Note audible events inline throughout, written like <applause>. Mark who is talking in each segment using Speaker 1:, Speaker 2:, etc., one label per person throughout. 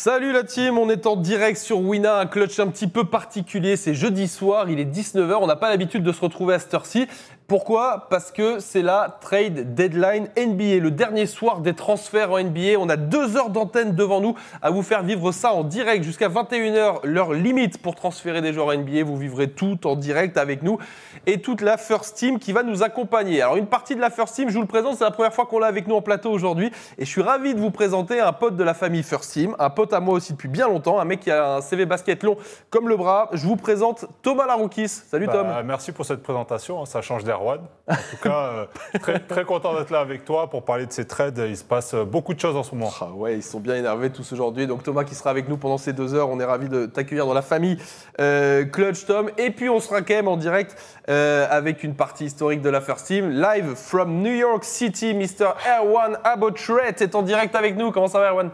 Speaker 1: Salut la team, on est en direct sur Wina, un clutch un petit peu particulier, c'est jeudi soir, il est 19h, on n'a pas l'habitude de se retrouver à cette heure-ci, pourquoi Parce que c'est la trade deadline NBA, le dernier soir des transferts en NBA. On a deux heures d'antenne devant nous à vous faire vivre ça en direct jusqu'à 21h, l'heure limite pour transférer des joueurs NBA. Vous vivrez tout en direct avec nous et toute la First Team qui va nous accompagner. Alors une partie de la First Team, je vous le présente, c'est la première fois qu'on l'a avec nous en plateau aujourd'hui et je suis ravi de vous présenter un pote de la famille First Team, un pote à moi aussi depuis bien longtemps, un mec qui a un CV basket long comme le bras. Je vous présente Thomas Laroukis. Salut bah, Tom.
Speaker 2: Merci pour cette présentation, hein. ça change d'air Erwan. En tout cas,
Speaker 1: euh, très, content d'être là avec toi pour parler de ces trades. Il se passe euh, beaucoup de choses en ce moment. Ah ouais, ils sont bien énervés tous aujourd'hui. Donc Thomas qui sera avec nous pendant ces deux heures. On est ravi de t'accueillir dans la famille euh, Clutch Tom. Et puis on sera quand même en direct avec une partie historique de la First Team. Live from New York City, Mr. Erwan Abotret est en direct avec nous. Comment ça va Erwan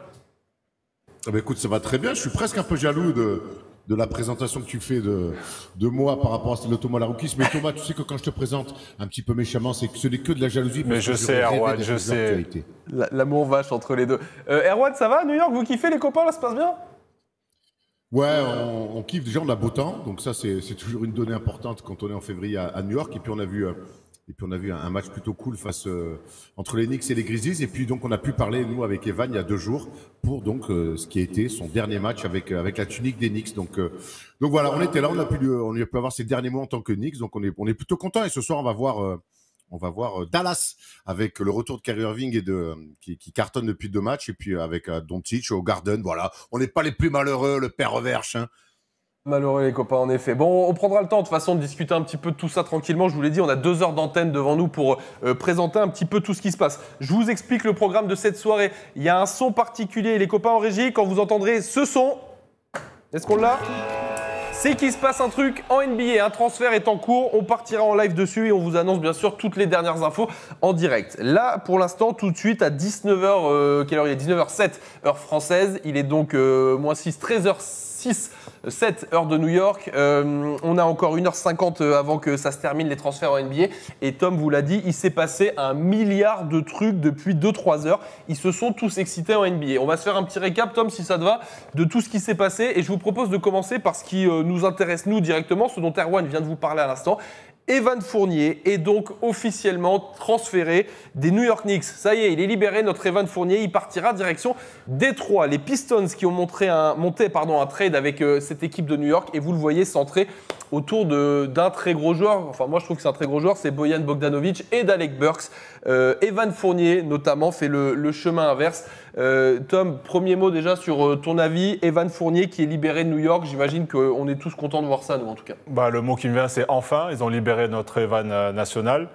Speaker 3: ah bah écoute, ça va très bien. Je suis presque un peu jaloux de, de la présentation que tu fais de, de moi par rapport à celle Thomas Laroukis. Mais Thomas, tu sais que quand je te présente un petit peu méchamment, c'est que ce n'est que de la jalousie. Mais je sais, Erwan, je sais.
Speaker 1: L'amour vache entre les deux.
Speaker 3: Euh, Erwan, ça va New York, vous kiffez les copains Là, se passe bien Ouais, on, kiffe. Déjà, on a beau temps. Donc, ça, c'est toujours une donnée importante quand on est en février à, New York. Et puis, on a vu. Euh, et puis on a vu un, match plutôt cool face euh, entre les Knicks et les Grizzlies. Et puis donc on a pu parler nous avec Evan il y a deux jours pour donc euh, ce qui a été son dernier match avec euh, avec la tunique des Knicks. Donc donc voilà, on était là, on a pu on a pu avoir ses derniers mots en tant que Knicks. Donc on est on est plutôt content. Et ce soir on va voir. on va voir Dallas avec le retour de Kyrie Irving et de qui, qui, cartonne depuis deux matchs et puis avec Doncic au Garden. Voilà, on n'est pas les plus malheureux, le père Reverche. Hein. Malheureux les copains, en effet. Bon, on prendra le temps de toute
Speaker 1: façon de discuter un petit peu de tout ça tranquillement. Je vous l'ai dit, on a deux heures d'antenne devant nous pour euh, présenter un petit peu tout ce qui se passe. Je vous explique le programme de cette soirée. Il y a un son particulier, les copains en régie, quand vous entendrez ce son, est-ce qu'on l'a c'est qu'il se passe un truc en NBA, un transfert est en cours, on partira en live dessus et on vous annonce bien sûr toutes les dernières infos en direct. Là, pour l'instant, tout de suite à 19h, euh, quelle heure il est 19h07, heure française, il est donc euh, moins 6, 13h06 7 heures de New York. Euh, on a encore 1h50 avant que ça se termine les transferts en NBA. Et Tom vous l'a dit, il s'est passé un milliard de trucs depuis 2-3 heures. Ils se sont tous excités en NBA. On va se faire un petit récap, Tom, si ça te va, de tout ce qui s'est passé. Et je vous propose de commencer par ce qui euh, nous intéresse, nous, directement, ce dont Erwan vient de vous parler à l'instant. Evan Fournier est donc officiellement transféré des New York Knicks. Ça y est, il est libéré, notre Evan Fournier, il partira direction Détroit. Les Pistons qui ont montré un, monté pardon, un trade avec euh, cette équipe de New York, et vous le voyez centré autour d'un très gros joueur, enfin moi je trouve que c'est un très gros joueur, c'est Boyan Bogdanovic et Dalek Burks. Euh, Evan Fournier, notamment, fait le, chemin inverse. Euh, Tom, premier mot déjà sur euh, ton avis. Evan Fournier qui est libéré de New York, j'imagine qu'on est tous contents de voir ça, nous, en tout cas.
Speaker 2: Bah, le mot qui me vient, c'est enfin. Ils ont libéré notre Evan national.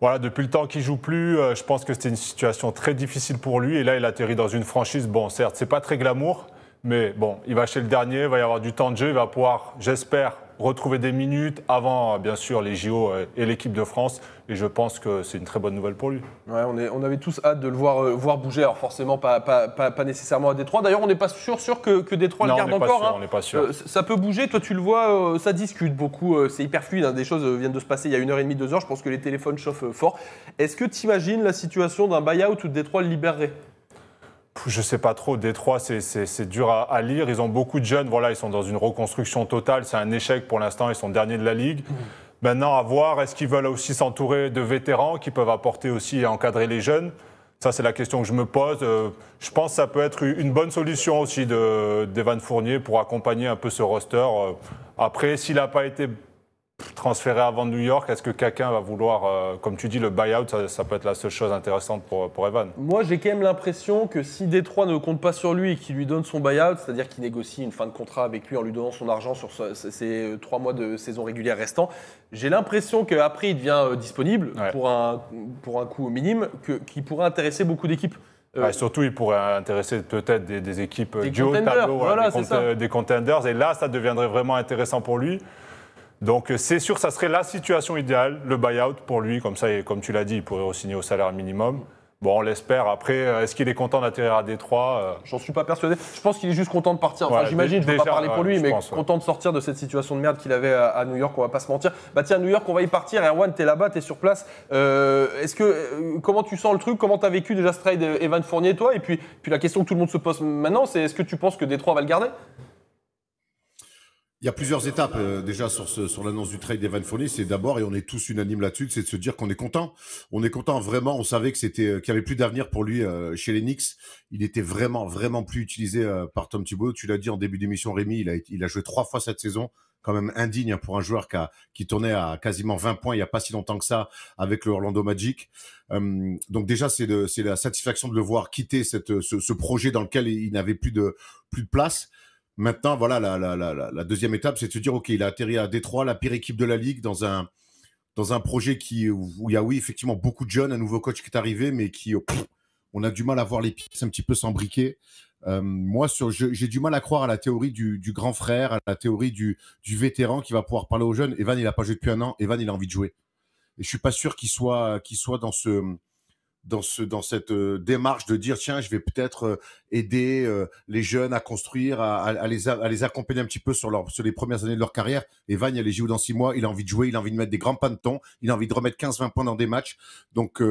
Speaker 2: Voilà, depuis le temps qu'il joue plus, je pense que c'était une situation très difficile pour lui. Et là, il atterrit dans une franchise. Bon, certes, c'est pas très glamour, mais bon, il va chez le dernier, il va y avoir du temps de jeu, il va pouvoir, j'espère, retrouver des minutes avant, bien sûr, les JO euh, et l'équipe de France. Et je pense que c'est une très bonne nouvelle pour lui.
Speaker 1: Ouais, on, est, on avait tous hâte de le voir, euh, voir bouger. Alors forcément, pas, pas, nécessairement à Détroit. D'ailleurs, on n'est pas sûr, sûr que, que Détroit le garde on encore. Hein. On n'est pas sûr. Euh, ça peut bouger. Toi, tu le vois, ça discute beaucoup. c'est hyper fluide. Hein. Des choses viennent de se passer il y a une heure et demie, deux heures. Je pense que les téléphones chauffent fort. Est-ce que tu imagines la situation d'un buyout où Détroit le libérerait
Speaker 2: je ne sais pas trop, Détroit, c'est dur à, lire. Ils ont beaucoup de jeunes, voilà, ils sont dans une reconstruction totale. C'est un échec pour l'instant, ils sont derniers de la Ligue. Mmh. Maintenant, à voir, est-ce qu'ils veulent aussi s'entourer de vétérans qui peuvent apporter aussi et encadrer les jeunes Ça, c'est la question que je me pose. Euh, je pense que ça peut être une bonne solution aussi d'Evan Fournier pour accompagner un peu ce roster. Euh, après, s'il n'a pas été transféré avant New York. Est-ce que quelqu'un va vouloir, euh, comme tu dis, le buy-out ça, peut être la seule chose
Speaker 1: intéressante pour, Evan Moi, j'ai quand même l'impression que si Détroit ne compte pas sur lui et qu'il lui donne son buy-out, c'est-à-dire qu'il négocie une fin de contrat avec lui en lui donnant son argent sur ces ses euh, trois mois de saison régulière restant j'ai l'impression qu'après, il devient euh, disponible pour, un, pour un coût minime que, qui pourrait intéresser beaucoup d'équipes.
Speaker 2: surtout, il pourrait intéresser peut-être des, équipes du des contenders. Et là, ça deviendrait vraiment intéressant pour lui. Donc euh, c'est sûr, ça serait la situation idéale, le buy pour lui, comme ça, et comme tu l'as dit, il pourrait signer au salaire minimum.
Speaker 1: Bon, on l'espère. Après, euh, est-ce qu'il est content d'atterrir à Détroit euh J'en suis pas persuadé. Je pense qu'il est juste content de partir. Enfin, j'imagine, je ne pas parler pour lui, mais content de sortir de cette situation de merde qu'il avait à, New York, on va pas se mentir. Bah tiens, New York, on va y partir. Erwan, t'es là-bas, es sur place. est-ce que, comment tu sens le truc Comment tu as vécu déjà ce trade Evan Fournier, toi Et puis, puis la question que tout le monde se pose maintenant, c'est est-ce que tu penses que Détroit va le garder
Speaker 3: il y a plusieurs étapes euh, déjà sur, sur l'annonce du trade d'Evan Fournier. C'est d'abord, et on est tous unanimes là-dessus, c'est de se dire qu'on est content. On est content vraiment. On savait que c'était euh, qu'il n'y avait plus d'avenir pour lui euh, chez les Knicks. Il était vraiment, vraiment plus utilisé par Tom Thibault. Tu l'as dit en début d'émission, Rémi, il a, il a joué trois fois cette saison quand même indigne pour un joueur qui, qui tournait à quasiment 20 points il n'y a pas si longtemps que ça avec le Orlando Magic. donc déjà, c'est la satisfaction de le voir quitter cette, ce, ce projet dans lequel il n'avait plus de, plus de place. Maintenant, voilà, la, deuxième étape, c'est de se dire, OK, il a atterri à Détroit, la pire équipe de la Ligue, dans un, dans un projet qui, où, il y a, oui, effectivement, beaucoup de jeunes, un nouveau coach qui est arrivé, mais qui, oh, on a du mal à voir les pièces un petit peu s'embriquer. Euh, moi, j'ai du mal à croire à la théorie du, grand frère, à la théorie du, du, vétéran qui va pouvoir parler aux jeunes. Evan, il n'a pas joué depuis un an. Evan, il a envie de jouer. Et je suis pas sûr qu'il soit, qu'il soit dans ce, dans, ce, dans cette euh, démarche de dire tiens, je vais peut-être euh, aider euh, les jeunes à construire, à, à, les, à, les, accompagner un petit peu sur, leur, sur les premières années de leur carrière. Evan, il est a les JO dans six mois, il a envie de jouer, il a envie de mettre des grands pantons, il a envie de remettre 15-20 points dans des matchs. Donc,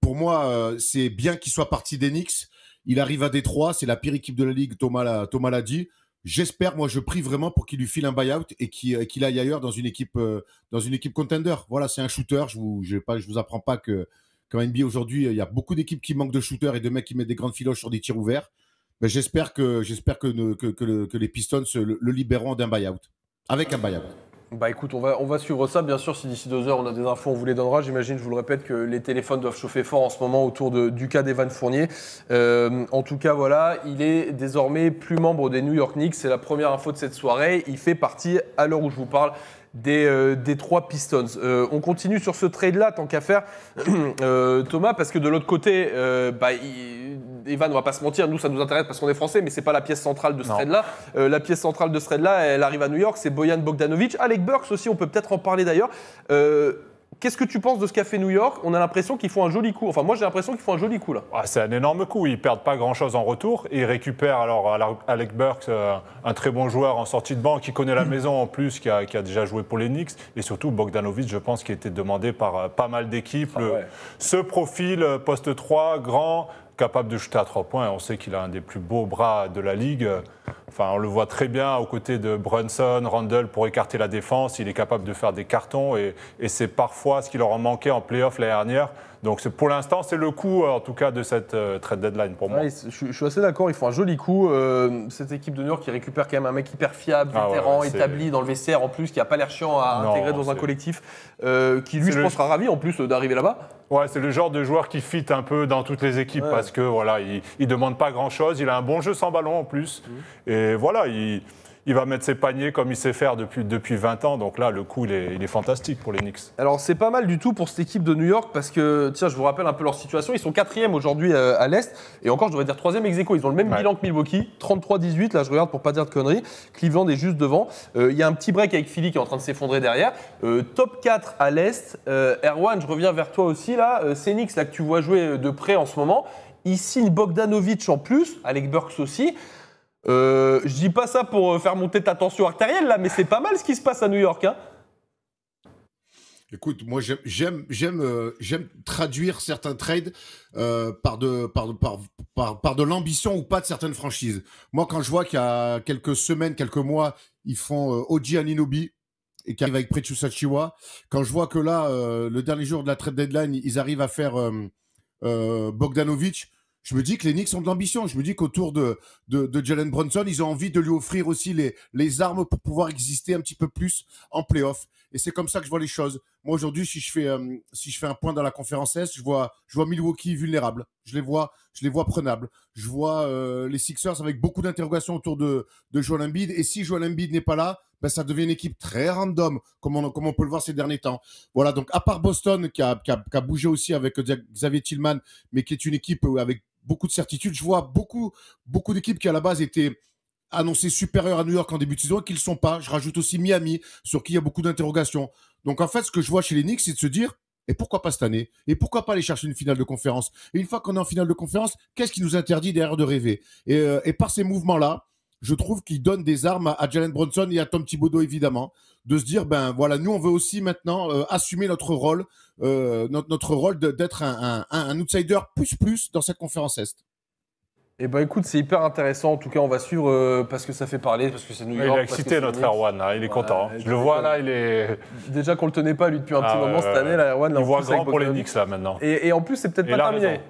Speaker 3: pour moi, c'est bien qu'il soit parti d'Enix. Il arrive à Détroit, c'est la pire équipe de la ligue, Thomas l'a, Thomas l'a dit. J'espère, moi, je prie vraiment pour qu'il lui file un buyout et qu'il, qu'il aille ailleurs dans une équipe, dans une équipe contender. Voilà, c'est un shooter. Je vous, je, pas, je vous apprends pas que comme NBA aujourd'hui, il y a beaucoup d'équipes qui manquent de shooters et de mecs qui mettent des grandes filoches sur des tirs ouverts. Mais ben, j'espère que, j'espère que, que, les Pistons le, le libéreront d'un buyout. Avec un buyout.
Speaker 1: Bah écoute, on va, on va suivre ça. Bien sûr, si d'ici deux heures on a des infos, on vous les donnera. J'imagine, je vous le répète, que les téléphones doivent chauffer fort en ce moment autour de, du cas d'Evan Fournier. Euh, en tout cas, voilà, il est désormais plus membre des New York Knicks. C'est la première info de cette soirée. Il fait partie, à l'heure où je vous parle, euh, des, trois Pistons. Euh, on continue sur ce trade-là, tant qu'à faire, <clears throat> euh, Thomas, parce que de l'autre côté, bah, ne va pas se mentir, nous, ça nous intéresse parce qu'on est français, mais c'est pas la pièce centrale de ce trade-là. la pièce centrale de ce trade-là, elle arrive à New York, c'est Boyan Bogdanovic. Alec Burks aussi, on peut peut-être en parler d'ailleurs. Qu'est-ce que tu penses de ce qu'a fait New York On a l'impression qu'ils font un joli coup. Enfin, moi, j'ai l'impression qu'ils font un joli coup là.
Speaker 2: Ah, c'est un énorme coup. Ils perdent pas grand-chose en retour. Ils récupèrent alors Alec Burks, euh, un très bon joueur en sortie de banque. qui connaît la <clears throat> maison en plus, qui a, déjà joué pour les Knicks, et surtout Bogdanovic, je pense, qui était demandé par euh, pas mal d'équipes. Ah ce profil euh, poste 3, grand, capable de jeter à trois points. On sait qu'il a un des plus beaux bras de la ligue. Enfin, on le voit très bien aux côtés de Brunson, Randall pour écarter la défense. Il est capable de faire des cartons et, c'est parfois ce qui leur en manquait en playoff l'année dernière. Donc pour l'instant, c'est
Speaker 1: le coup, euh, en tout cas, de cette euh, trade deadline pour moi. je, suis assez d'accord, ils font un joli coup. Euh, cette équipe de New qui récupère quand même un mec hyper fiable, ah vétéran, établi dans le VCR, en plus, qui n'a pas l'air chiant à intégrer dans un collectif, qui lui, je pense, sera ravi en plus d'arriver là-bas. Ouais, c'est le genre de joueur qui fit
Speaker 2: un peu dans toutes les équipes parce que voilà, il, demande pas grand-chose, il a un bon jeu sans ballon en plus, mmh. et voilà, il il va mettre ses paniers comme il sait faire depuis, depuis 20 ans. Donc là, le coup, il est, fantastique pour les Knicks.
Speaker 1: Alors, c'est pas mal du tout pour cette équipe de New York parce que, tiens, je vous rappelle un peu leur situation. Ils sont quatrième aujourd'hui euh, à l'Est. Et encore, je devrais dire troisième ex -aequo. Ils ont le même bilan que Milwaukee, 33-18. Là, je regarde pour pas dire de conneries. Cleveland est juste devant. Euh, il y a un petit break avec Philly qui est en train de s'effondrer derrière. Euh, top 4 à l'Est. Erwan, je reviens vers toi aussi. Là, c'est Knicks là, que tu vois jouer de près en ce moment. Ici, Bogdanovic en plus, Alec Burks aussi.
Speaker 3: Euh, je dis pas ça pour euh, faire monter ta tension artérielle là, mais c'est pas mal ce qui se passe à New York. Hein. Écoute, moi j'aime j'aime euh, traduire certains trades euh, par de par de l'ambition ou pas de certaines franchises. Moi, quand je vois qu'il y a quelques semaines, quelques mois, ils font Oji Oji Ninobi et qui arrivent avec Precious Sachiwa, quand je vois que là, le dernier jour de la trade deadline, ils arrivent à faire Bogdanovic, je me dis que les Knicks ont de l'ambition. Je me dis qu'autour de, de, Jalen Brunson, ils ont envie de lui offrir aussi les, les armes pour pouvoir exister un petit peu plus en playoff. Et c'est comme ça que je vois les choses. Moi, aujourd'hui, si, je fais euh, si je fais un point dans la conférence S, je vois, je vois Milwaukee vulnérable. Je les vois, je les vois prenables. Je vois euh, les Sixers avec beaucoup d'interrogations autour de, de Joel Embiid. Et si Joel Embiid n'est pas là, ben, ça devient une équipe très random, comme on, comme on peut le voir ces derniers temps. Voilà, donc à part Boston, qui a, qui a, bougé aussi avec Xavier Tillman, mais qui est une équipe euh, avec beaucoup de certitude, je vois beaucoup, beaucoup d'équipes qui à la base étaient annoncées supérieures à New York en début de saison et qu'ils ne sont pas. Je rajoute aussi Miami, sur qui il y a beaucoup d'interrogations. Donc en fait, ce que je vois chez les Knicks, c'est de se dire, et pourquoi pas cette année Et pourquoi pas aller chercher une finale de conférence Et une fois qu'on est en finale de conférence, qu'est-ce qui nous interdit derrière de rêver et, euh, et, par ces mouvements-là, je trouve qu'il donne des armes à, Jalen Bronson et à Tom Thibodeau, évidemment, de se dire, ben voilà, nous, on veut aussi maintenant euh, assumer notre rôle, euh, notre, notre, rôle d'être un, outsider plus plus dans cette conférence Est. et eh ben écoute, c'est hyper intéressant. En tout cas, on va suivre
Speaker 1: euh, parce que ça fait parler, parce que c'est New York. Il a excité notre Erwan, hein, il est content. Hein. Je, le vois là, il est. Déjà qu'on le tenait pas lui depuis un petit ah, moment cette année, il voit grand pour les Knicks là maintenant. Et, en plus, c'est peut-être pas terminé.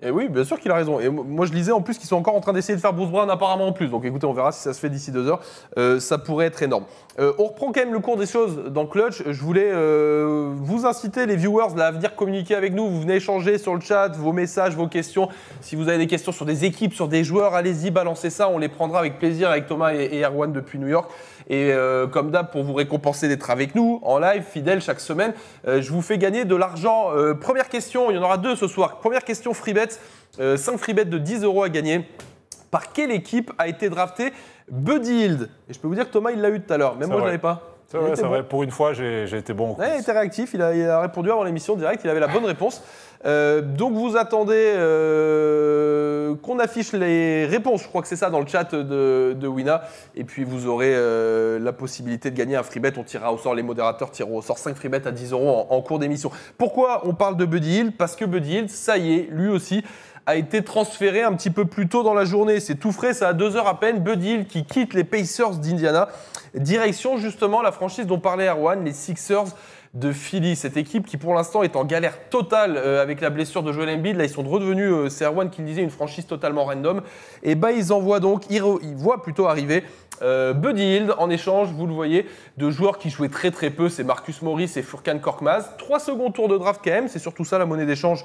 Speaker 1: Et eh oui, bien sûr qu'il a raison. Et moi, je lisais en plus qu'ils sont encore en train d'essayer de faire Bruce Brown apparemment en plus. Donc écoutez, on verra si ça se fait d'ici deux heures. Euh, ça pourrait être énorme. Euh, on reprend quand même le cours des choses dans Clutch. Je voulais euh, vous inciter, les viewers, là, à venir communiquer avec nous. Vous venez échanger sur le chat vos messages, vos questions. Si vous avez des questions sur des équipes, sur des joueurs, allez-y, balancez ça. On les prendra avec plaisir avec Thomas et Erwan depuis New York. Et euh, comme d'hab, pour vous récompenser d'être avec nous en live, fidèle chaque semaine, euh, je vous fais gagner de l'argent. Euh, première question, il y en aura deux ce soir. Première question, free bet, 5 free de 10 euros à gagner. Par quelle équipe a été drafté Buddy Hild Et je peux vous dire que Thomas, il l'a eu tout à l'heure. Même moi, je ne l'avais pas. C'est vrai, Pour une fois, j'ai été bon. Ouais, il était réactif. Il a, il a répondu avant l'émission direct. Il avait la bonne réponse. Euh, donc vous attendez euh, qu'on affiche les réponses, je crois que c'est ça dans le chat de, Wina, et puis vous aurez euh, la possibilité de gagner un free bet, on tirera au sort, les modérateurs tireront au sort 5 free à 10 euros en, cours d'émission. Pourquoi on parle de Buddy Hill Parce que Buddy Hill, ça y est, lui aussi a été transféré un petit peu plus tôt dans la journée. C'est tout frais, ça a deux heures à peine. Buddy Hill qui quitte les Pacers d'Indiana. Direction justement la franchise dont parlait Erwan, les Sixers de Philly. Cette équipe qui, pour l'instant, est en galère totale euh, avec la blessure de Joel Embiid. Là, ils sont redevenus, euh, c'est Erwan qui le disait, une franchise totalement random. Et bah, ils envoient donc, ils, voient plutôt arriver euh, Buddy Hield en échange, vous le voyez, de joueurs qui jouaient très très peu, c'est Marcus Morris et Furkan Korkmaz. Trois secondes tour de draft quand c'est surtout ça la monnaie d'échange,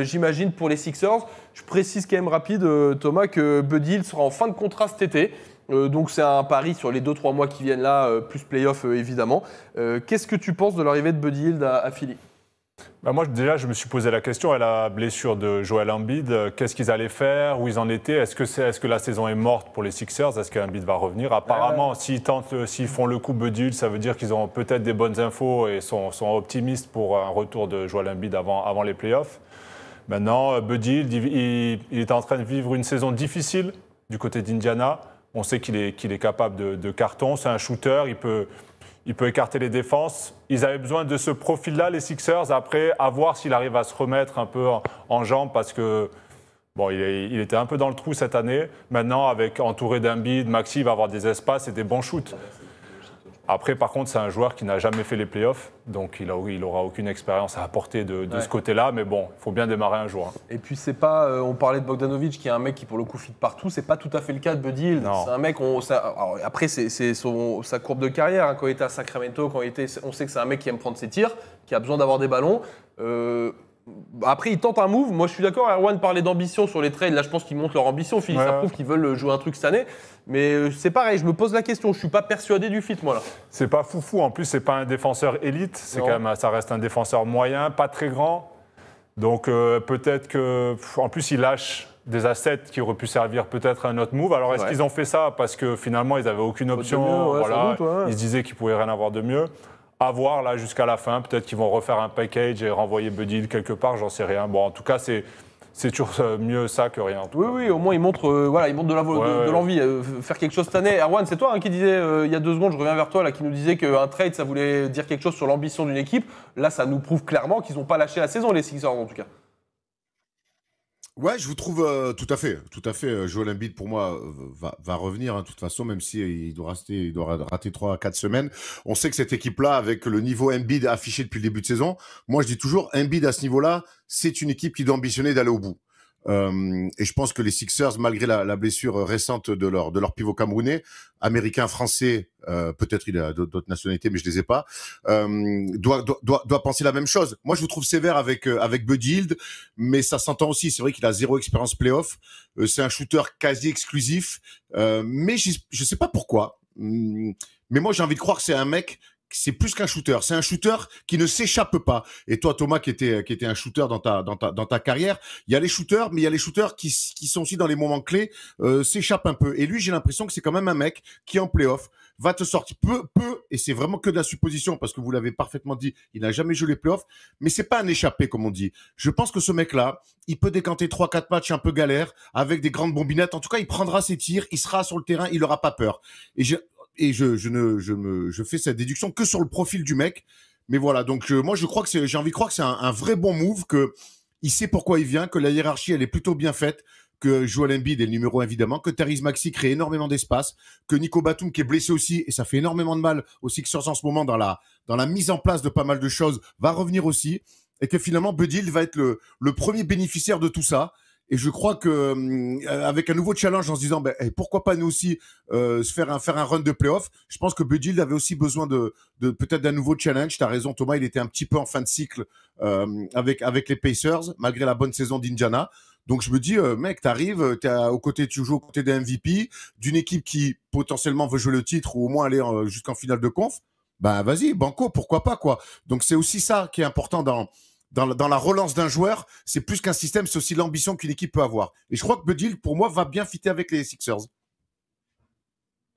Speaker 1: j'imagine, pour les Sixers. Je précise quand même rapide, Thomas, que Buddy Hield sera en fin de contrat cet été. Euh, donc c'est un pari sur les 2-3 mois qui viennent là, euh, plus playoff euh, évidemment. Qu'est-ce que tu penses de l'arrivée de Buddy Hield à, Philly bah, moi, déjà, je me suis posé la question à la blessure
Speaker 2: de Joel Embiid. Qu'est-ce qu'ils allaient faire Où ils en étaient Est-ce que, la saison est morte pour les Sixers Est-ce qu'Embiid va revenir Apparemment, s'ils s'ils font le coup Buddy, ça veut dire qu'ils ont peut-être des bonnes infos et sont, optimistes pour un retour de Joel Embiid avant, avant les playoffs. Maintenant, Buddy, il est en train de vivre une saison difficile du côté d'Indiana. On sait qu'il est, est capable de, carton. C'est un shooter. Il peut, il peut écarter les défenses. Ils avaient besoin de ce profil-là, les Sixers. Après, à voir s'il arrive à se remettre un peu en, jambe parce que. Bon, il, était un peu dans le trou cette année. Maintenant, avec entouré d'un bid, Maxi va avoir des espaces et des bons shoots. Après, par contre, c'est un joueur qui n'a jamais fait les playoffs, donc il, n'aura aura aucune expérience à apporter de, ce côté-là. Mais bon, il faut bien démarrer un jour. Hein.
Speaker 1: Et puis, c'est pas. Euh, on parlait de Bogdanovic, qui est un mec qui, pour le coup, fit partout. C'est pas tout à fait le cas de Buddy C'est un mec. On, ça, après, c'est sa courbe de carrière. Hein. quand il était à Sacramento, quand on sait que c'est un mec qui aime prendre ses tirs, qui a besoin d'avoir des ballons. Euh, après, ils tentent un move. Moi, je suis d'accord, Erwan parlait d'ambition sur les trades. Là, je pense qu'ils montent leur ambition. ça prouve qu'ils veulent jouer un truc cette année. Mais euh, c'est pareil, je me pose la question. Je suis pas persuadé du fit, moi, là. C'est pas foufou. En plus, c'est pas un défenseur
Speaker 2: élite. C'est quand même, ça reste un défenseur moyen, pas très grand. Donc, euh, peut-être que. En plus, ils lâchent des assets qui auraient pu servir peut-être à un autre move. Alors, est-ce qu'ils ont fait ça parce que finalement, ils n'avaient aucune option Ils se disaient qu'ils pouvaient rien avoir de mieux à voir là jusqu'à la fin. Peut-être qu'ils vont refaire un package et renvoyer Buddy quelque part, j'en sais rien. Bon, en tout cas, c'est. C'est toujours mieux ça que rien. Oui,
Speaker 1: oui, au moins ils montrent, euh, voilà, ils montrent de l'envie. Euh, faire quelque chose cette année. Erwan, c'est toi hein, qui disais euh, il y a deux secondes, je reviens vers toi, là, qui nous disait qu'un trade, ça voulait dire quelque chose sur l'ambition d'une équipe. Là, ça nous prouve clairement qu'ils n'ont pas lâché la saison, les Sixers en tout cas.
Speaker 3: Ouais, je vous trouve euh, tout à fait, tout à fait. Euh, Joel Embiid pour moi euh, va, revenir hein, de toute façon, même si il doit rester, il doit rater trois à quatre semaines. On sait que cette équipe-là, avec le niveau Embiid affiché depuis le début de saison, moi je dis toujours Embiid à ce niveau-là, c'est une équipe qui doit ambitionner d'aller au bout. Euh, et je pense que les Sixers, malgré la, la, blessure récente de leur, de leur pivot camerounais, américain, français, euh, peut-être il a d'autres nationalités, mais je les ai pas, euh, doit, doit, doit, penser la même chose. Moi, je vous trouve sévère avec, euh, avec Buddy Hield, mais ça s'entend aussi. C'est vrai qu'il a zéro expérience playoff. C'est un shooter quasi exclusif, mais je ne sais pas pourquoi. Hmm, mais moi, j'ai envie de croire que c'est un mec c'est plus qu'un shooter. C'est un shooter qui ne s'échappe pas. Et toi, Thomas, qui était, qui était un shooter dans ta, dans ta, dans ta carrière, il y a les shooters, mais il y a les shooters qui, qui sont aussi dans les moments clés, euh, s'échappent un peu. Et lui, j'ai l'impression que c'est quand même un mec qui, en playoff, va te sortir peu, peu, et c'est vraiment que de la supposition parce que vous l'avez parfaitement dit, il n'a jamais joué les playoffs, mais c'est pas un échappé, comme on dit. Je pense que ce mec-là, il peut décanter trois, quatre matchs un peu galère avec des grandes bombinettes. En tout cas, il prendra ses tirs, il sera sur le terrain, il n'aura pas peur. Et je, et je, je, ne, je, me, je fais cette déduction que sur le profil du mec. Mais voilà, donc euh, moi je crois que j'ai envie de croire que c'est un, vrai bon move, que il sait pourquoi il vient, que la hiérarchie elle est plutôt bien faite, que Joel Embiid est le numéro évidemment, que Thérèse Maxi crée énormément d'espace, que Nico Batum qui est blessé aussi et ça fait énormément de mal aussi que Sixers en ce moment dans la dans la mise en place de pas mal de choses va revenir aussi et que finalement Budil va être le, le premier bénéficiaire de tout ça et je crois que hum, euh, avec un nouveau challenge en se disant, ben, pourquoi pas nous aussi euh, se faire un faire un run de playoff. Je pense que Budil avait aussi besoin de, de peut-être d'un nouveau challenge. T'as raison, Thomas. Il était un petit peu en fin de cycle hum, avec avec les Pacers, malgré la bonne saison d'Indiana. Donc je me dis, euh, mec, tu as au côté, tu joues aux côtés des MVP, d'une équipe qui potentiellement veut jouer le titre ou au moins aller jusqu'en finale de conf. ben, vas-y, banco, pourquoi pas quoi. Donc c'est aussi ça qui est important dans dans la, relance d'un joueur, c'est plus qu'un système, c'est aussi l'ambition qu'une équipe peut avoir. Et je crois que Bedil, pour moi, va bien fitter avec les Sixers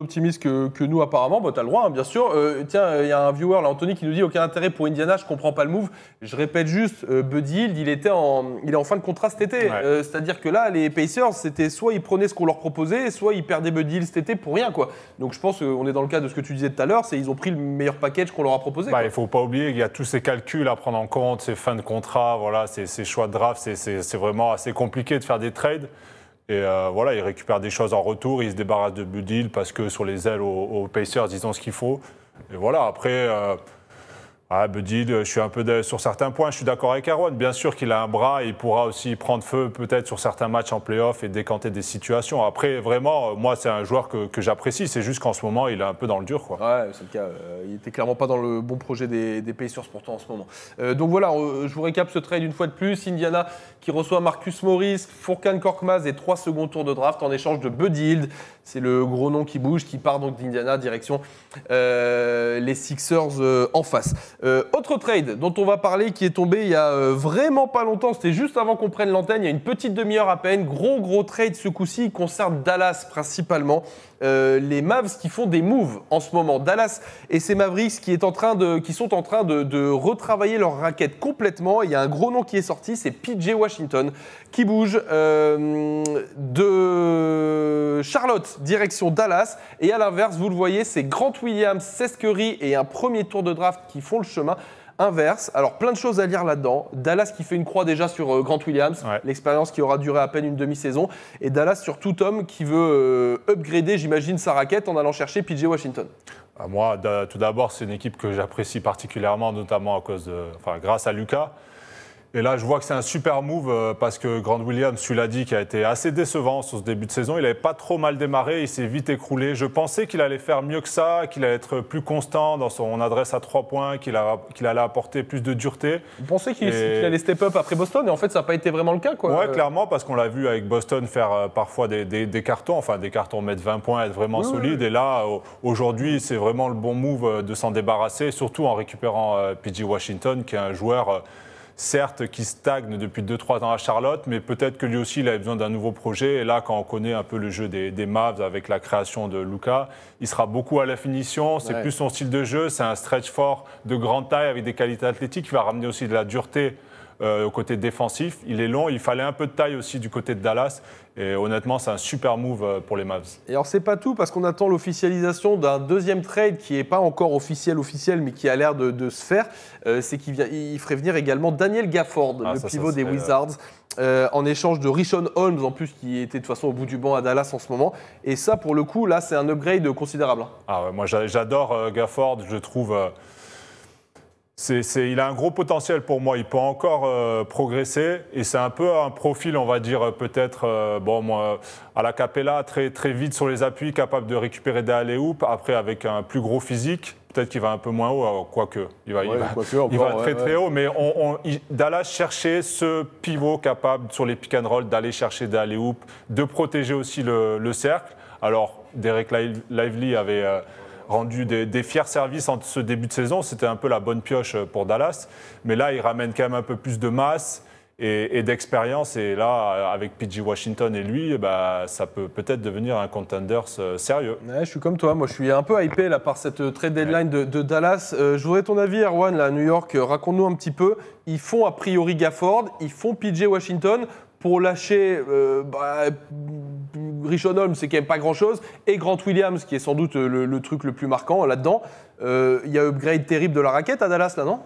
Speaker 1: optimiste que, nous apparemment, tu as le droit hein, bien sûr. Euh, tiens, il y a un viewer là, Anthony, qui nous dit aucun intérêt pour Indiana, je comprends pas le move. Je répète juste, Bud euh, Buddy il, était en, il est en fin de contrat cet été. Euh, c'est-à-dire que là, les Pacers, c'était soit ils prenaient ce qu'on leur proposait, soit ils perdaient Buddy Hill cet été pour rien. quoi. Donc je pense qu'on est dans le cas de ce que tu disais tout à l'heure, c'est ils ont pris le meilleur package qu'on leur a proposé. Bah, il il faut pas
Speaker 2: oublier qu'il y a tous ces calculs à prendre en compte, ces fins de contrat, voilà, ces, ces choix de draft, c'est vraiment assez compliqué de faire des trades. Et euh, voilà, il récupère des choses en retour, il se débarrasse de Budil parce que sur les ailes aux, Pacers, ils ont ce qu'il faut. Et voilà, après, euh, ah, Budil, je suis un peu sur certains points, je suis d'accord avec Aaron. Bien sûr qu'il a un bras, il pourra aussi prendre feu peut-être sur certains matchs en playoff et décanter des situations. Après, vraiment, euh, moi, c'est un joueur que,
Speaker 1: j'apprécie. C'est juste qu'en ce moment, il est un peu dans le dur. Quoi. Ouais, c'est le cas. Il n'était clairement pas dans le bon projet des, Pacers pourtant en ce moment. donc voilà, je vous récap ce trade une fois de plus. Indiana qui reçoit Marcus Morris, Fourkan Korkmaz et trois secondes tours de draft en échange de Buddy Hield. C'est le gros nom qui bouge, qui part donc d'Indiana direction euh, les Sixers euh, en face. Euh, autre trade dont on va parler qui est tombé il y a vraiment pas longtemps, c'était juste avant qu'on prenne l'antenne, il y a une petite demi-heure à peine. Gros gros trade ce coup-ci, concerne Dallas principalement. Euh, les Mavs qui font des moves en ce moment. Dallas et ses Mavericks qui, sont en train de, retravailler leur raquette complètement. Il y a un gros nom qui est sorti, c'est PJ Washington qui bouge euh, de Charlotte direction Dallas. Et à l'inverse, vous le voyez, c'est Grant Williams, Sescury et un premier tour de draft qui font le chemin inverse. Alors, plein de choses à lire là-dedans. Dallas qui fait une croix déjà sur euh, Grant Williams, l'expérience qui aura duré à peine une demi-saison. Et Dallas sur tout homme qui veut euh, upgrader, j'imagine, sa raquette en allant chercher PJ Washington. Ah, moi, tout d'abord, c'est une équipe que j'apprécie particulièrement,
Speaker 2: notamment à cause de, enfin, grâce à Lucas. Et là, je vois que c'est un super move euh, parce que Grand Williams, tu l'as dit, qui a été assez décevant sur ce début de saison. Il n'avait pas trop mal démarré, il s'est vite écroulé. Je pensais qu'il allait faire mieux que ça, qu'il allait être plus constant dans son adresse à trois points, qu'il allait
Speaker 1: apporter plus de dureté. Vous pensez qu'il allait step up après Boston et en fait, ça n'a pas été vraiment le cas, quoi. Ouais,
Speaker 2: clairement, parce qu'on l'a vu avec Boston faire euh, parfois des, cartons, enfin des cartons mettre 20 points, être vraiment solide. Et là, aujourd'hui, c'est vraiment le bon move euh, de s'en débarrasser, surtout en récupérant PG Washington, qui est un joueur certes, qui stagne depuis 2-3 ans à Charlotte, mais peut-être que lui aussi, il avait besoin d'un nouveau projet. Et là, quand on connaît un peu le jeu des, Mavs avec la création de Luca, il sera beaucoup à la finition. C'est plus son style de jeu. C'est un stretch fort de grande taille avec des qualités athlétiques qui va ramener aussi de la dureté euh, au côté défensif. Il est long, il fallait un peu de taille
Speaker 1: aussi du côté de Dallas. Et honnêtement, c'est un super move euh, pour les Mavs. Et alors, c'est pas tout, parce qu'on attend l'officialisation d'un deuxième trade qui n'est pas encore officiel, officiel, mais qui a l'air de, se faire. Euh, c'est qu'il ferait venir également Daniel Gafford, ah, le pivot des Wizards, en échange de Richon Holmes, en plus, qui était de toute façon au bout du banc à Dallas en ce moment. Et ça, pour le coup, là, c'est un upgrade considérable. Hein. Ah moi, j'adore Gafford, je trouve
Speaker 2: il a un gros potentiel pour moi. Il peut encore euh, progresser et c'est un peu un profil, on va dire euh, peut-être, euh, bon, moi, à la capella, très très vite sur les appuis, capable de récupérer des allées -hoop. Après, avec un plus gros physique, peut-être qu'il va un peu moins haut, quoique. Il va, il va, très très haut, mais on, on chercher ce pivot capable sur les pick and roll, d'aller chercher des allées -hoop, de protéger aussi le, cercle. Alors, Derek Lively avait rendu des, fiers services en ce début de saison. C'était un peu la bonne pioche euh, pour Dallas. Mais là, il ramène quand même un peu plus de masse et, d'expérience. Et là, euh, avec PG Washington et lui, bah, ça peut peut-être devenir un contender euh, sérieux.
Speaker 1: je suis comme toi, moi je suis un peu hypé là, par cette trade deadline de, Dallas. je voudrais ton avis, Erwan, là, à New York. Raconte-nous un petit peu. Ils font a priori Gafford, ils font PJ Washington pour lâcher euh, bah, c'est quand même pas grand-chose, et Grant Williams, qui est sans doute euh, le, truc le plus marquant euh, là-dedans. Euh, il y a upgrade terrible de la raquette à Dallas, là, non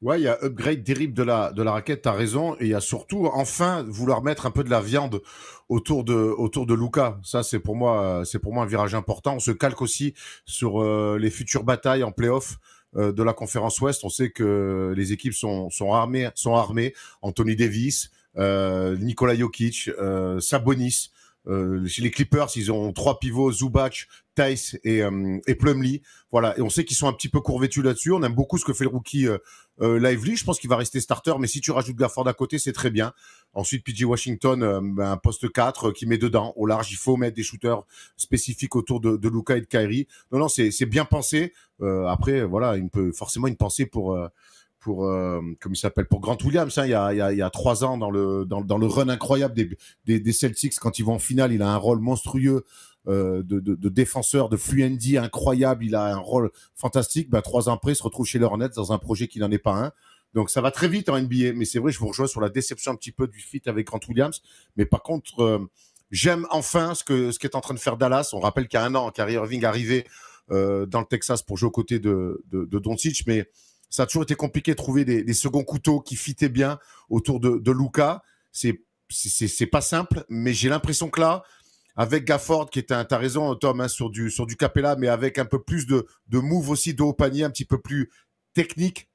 Speaker 3: Ouais, il y a upgrade terrible de la, de la raquette, t'as raison. Et il y a surtout, enfin, vouloir mettre un peu de la viande autour de, autour de Luca. Ça, c'est pour moi, c'est pour moi un virage important. On se calque aussi sur les futures batailles en playoff. off euh, de la conférence Ouest. On sait que les équipes sont, sont, armées, sont armées. Anthony Davis, euh, Nikola Jokic, euh, Sabonis. Euh, les Clippers, ils ont trois pivots, Zubac, Tice et, et Plumlee. Voilà, et on sait qu'ils sont un petit peu courvêtus là-dessus. On aime beaucoup ce que fait le rookie Lively. Je pense qu'il va rester starter, mais si tu rajoutes Gafford à côté, c'est très bien. Ensuite, PG Washington, euh, ben, un poste 4 euh, qui met dedans. Au large, il faut mettre des shooters spécifiques autour de, de Luca et de Kyrie. Non, non, c'est bien pensé. Euh, après, voilà, peut forcément une pensée pour, euh, pour comme il s'appelle, pour Grant Williams. Hein, il, y a, il, y a, trois ans, dans le, dans, dans le run incroyable des, des, Celtics, quand ils vont en finale, il a un rôle monstrueux. Euh, de, de, de, défenseur, de fluendi incroyable, il a un rôle fantastique. Ben, trois ans après, il se retrouve chez les Hornets dans un projet qui n'en est pas un. Donc ça va très vite en NBA, mais c'est vrai, je vous rejoins sur la déception un petit peu du fit avec Grant Williams. Mais par contre, euh, j'aime enfin ce que ce qu'est en train de faire Dallas. On rappelle qu'il y a un an, Kyrie Irving arrivait euh, dans le Texas pour jouer aux côtés de, de, de Doncic, mais ça a toujours été compliqué de trouver des, seconds couteaux qui fitaient bien autour de, de Luca. C'est c'est pas simple, mais j'ai l'impression que là, avec Gafford, qui est un, t'as raison, Tom, hein, sur du sur du Capella, mais avec un peu plus de, de move aussi de au panier, un petit peu plus technique,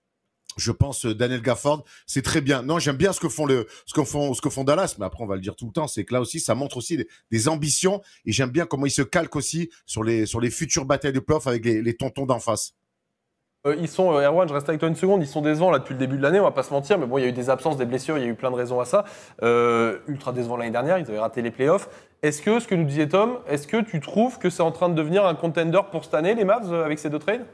Speaker 3: je pense euh, Daniel Gafford, c'est très bien. Non, j'aime bien ce que font le, ce qu'on font, ce que font Dallas, mais après on va le dire tout le temps, c'est que là aussi ça montre aussi des, ambitions et j'aime bien comment ils se calquent aussi sur les sur les futures batailles de playoffs avec les, tontons d'en face. Euh, ils
Speaker 1: sont, euh, Erwan, je reste avec toi une seconde, ils sont décevants là depuis le début de l'année, on va pas se mentir, mais bon, il y a eu des absences, des blessures, il y a eu plein de raisons à ça. ultra décevants l'année dernière, ils avaient raté les playoffs. Est-ce que, ce que nous disait Tom, est-ce que tu trouves que c'est en train de devenir un contender pour cette année, les Mavs, avec ces deux trades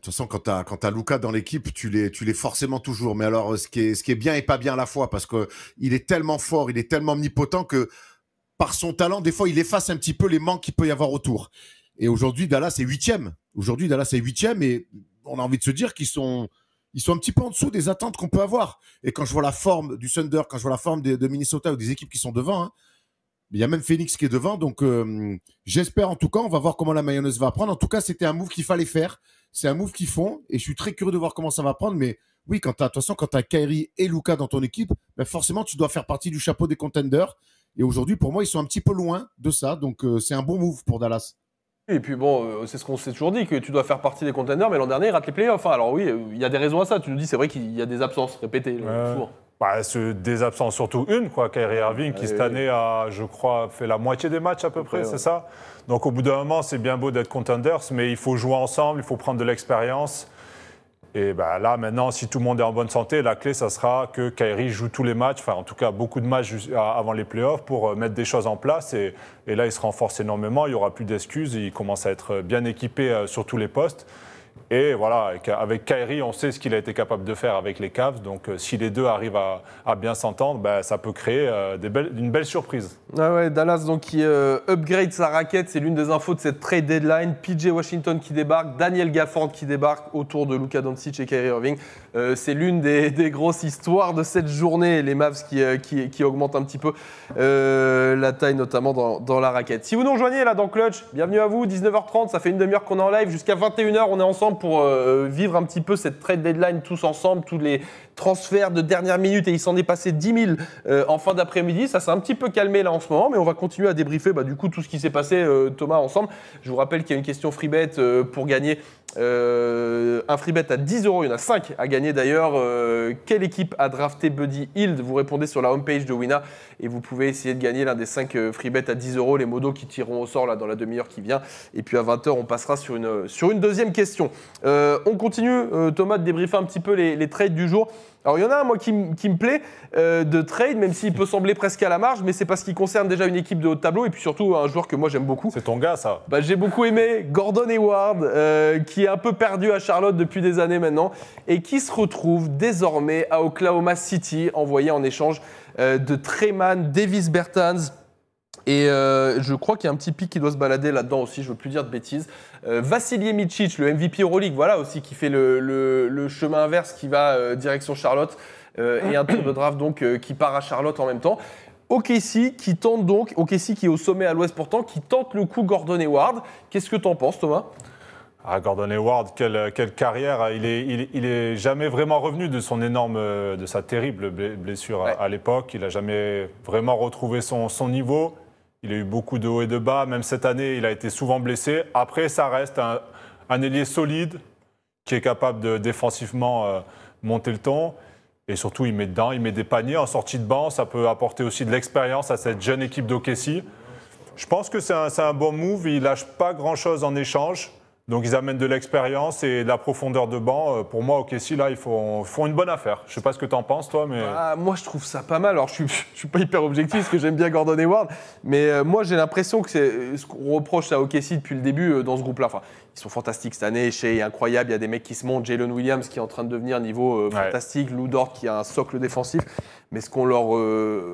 Speaker 3: de toute façon, quand tu as, as, Luca dans l'équipe, tu l'es forcément toujours. Mais alors, euh, ce qui, est, ce qui est bien et pas bien à la fois, parce qu'il est tellement fort, il est tellement omnipotent que par son talent, des fois, il efface un petit peu les manques qu'il peut y avoir autour. Et aujourd'hui, Dallas est huitième. Aujourd'hui, Dallas est huitième et on a envie de se dire qu'ils sont, ils sont un petit peu en dessous des attentes qu'on peut avoir. Et quand je vois la forme du Thunder, quand je vois la forme de, Minnesota ou des équipes qui sont devant, hein, il y a même Phoenix qui est devant. Donc, euh, j'espère en tout cas, on va voir comment la mayonnaise va prendre. En tout cas, c'était un move qu'il fallait faire. C'est un move qu'ils font et je suis très curieux de voir comment ça va prendre. Mais oui, quand as, façon quand tu as Kairi et Luca dans ton équipe, ben forcément, tu dois faire partie du chapeau des contenders. Et aujourd'hui, pour moi, ils sont un petit peu loin de ça. Donc, euh, c'est un bon move pour Dallas.
Speaker 1: Et puis bon, euh, c'est ce qu'on s'est toujours dit, que tu dois faire partie des contenders, mais l'an dernier, il rate les playoffs. Hein. Alors oui, euh, il y a des raisons à ça. Tu nous dis, c'est vrai qu'il y a des absences répétées, bah, des absences, surtout une, quoi, Kyrie Irving, qui cette année a, je crois, fait la
Speaker 2: moitié des matchs à peu près, c'est ça Donc au bout d'un moment, c'est bien beau d'être contenders, mais il faut jouer ensemble, il faut prendre de l'expérience. Et bah, là, maintenant, si tout le monde est en bonne santé, la clé, ça sera que Kyrie joue tous les matchs, enfin en tout cas beaucoup de matchs avant les playoffs pour euh, mettre des choses en place. Et, et là, il se renforce énormément, il n'y aura plus d'excuses, il commence à être bien équipé euh, sur tous les postes. Et voilà, avec Kyrie on sait ce qu'il a été capable de faire avec les Cavs. Donc, euh, si les deux arrivent à, bien s'entendre, bah, ça peut créer euh, des belles, une belle surprise.
Speaker 1: Ah ouais, Dallas donc, qui euh, upgrade sa raquette, c'est l'une des infos de cette trade deadline. PJ Washington qui débarque, Daniel Gafford qui débarque autour de Luka Doncic et Kyrie Irving. c'est l'une <laughs> des, grosses histoires de cette journée. Les Mavs qui, qui, augmentent un petit peu la taille, notamment dans, dans, la raquette. Si vous nous rejoignez là dans Clutch, bienvenue à vous. 19h30, ça fait une demi-heure qu'on est en live. Jusqu'à 21h, on est ensemble pour euh, vivre un petit peu cette trade deadline tous ensemble, tous les, transfert de dernière minute et il s'en est passé 10 000 euh, en fin d'après-midi. Ça s'est un petit peu calmé là en ce moment, mais on va continuer à débriefer bah, du coup tout ce qui s'est passé, euh, Thomas, ensemble. Je vous rappelle qu'il y a une question freebet euh, pour gagner un freebet à 10 euros. Il y en a 5 à gagner d'ailleurs. quelle équipe a drafté Buddy Hild Vous répondez sur la homepage de Wina et vous pouvez essayer de gagner l'un des 5 free à 10 euros, les modos qui tireront au sort là dans la demi-heure qui vient. Et puis à 20h, on passera sur une, sur une deuxième question. on continue, Thomas, de débriefer un petit peu les trades du jour. Alors il y en a un, moi, qui, me plaît euh, de trade, même s'il peut sembler presque à la marge, mais c'est parce qu'il concerne déjà une équipe de haut tableau et puis surtout un joueur que moi j'aime beaucoup. C'est ton gars, ça bah, J'ai beaucoup aimé Gordon Hayward, euh, qui est un peu perdu à Charlotte depuis des années maintenant et qui se retrouve désormais à Oklahoma City, envoyé en échange euh, de Treyman Davis Bertans et euh, je crois qu'il y a un petit pic qui doit se balader là-dedans aussi, je ne veux plus dire de bêtises. Euh, Vassilier le MVP Euroleague, voilà aussi, qui fait le, chemin inverse, qui va euh, direction Charlotte, euh, et un tour de draft donc qui part à Charlotte en même temps. OKC qui tente donc, OKC qui est au sommet à l'ouest pourtant, qui tente le coup Gordon Hayward. Qu'est-ce que tu en penses Thomas ah, Gordon
Speaker 2: Hayward, quelle, carrière hein. il est, jamais vraiment revenu de son énorme, de sa terrible blessure à, l'époque. Il n'a jamais vraiment retrouvé son, son niveau. Il a eu beaucoup de hauts et de bas. Même cette année, il a été souvent blessé. Après, ça reste un, ailier solide qui est capable de défensivement euh, monter le ton. Et surtout, il met dedans, il met des paniers en sortie de banc. Ça peut apporter aussi de l'expérience à cette jeune équipe d'Okessi. Je pense que c'est un, un, bon move. Il lâche pas grand-chose en échange. Donc ils amènent de l'expérience et de la profondeur de banc. Euh, pour moi, au là, ils font, une bonne affaire. Je sais pas ce que tu en penses, toi,
Speaker 1: mais... Bah, moi, je trouve ça pas mal. Alors, je suis, <laughs> suis pas hyper objectif, parce que j'aime bien Gordon Hayward, mais euh, moi, j'ai l'impression que c'est euh, ce qu'on reproche à OKC depuis le début dans ce groupe-là. Enfin, ils sont fantastiques cette année, chez est incroyable, il y a des mecs qui se montent, Jalen Williams qui est en train de devenir niveau fantastique, Lou Dort qui a un socle défensif, mais ce qu'on leur...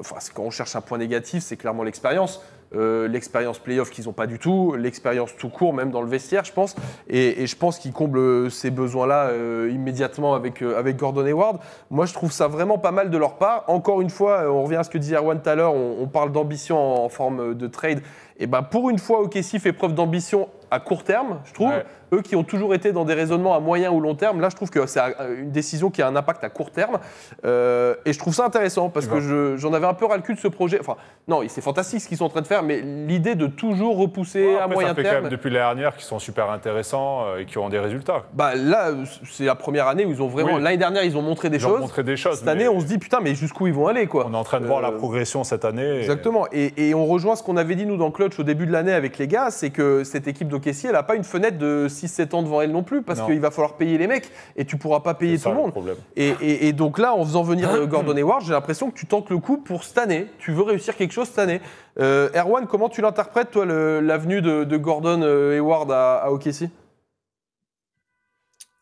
Speaker 1: Enfin, ce qu'on cherche un point négatif, c'est clairement l'expérience. Euh, l'expérience playoff qu'ils n'ont pas du tout, l'expérience tout court, même dans le vestiaire, je pense. Et, je pense qu'ils comblent euh, ces besoins-là euh, immédiatement avec, avec Gordon Hayward. Moi, je trouve ça vraiment pas mal de leur part. Encore une fois, on revient à ce que disait Erwan tout on, parle d'ambition en, forme de trade. Et ben pour une fois, OKC fait preuve d'ambition à court terme, je trouve. Eux qui ont toujours été dans des raisonnements à moyen ou long terme, là, je trouve que c'est une décision qui a un impact à court terme. Euh, et je trouve ça intéressant parce que j'en avais un peu ras cul de ce projet. Enfin, non, c'est fantastique ce qu'ils sont en train de faire, mais l'idée de toujours repousser à moyen ça fait terme. Quand même
Speaker 2: depuis l'année dernière, qui sont super intéressants euh, et qui ont des
Speaker 1: résultats. Bah là, c'est la première année où ils ont vraiment. L'année dernière, ils ont montré des choses. montré des choses. Cette année, on se dit putain, mais jusqu'où ils vont aller quoi. On est en train de voir la euh, progression cette année. Exactement. Et, et on rejoint ce qu'on avait dit nous dans Clutch au début de l'année avec les gars, c'est que cette équipe de caissier, elle n'a pas une fenêtre de 6-7 ans devant elle non plus, parce qu'il va falloir payer les mecs et tu pourras pas payer tout le monde. et, donc là, en faisant venir euh, ah. Gordon Hayward, j'ai l'impression que tu tentes le coup pour cette année. Tu veux réussir quelque chose cette année. Euh, Erwan, comment tu l'interprètes, toi, l'avenue de, de, Gordon euh, Hayward à, à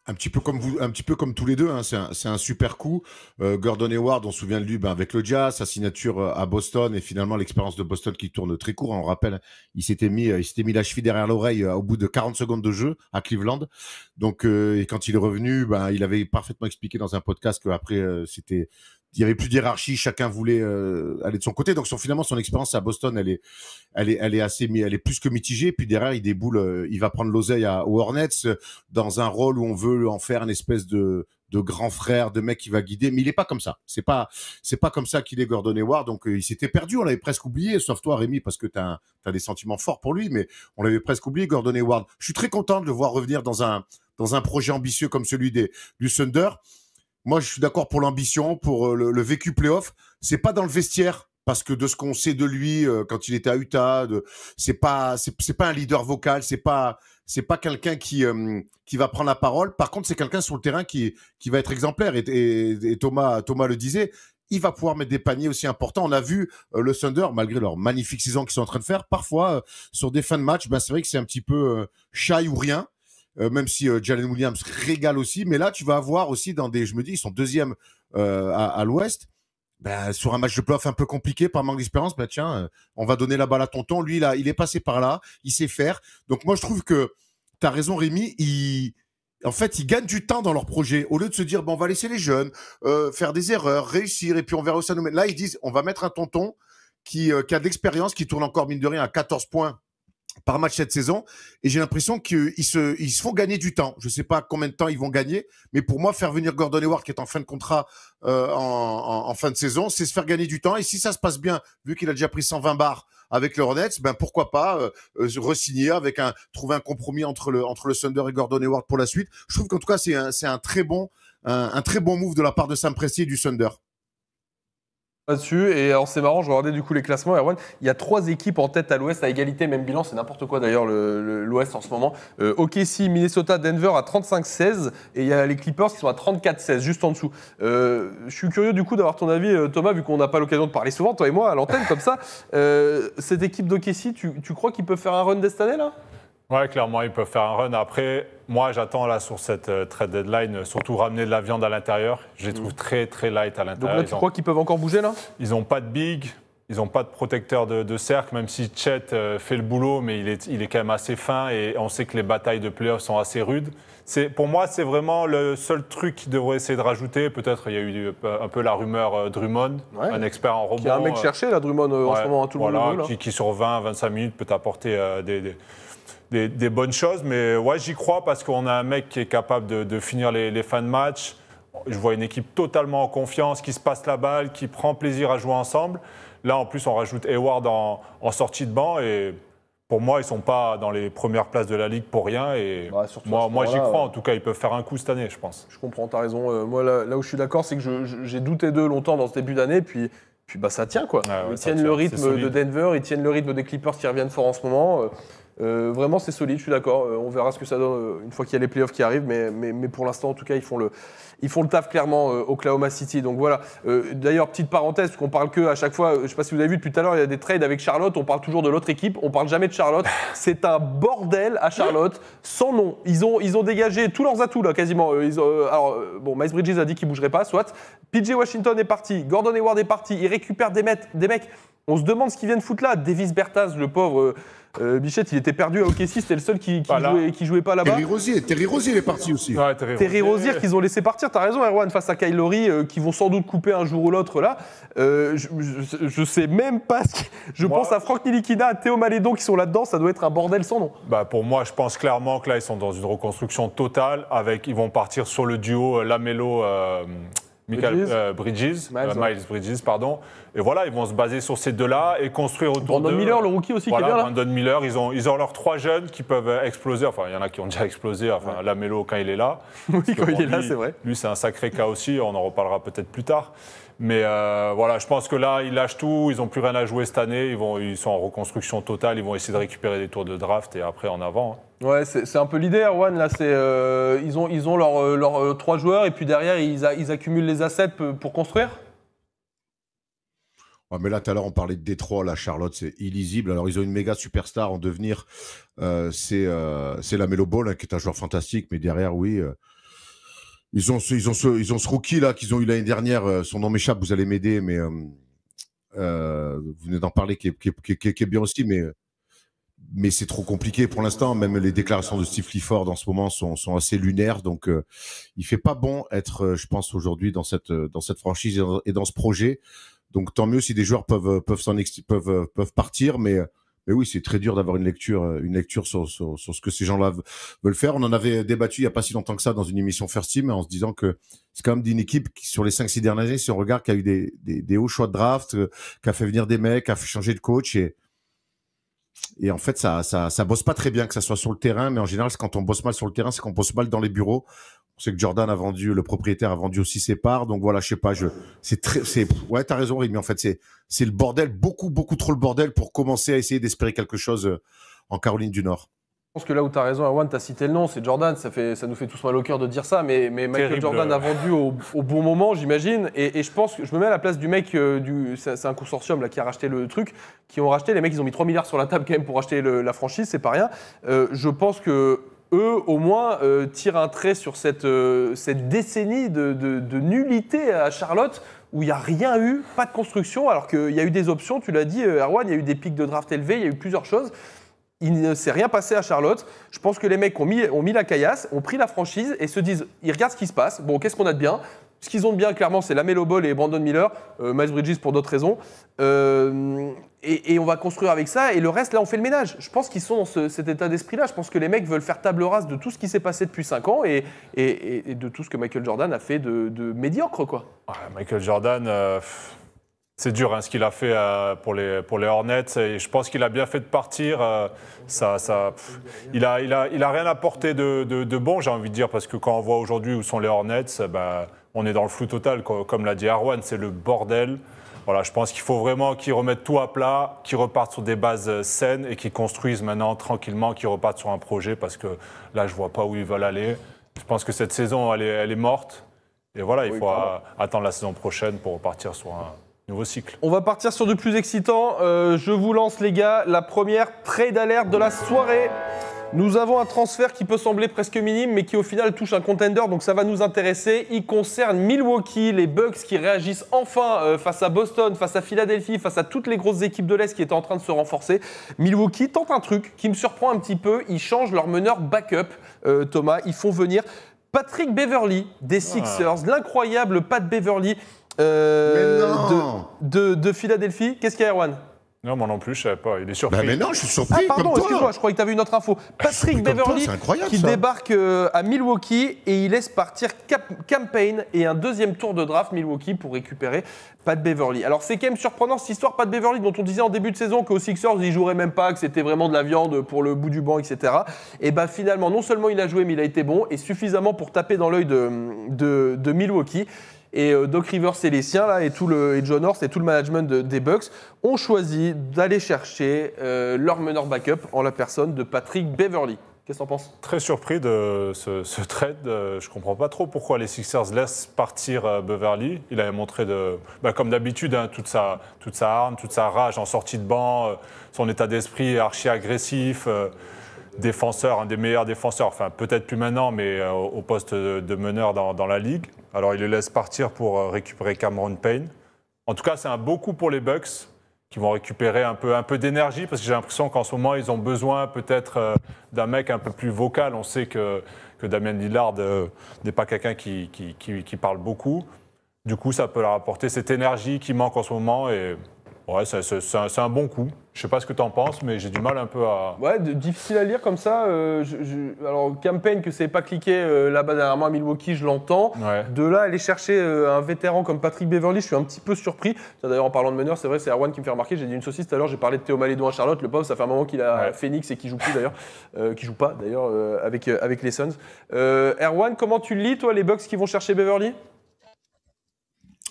Speaker 3: un petit peu comme vous, un petit peu comme tous les deux, hein. c'est un, super coup. Euh, Gordon Hayward, on se souvient de lui ben, avec le Jazz, sa signature euh, à Boston et finalement l'expérience de Boston qui tourne très court. on rappelle, il s'était mis, euh, il s'était mis la cheville derrière l'oreille au bout de 40 secondes de jeu à Cleveland. Donc et quand il est revenu, ben, il avait parfaitement expliqué dans un podcast que après c'était il n'y avait plus d'hierarchie, chacun voulait euh, aller de son côté. Donc son, finalement, son expérience à Boston, elle est, elle est, elle est assez, elle est plus que mitigée. Puis derrière, il déboule, euh, il va prendre l'oseille à Hornets euh, dans un rôle où on veut en faire une espèce de, de grand frère, de mec qui va guider. Mais il est pas comme ça. C'est pas, c'est pas comme ça qu'il est Gordon Hayward. Donc il s'était perdu. On l'avait presque oublié, sauf toi, Rémi, parce que tu as, des sentiments forts pour lui. Mais on l'avait presque oublié, Gordon Hayward. Je suis très content de le voir revenir dans un, dans un projet ambitieux comme celui des, du Thunder. Moi, je suis d'accord pour l'ambition, pour euh, le, le vécu playoff. C'est pas dans le vestiaire parce que de ce qu'on sait de lui euh, quand il était à Utah, c'est pas c'est pas un leader vocal, c'est pas c'est pas quelqu'un qui euh, qui va prendre la parole. Par contre, c'est quelqu'un sur le terrain qui qui va être exemplaire. Et, et, Thomas Thomas le disait, il va pouvoir mettre des paniers aussi importants. On a vu le Thunder malgré leur magnifique saison qu'ils sont en train de faire. Parfois sur des fins de match, ben c'est vrai que c'est un petit peu shy ou rien. Euh, même si euh, Jalen Williams régale aussi. Mais là, tu vas avoir aussi dans des, je me dis, ils sont deuxième euh, à, l'Ouest. Ben, sur un match de playoff un peu compliqué par manque d'expérience, ben tiens, on va donner la balle à Tonton. Lui, là, il est passé par là, il sait faire. Donc moi, je trouve que tu as raison, Rémi. Il, en fait, ils gagnent du temps dans leur projet. Au lieu de se dire, bon, on va laisser les jeunes faire des erreurs, réussir, et puis on verra où ça nous mène. Là, ils disent, on va mettre un tonton qui, qui a de l'expérience, qui tourne encore, mine de rien, à 14 points par match cette saison. Et j'ai l'impression qu'ils se, ils se font gagner du temps. Je ne sais pas combien de temps ils vont gagner, mais pour moi, faire venir Gordon Hayward, qui est en fin de contrat euh, en, fin de saison, c'est se faire gagner du temps. Et si ça se passe bien, vu qu'il a déjà pris 120 bars avec le Hornets, ben pourquoi pas euh, euh, re-signer avec un trouver un compromis entre le entre le Thunder et Gordon Hayward pour la suite. Je trouve qu'en tout cas c'est un c'est un très bon un, un, très bon move de la part de Sam Presti et du Thunder
Speaker 1: dessus Et alors, c'est marrant, je regardais du coup les classements, Erwan. Il y a trois équipes en tête à l'Ouest à égalité, même bilan. C'est n'importe quoi d'ailleurs, l'Ouest en ce moment. Euh, OKC, Minnesota, Denver à 35-16. Et il y a les Clippers qui sont à 34-16, juste en dessous. Euh, je suis curieux du coup d'avoir ton avis, euh, Thomas, vu qu'on n'a pas l'occasion de parler souvent, toi et moi, à l'antenne comme ça. Euh, cette équipe d'OKC, tu, tu crois qu'ils peuvent faire un run année là Ouais, clairement, ils peuvent faire un run. Après, moi, j'attends
Speaker 2: là sur cette très euh, trade deadline, euh, surtout ramener de la viande à l'intérieur. Je les trouve mm. très, très light à l'intérieur. Donc là, tu crois qu'ils peuvent encore bouger là Ils n'ont pas de big, ils n'ont pas de protecteur de, cercle, même si Chet euh, fait le boulot, mais il est, il est quand même assez fin et on sait que les batailles de playoffs sont assez rudes. C'est, pour moi, c'est vraiment le seul truc qu'ils devraient essayer de rajouter. Peut-être il y a eu un peu la rumeur Drummond, un expert en rebond. Il y a un mec cherché, la Drummond, en ce moment, à hein, tout le monde. Qui, sur 20, 25 minutes peut apporter des des, bonnes choses. Mais ouais, j'y crois parce qu'on a un mec qui est capable de, finir les, fins de match. Je vois une équipe totalement en confiance, qui se passe la balle, qui prend plaisir à jouer ensemble. Là, en plus, on rajoute Eward en, sortie de banc et pour moi, ils sont pas dans les premières places de la ligue pour rien. Et moi, moi j'y crois. En tout cas, ils peuvent faire un coup cette année, je pense.
Speaker 1: Je comprends, tu as raison. Euh, moi, là, où je suis d'accord, c'est que j'ai douté d'eux longtemps dans ce début d'année. Puis, puis bah, ça tient, quoi. ils tiennent le rythme de Denver, ils tiennent le rythme des Clippers qui reviennent fort en ce moment. Euh, euh, vraiment, c'est solide, je suis d'accord. Euh, on verra ce que ça donne euh, une fois qu'il y a les playoffs qui arrivent, mais, mais, mais pour l'instant, en tout cas, ils font le, ils font le taf clairement Oklahoma City. Donc voilà. D'ailleurs, petite parenthèse, parce qu'on parle que à chaque fois, je ne sais pas si vous avez vu depuis tout à l'heure, il y a des trades avec Charlotte, on parle toujours de l'autre équipe, on parle jamais de Charlotte. <laughs> C'est un bordel à Charlotte, sans nom. Ils ont, ils ont dégagé tous leurs atouts là, quasiment. Ils alors bon, Miles Bridges a dit qu'il bougerait pas, soit. PJ Washington est parti, Gordon Hayward est parti, ils récupèrent des, mecs. Des mecs on se demande ce qu'ils viennent foutre là. Davis Bertaz, le pauvre. Euh, Bichette, il était perdu à OKC, c'était le seul qui, qui, jouait, pas là-bas. Terry Rosier, Terry Rosier, est parti aussi. Terry, Rosier, qu'ils ont laissé partir, t'as raison, Erwan, face à Kyle euh, qui vont sans doute couper un jour ou l'autre là. Euh, je, sais même pas ce Je pense à Franck Nilikina, à Théo Malédon qui sont là-dedans, ça doit être un bordel sans nom. Bah pour moi, je
Speaker 2: pense clairement que là, ils sont dans une reconstruction totale. Avec, ils vont partir sur le duo Lamelo Michael Bridges, euh, euh, Miles, Bridges, pardon. Et voilà, ils vont se baser sur ces deux-là et construire autour Brandon Miller, le rookie aussi, voilà, qui est Brandon Miller, ils ont, ils ont leurs trois jeunes qui peuvent exploser. Enfin, il y en a qui ont déjà explosé. Enfin, Lamelo quand il est là. <laughs> oui, quand il est là, c'est vrai. Lui, c'est un sacré cas aussi. On en reparlera peut-être plus tard. Mais euh, voilà, je pense que là, ils lâchent tout, ils n'ont plus rien à jouer cette année, ils, vont, ils sont en reconstruction totale, ils vont essayer de récupérer des tours de draft et après en avant.
Speaker 1: Hein. Ouais, c'est un peu l'idée, Erwan. Là, euh, ils ont, ils ont leurs euh, euh, trois joueurs et puis derrière, ils, ils accumulent les assets pour construire
Speaker 3: mais là, tout à l'heure, on parlait de Détroit, la Charlotte, c'est illisible. Alors, ils ont une méga superstar en devenir. c'est la Melo Ball, hein, qui est un joueur fantastique, mais derrière, oui, ils ont ce, ils ont ils ont ce rookie là qu'ils ont eu l'année dernière. Euh, son nom m'échappe, vous allez m'aider, mais euh, euh, vous venez d'en parler, qui est, qui, qui, bien aussi, mais mais c'est trop compliqué pour l'instant. Même les déclarations de Steve Clifford en ce moment sont, sont assez lunaires, donc il il fait pas bon être, je pense, aujourd'hui dans cette dans cette franchise et dans, ce projet. Donc tant mieux si des joueurs peuvent peuvent s'en peuvent peuvent partir, mais mais oui, c'est très dur d'avoir une lecture, euh, une lecture sur, ce que ces gens-là veulent faire. On en avait débattu il n'y a pas si longtemps que ça dans une émission First Team, en se disant que c'est quand même d'une équipe qui, sur les cinq, six dernières années, si on regarde, qui a eu des, hauts choix de draft, euh, qui a fait venir des mecs, qui a fait changer de coach et, et en fait, ça, ça, ça bosse pas très bien, que ça soit sur le terrain, mais en général, quand on bosse mal sur le terrain, c'est qu'on bosse mal dans les bureaux c'est que Jordan a vendu, le propriétaire a vendu aussi ses parts. Donc voilà, je sais pas, je, c'est très, c'est, ouais, t'as raison, mais en fait, c'est, c'est le bordel, beaucoup, beaucoup trop le bordel pour commencer à essayer d'espérer quelque chose euh, en Caroline du Nord. Je pense
Speaker 1: que là où tu as raison, Erwan, tu as cité le nom, c'est Jordan. Ça, fait, ça nous fait tous mal au cœur de dire ça, mais, mais Michael Jordan a vendu au, bon moment, j'imagine. Et, je pense que je me mets à la place du mec, euh, du, c'est un consortium là, qui a racheté le truc, qui ont racheté. Les mecs, ils ont mis 3 milliards sur la table quand même pour acheter la franchise, c'est pas rien. Euh, je pense que eux, au moins, euh, tirent un trait sur cette, euh, cette décennie de, nullité à Charlotte où il n'y a rien eu, pas de construction, alors qu'il y a eu des options, tu l'as dit, euh, Erwan, il y a eu des pics de draft élevés, il y a eu plusieurs choses. Il ne s'est rien passé à Charlotte. Je pense que les mecs ont mis, ont mis la caillasse, ont pris la franchise et se disent, ils regardent ce qui se passe, bon, qu'est-ce qu'on a de bien ce qu'ils ont de bien, clairement, c'est Lamelo Ball et Brandon Miller, euh, Miles Bridges pour d'autres raisons. Euh, et, on va construire avec ça. Et le reste, là, on fait le ménage. Je pense qu'ils sont dans cet état d'esprit-là. Je pense que les mecs veulent faire table rase de tout ce qui s'est passé depuis 5 ans et, de tout ce que Michael Jordan a fait de, médiocre, quoi.
Speaker 2: Michael Jordan. Euh, c'est dur hein, ce qu'il a fait euh, pour, les, pour les Hornets et je pense qu'il a bien fait de partir. Euh, ça, ça, il, a, il, a, rien apporté de, de, bon, j'ai envie de dire, parce que quand on voit aujourd'hui où sont les Hornets, eh ben, on est dans le flou total, comme, l'a dit Arwan, c'est le bordel. Voilà, je pense qu'il faut vraiment qu'ils remettent tout à plat, qu'ils repartent sur des bases euh, saines et qu'ils construisent maintenant tranquillement, qu'ils repartent sur un projet parce que là, je vois pas où ils veulent aller. Je pense que cette saison, elle est, elle est morte. Et voilà, il faut attendre la saison prochaine pour repartir
Speaker 1: sur un, on cycle. On va partir sur du plus excitant. Euh, je vous lance, les gars, la première trade d'alerte de la soirée. Nous avons un transfert qui peut sembler presque minime, mais qui au final touche un contender, donc ça va nous intéresser. Il concerne Milwaukee, les Bucks qui réagissent enfin euh, face à Boston, face à Philadelphie, face à toutes les grosses équipes de l'Est qui étaient en train de se renforcer. Milwaukee tente un truc qui me surprend un petit peu. Ils changent leur meneur backup, euh, Thomas. Ils font venir Patrick Beverly des ah. Sixers, l'incroyable Pat Beverly euh, de, Philadelphie. Qu'est-ce qu'il y a, Erwan non, moi non plus, je ne savais pas. Il est bah, surpris. mais non, je suis surpris. Ah, pardon, excuse-moi, je crois que tu avais une autre info. Patrick Beverly qui débarque euh, à Milwaukee et il laisse partir Campaign et un deuxième tour de draft Milwaukee pour récupérer Pat Beverly. Alors, c'est quand même surprenant cette histoire Pat Beverly dont on disait en début de saison qu'aux Sixers, il jouerait même pas, que c'était vraiment de la viande pour le bout du banc, etc. Et bien finalement, non seulement il a joué, mais il a été bon et suffisamment pour taper dans l'œil de, de Milwaukee. Et euh, Doc Rivers et les siens, là, et, tout le, et John Horst et tout le management de, des Bucks ont choisi d'aller chercher euh, leur meneur backup en la personne de Patrick Beverly. Qu'est-ce que t'en penses
Speaker 2: Très surpris de ce, trade. Euh, je comprends pas trop pourquoi les Sixers laissent partir Beverly. Il avait montré, de, bah, comme d'habitude, hein, toute, sa, toute sa arme, toute sa rage en sortie de banc, son état d'esprit archi agressif défenseur, un des meilleurs défenseurs, enfin peut-être plus maintenant, mais euh, au poste de, meneur dans, la ligue. Alors il les laisse partir pour euh, récupérer Cameron Payne. En tout cas, c'est un beau coup pour les Bucks qui vont récupérer un peu, un peu d'énergie parce que j'ai l'impression qu'en ce moment, ils ont besoin peut-être euh, d'un mec un peu plus vocal. On sait que, que Damien Lillard n'est pas quelqu'un qui, qui, parle beaucoup. Du coup, ça peut leur apporter cette énergie qui manque en ce moment et Ouais, c'est un, bon coup. Je sais pas ce que tu en penses, mais j'ai du mal un peu à.
Speaker 1: Ouais, difficile à lire comme ça. Euh, alors, campagne que c'est pas cliqué euh, là-bas dernièrement à Milwaukee, je l'entends. De là, aller chercher euh, un vétéran comme Patrick Beverly, je suis un petit peu surpris. D'ailleurs, en parlant de meneur, c'est vrai, c'est Erwan qui me fait remarquer. J'ai dit une saucisse tout à l'heure, j'ai parlé de Théo Malédon à Charlotte. Le pauvre, ça fait un moment qu'il a Phoenix et qu'il joue plus d'ailleurs. qui joue pas d'ailleurs avec, avec les Suns. Erwan, comment tu lis, toi, les Bucks qui vont chercher Beverly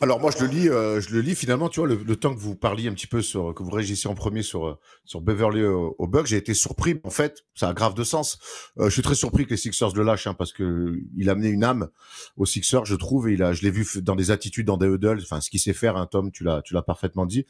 Speaker 3: alors moi, je le lis, euh, je le lis finalement, tu vois, le, temps que vous parliez un petit peu sur, que vous réagissiez en premier sur, euh, sur Beverly euh, au, j'ai été surpris. En fait, ça a grave de sens. je suis très surpris que les Sixers le lâchent, hein, parce que il a amené une âme aux Sixers, je trouve, et il je l'ai vu dans des attitudes, dans des huddles, enfin, ce qu'il sait faire, un hein, Tom, tu l'as, tu l'as parfaitement dit.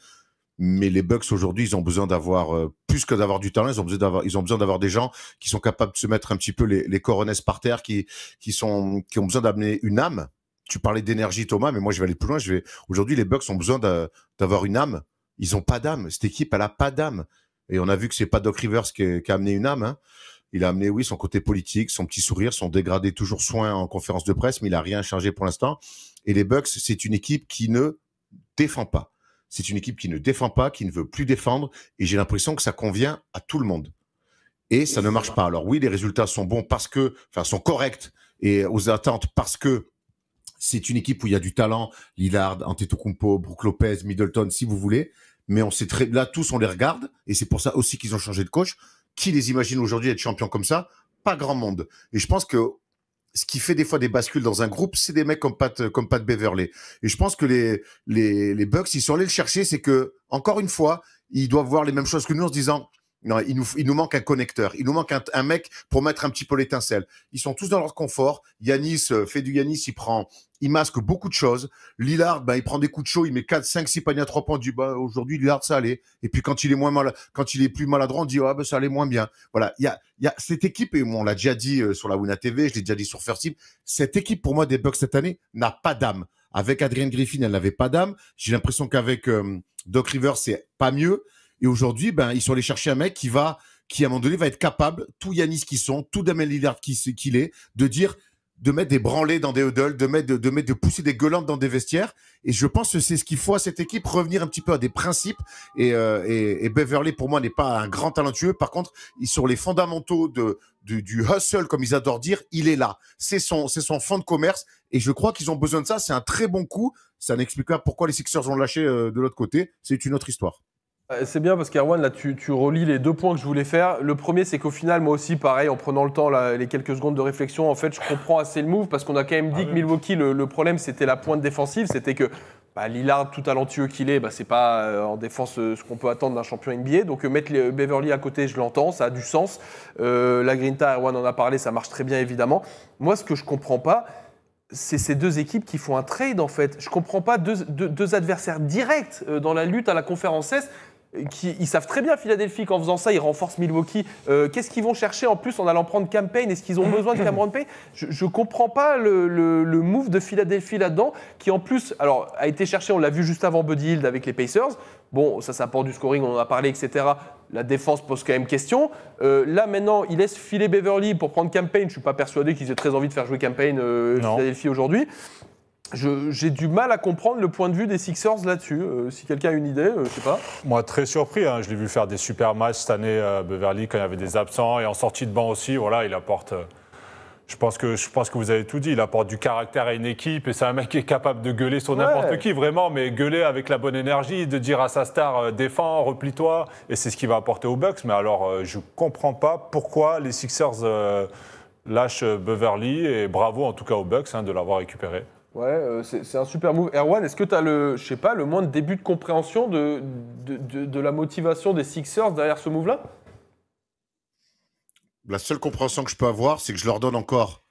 Speaker 3: Mais les Bucks aujourd'hui, ils ont besoin d'avoir plus que d'avoir du talent. Ils ont besoin d'avoir, ils ont besoin d'avoir des gens qui sont capables de se mettre un petit peu les, les par terre, qui qui sont qui ont besoin d'amener une âme tu parlais d'énergie, Thomas, mais moi, je vais aller plus loin. Je vais... Aujourd'hui, les Bucks ont besoin d'avoir une âme. Ils n'ont pas d'âme. Cette équipe, elle a pas d'âme. Et on a vu que c'est pas Doc Rivers qui, a amené une âme. Hein. Il a amené, oui, son côté politique, son petit sourire, son dégradé toujours soin en conférence de presse, mais il a rien changé pour l'instant. Et les Bucks, c'est une équipe qui ne défend pas. C'est une équipe qui ne défend pas, qui ne veut plus défendre. Et j'ai l'impression que ça convient à tout le monde. Et ça ne marche pas. Alors oui, les résultats sont bons parce que, enfin, sont corrects et aux attentes parce que c'est une équipe où il y a du talent, Lillard, Antetokounmpo, Brook Lopez, Middleton, si vous voulez. Mais on sait très, là, tous, on les regarde. Et c'est pour ça aussi qu'ils ont changé de coach. Qui les imagine aujourd'hui être champions comme ça? Pas grand monde. Et je pense que ce qui fait des fois des bascules dans un groupe, c'est des mecs comme Pat, comme Pat Beverley. Et je pense que les, les, les Bucks, ils sont allés le chercher, c'est que, encore une fois, ils doivent voir les mêmes choses que nous en se disant, il nous, il nous manque un connecteur. Il nous manque un, mec pour mettre un petit peu l'étincelle. Ils sont tous dans leur confort. Yanis euh, fait du Yanis, il prend, il masque beaucoup de choses. Lillard, ben, il prend des coups de chaud, il met quatre, 5, 6 paniers à trois points. Du bas aujourd'hui, Lillard, ça allait. Et puis, quand il est moins mal, quand il est plus maladroit, on dit, ah, ben, ça allait moins bien. Voilà. Il y a, il y a cette équipe, et on l'a déjà dit euh, sur la Wuna TV, je l'ai déjà dit sur First Team, cette équipe, pour moi, des Bucks cette année, n'a pas d'âme. Avec Adrienne Griffin, elle n'avait pas d'âme. J'ai l'impression qu'avec euh, Doc Rivers, c'est pas mieux. Et aujourd'hui, ben, ils sont allés chercher un mec qui va, qui à un moment donné va être capable, tout Yanis qui sont, tout Damien Lillard qui qu'il est, de dire, de mettre des branlés dans des huddles, de mettre, de, mettre, de pousser des gueulantes dans des vestiaires. Et je pense que c'est ce qu'il faut à cette équipe, revenir un petit peu à des principes. Et, euh, Beverly, pour moi, n'est pas un grand talentueux. Par contre, sur les fondamentaux de, du, hustle, comme ils adorent dire, il est là. C'est son, c'est son fond de commerce. Et je crois qu'ils ont besoin de ça. C'est un très bon coup. Ça n'explique pas pourquoi les Sixers ont lâché euh, de l'autre côté. C'est une autre histoire.
Speaker 1: Euh, c'est bien parce qu'Erwan, là, tu, relis les deux points que je voulais faire. Le premier, c'est qu'au final, moi aussi, pareil, en prenant le temps, les quelques secondes de réflexion, en fait, je comprends assez le move parce qu'on a quand même dit ah que Milwaukee, le, problème, c'était la pointe défensive. C'était que bah, Lillard, tout talentueux qu'il est, bah, c'est pas euh, en défense euh, ce qu'on peut attendre d'un champion NBA. Donc mettre Beverly à côté, je l'entends, ça a du sens. la Grinta, Erwan en a parlé, ça marche très bien évidemment. Moi, ce que je comprends pas, c'est ces deux équipes qui font un trade en fait. Je comprends pas deux, deux adversaires directs dans la lutte à la conférence S ils savent très bien Philadelphie qu'en faisant ça, ils renforcent Milwaukee. Euh, qu'est-ce qu'ils vont chercher en plus en allant prendre Campaign Est-ce qu'ils ont besoin de <coughs> Cameron Payne Je ne comprends pas le, move de Philadelphie là-dedans, qui en plus alors, a été cherché, on l'a vu juste avant Buddy Hill avec les Pacers. Bon, ça, ça apporte du scoring, on en a parlé, etc. La défense pose quand même question. Euh, là, maintenant, il laisse filer Beverly pour prendre Campaign. Je ne suis pas persuadé qu'ils aient très envie de faire jouer Campaign euh, Philadelphie aujourd'hui j'ai du mal à comprendre le point de vue des Sixers là-dessus. Euh, si quelqu'un a une idée, je euh, je sais pas. Moi, très surpris. Hein. Je l'ai vu faire des super matchs cette année à
Speaker 2: euh, Beverly quand il y avait des absents et en sortie de banc aussi. Voilà, il apporte. je pense, que, je pense que vous avez tout dit. Il apporte du caractère à une équipe et c'est un mec qui est capable de gueuler sur n'importe qui, vraiment, mais gueuler avec la bonne énergie, de dire à sa star défends, replie-toi. Et c'est ce qu'il va apporter aux Bucks. Mais alors, je comprends pas pourquoi les Sixers lâchent Beverly et bravo en tout cas aux Bucks hein, de l'avoir récupéré.
Speaker 1: Ouais, euh, c'est un super move. Erwan, est-ce que tu as le, je sais pas, le début de compréhension de, de, de, de la motivation des Sixers derrière ce move-là
Speaker 3: La seule compréhension que je peux avoir, c'est que je leur donne encore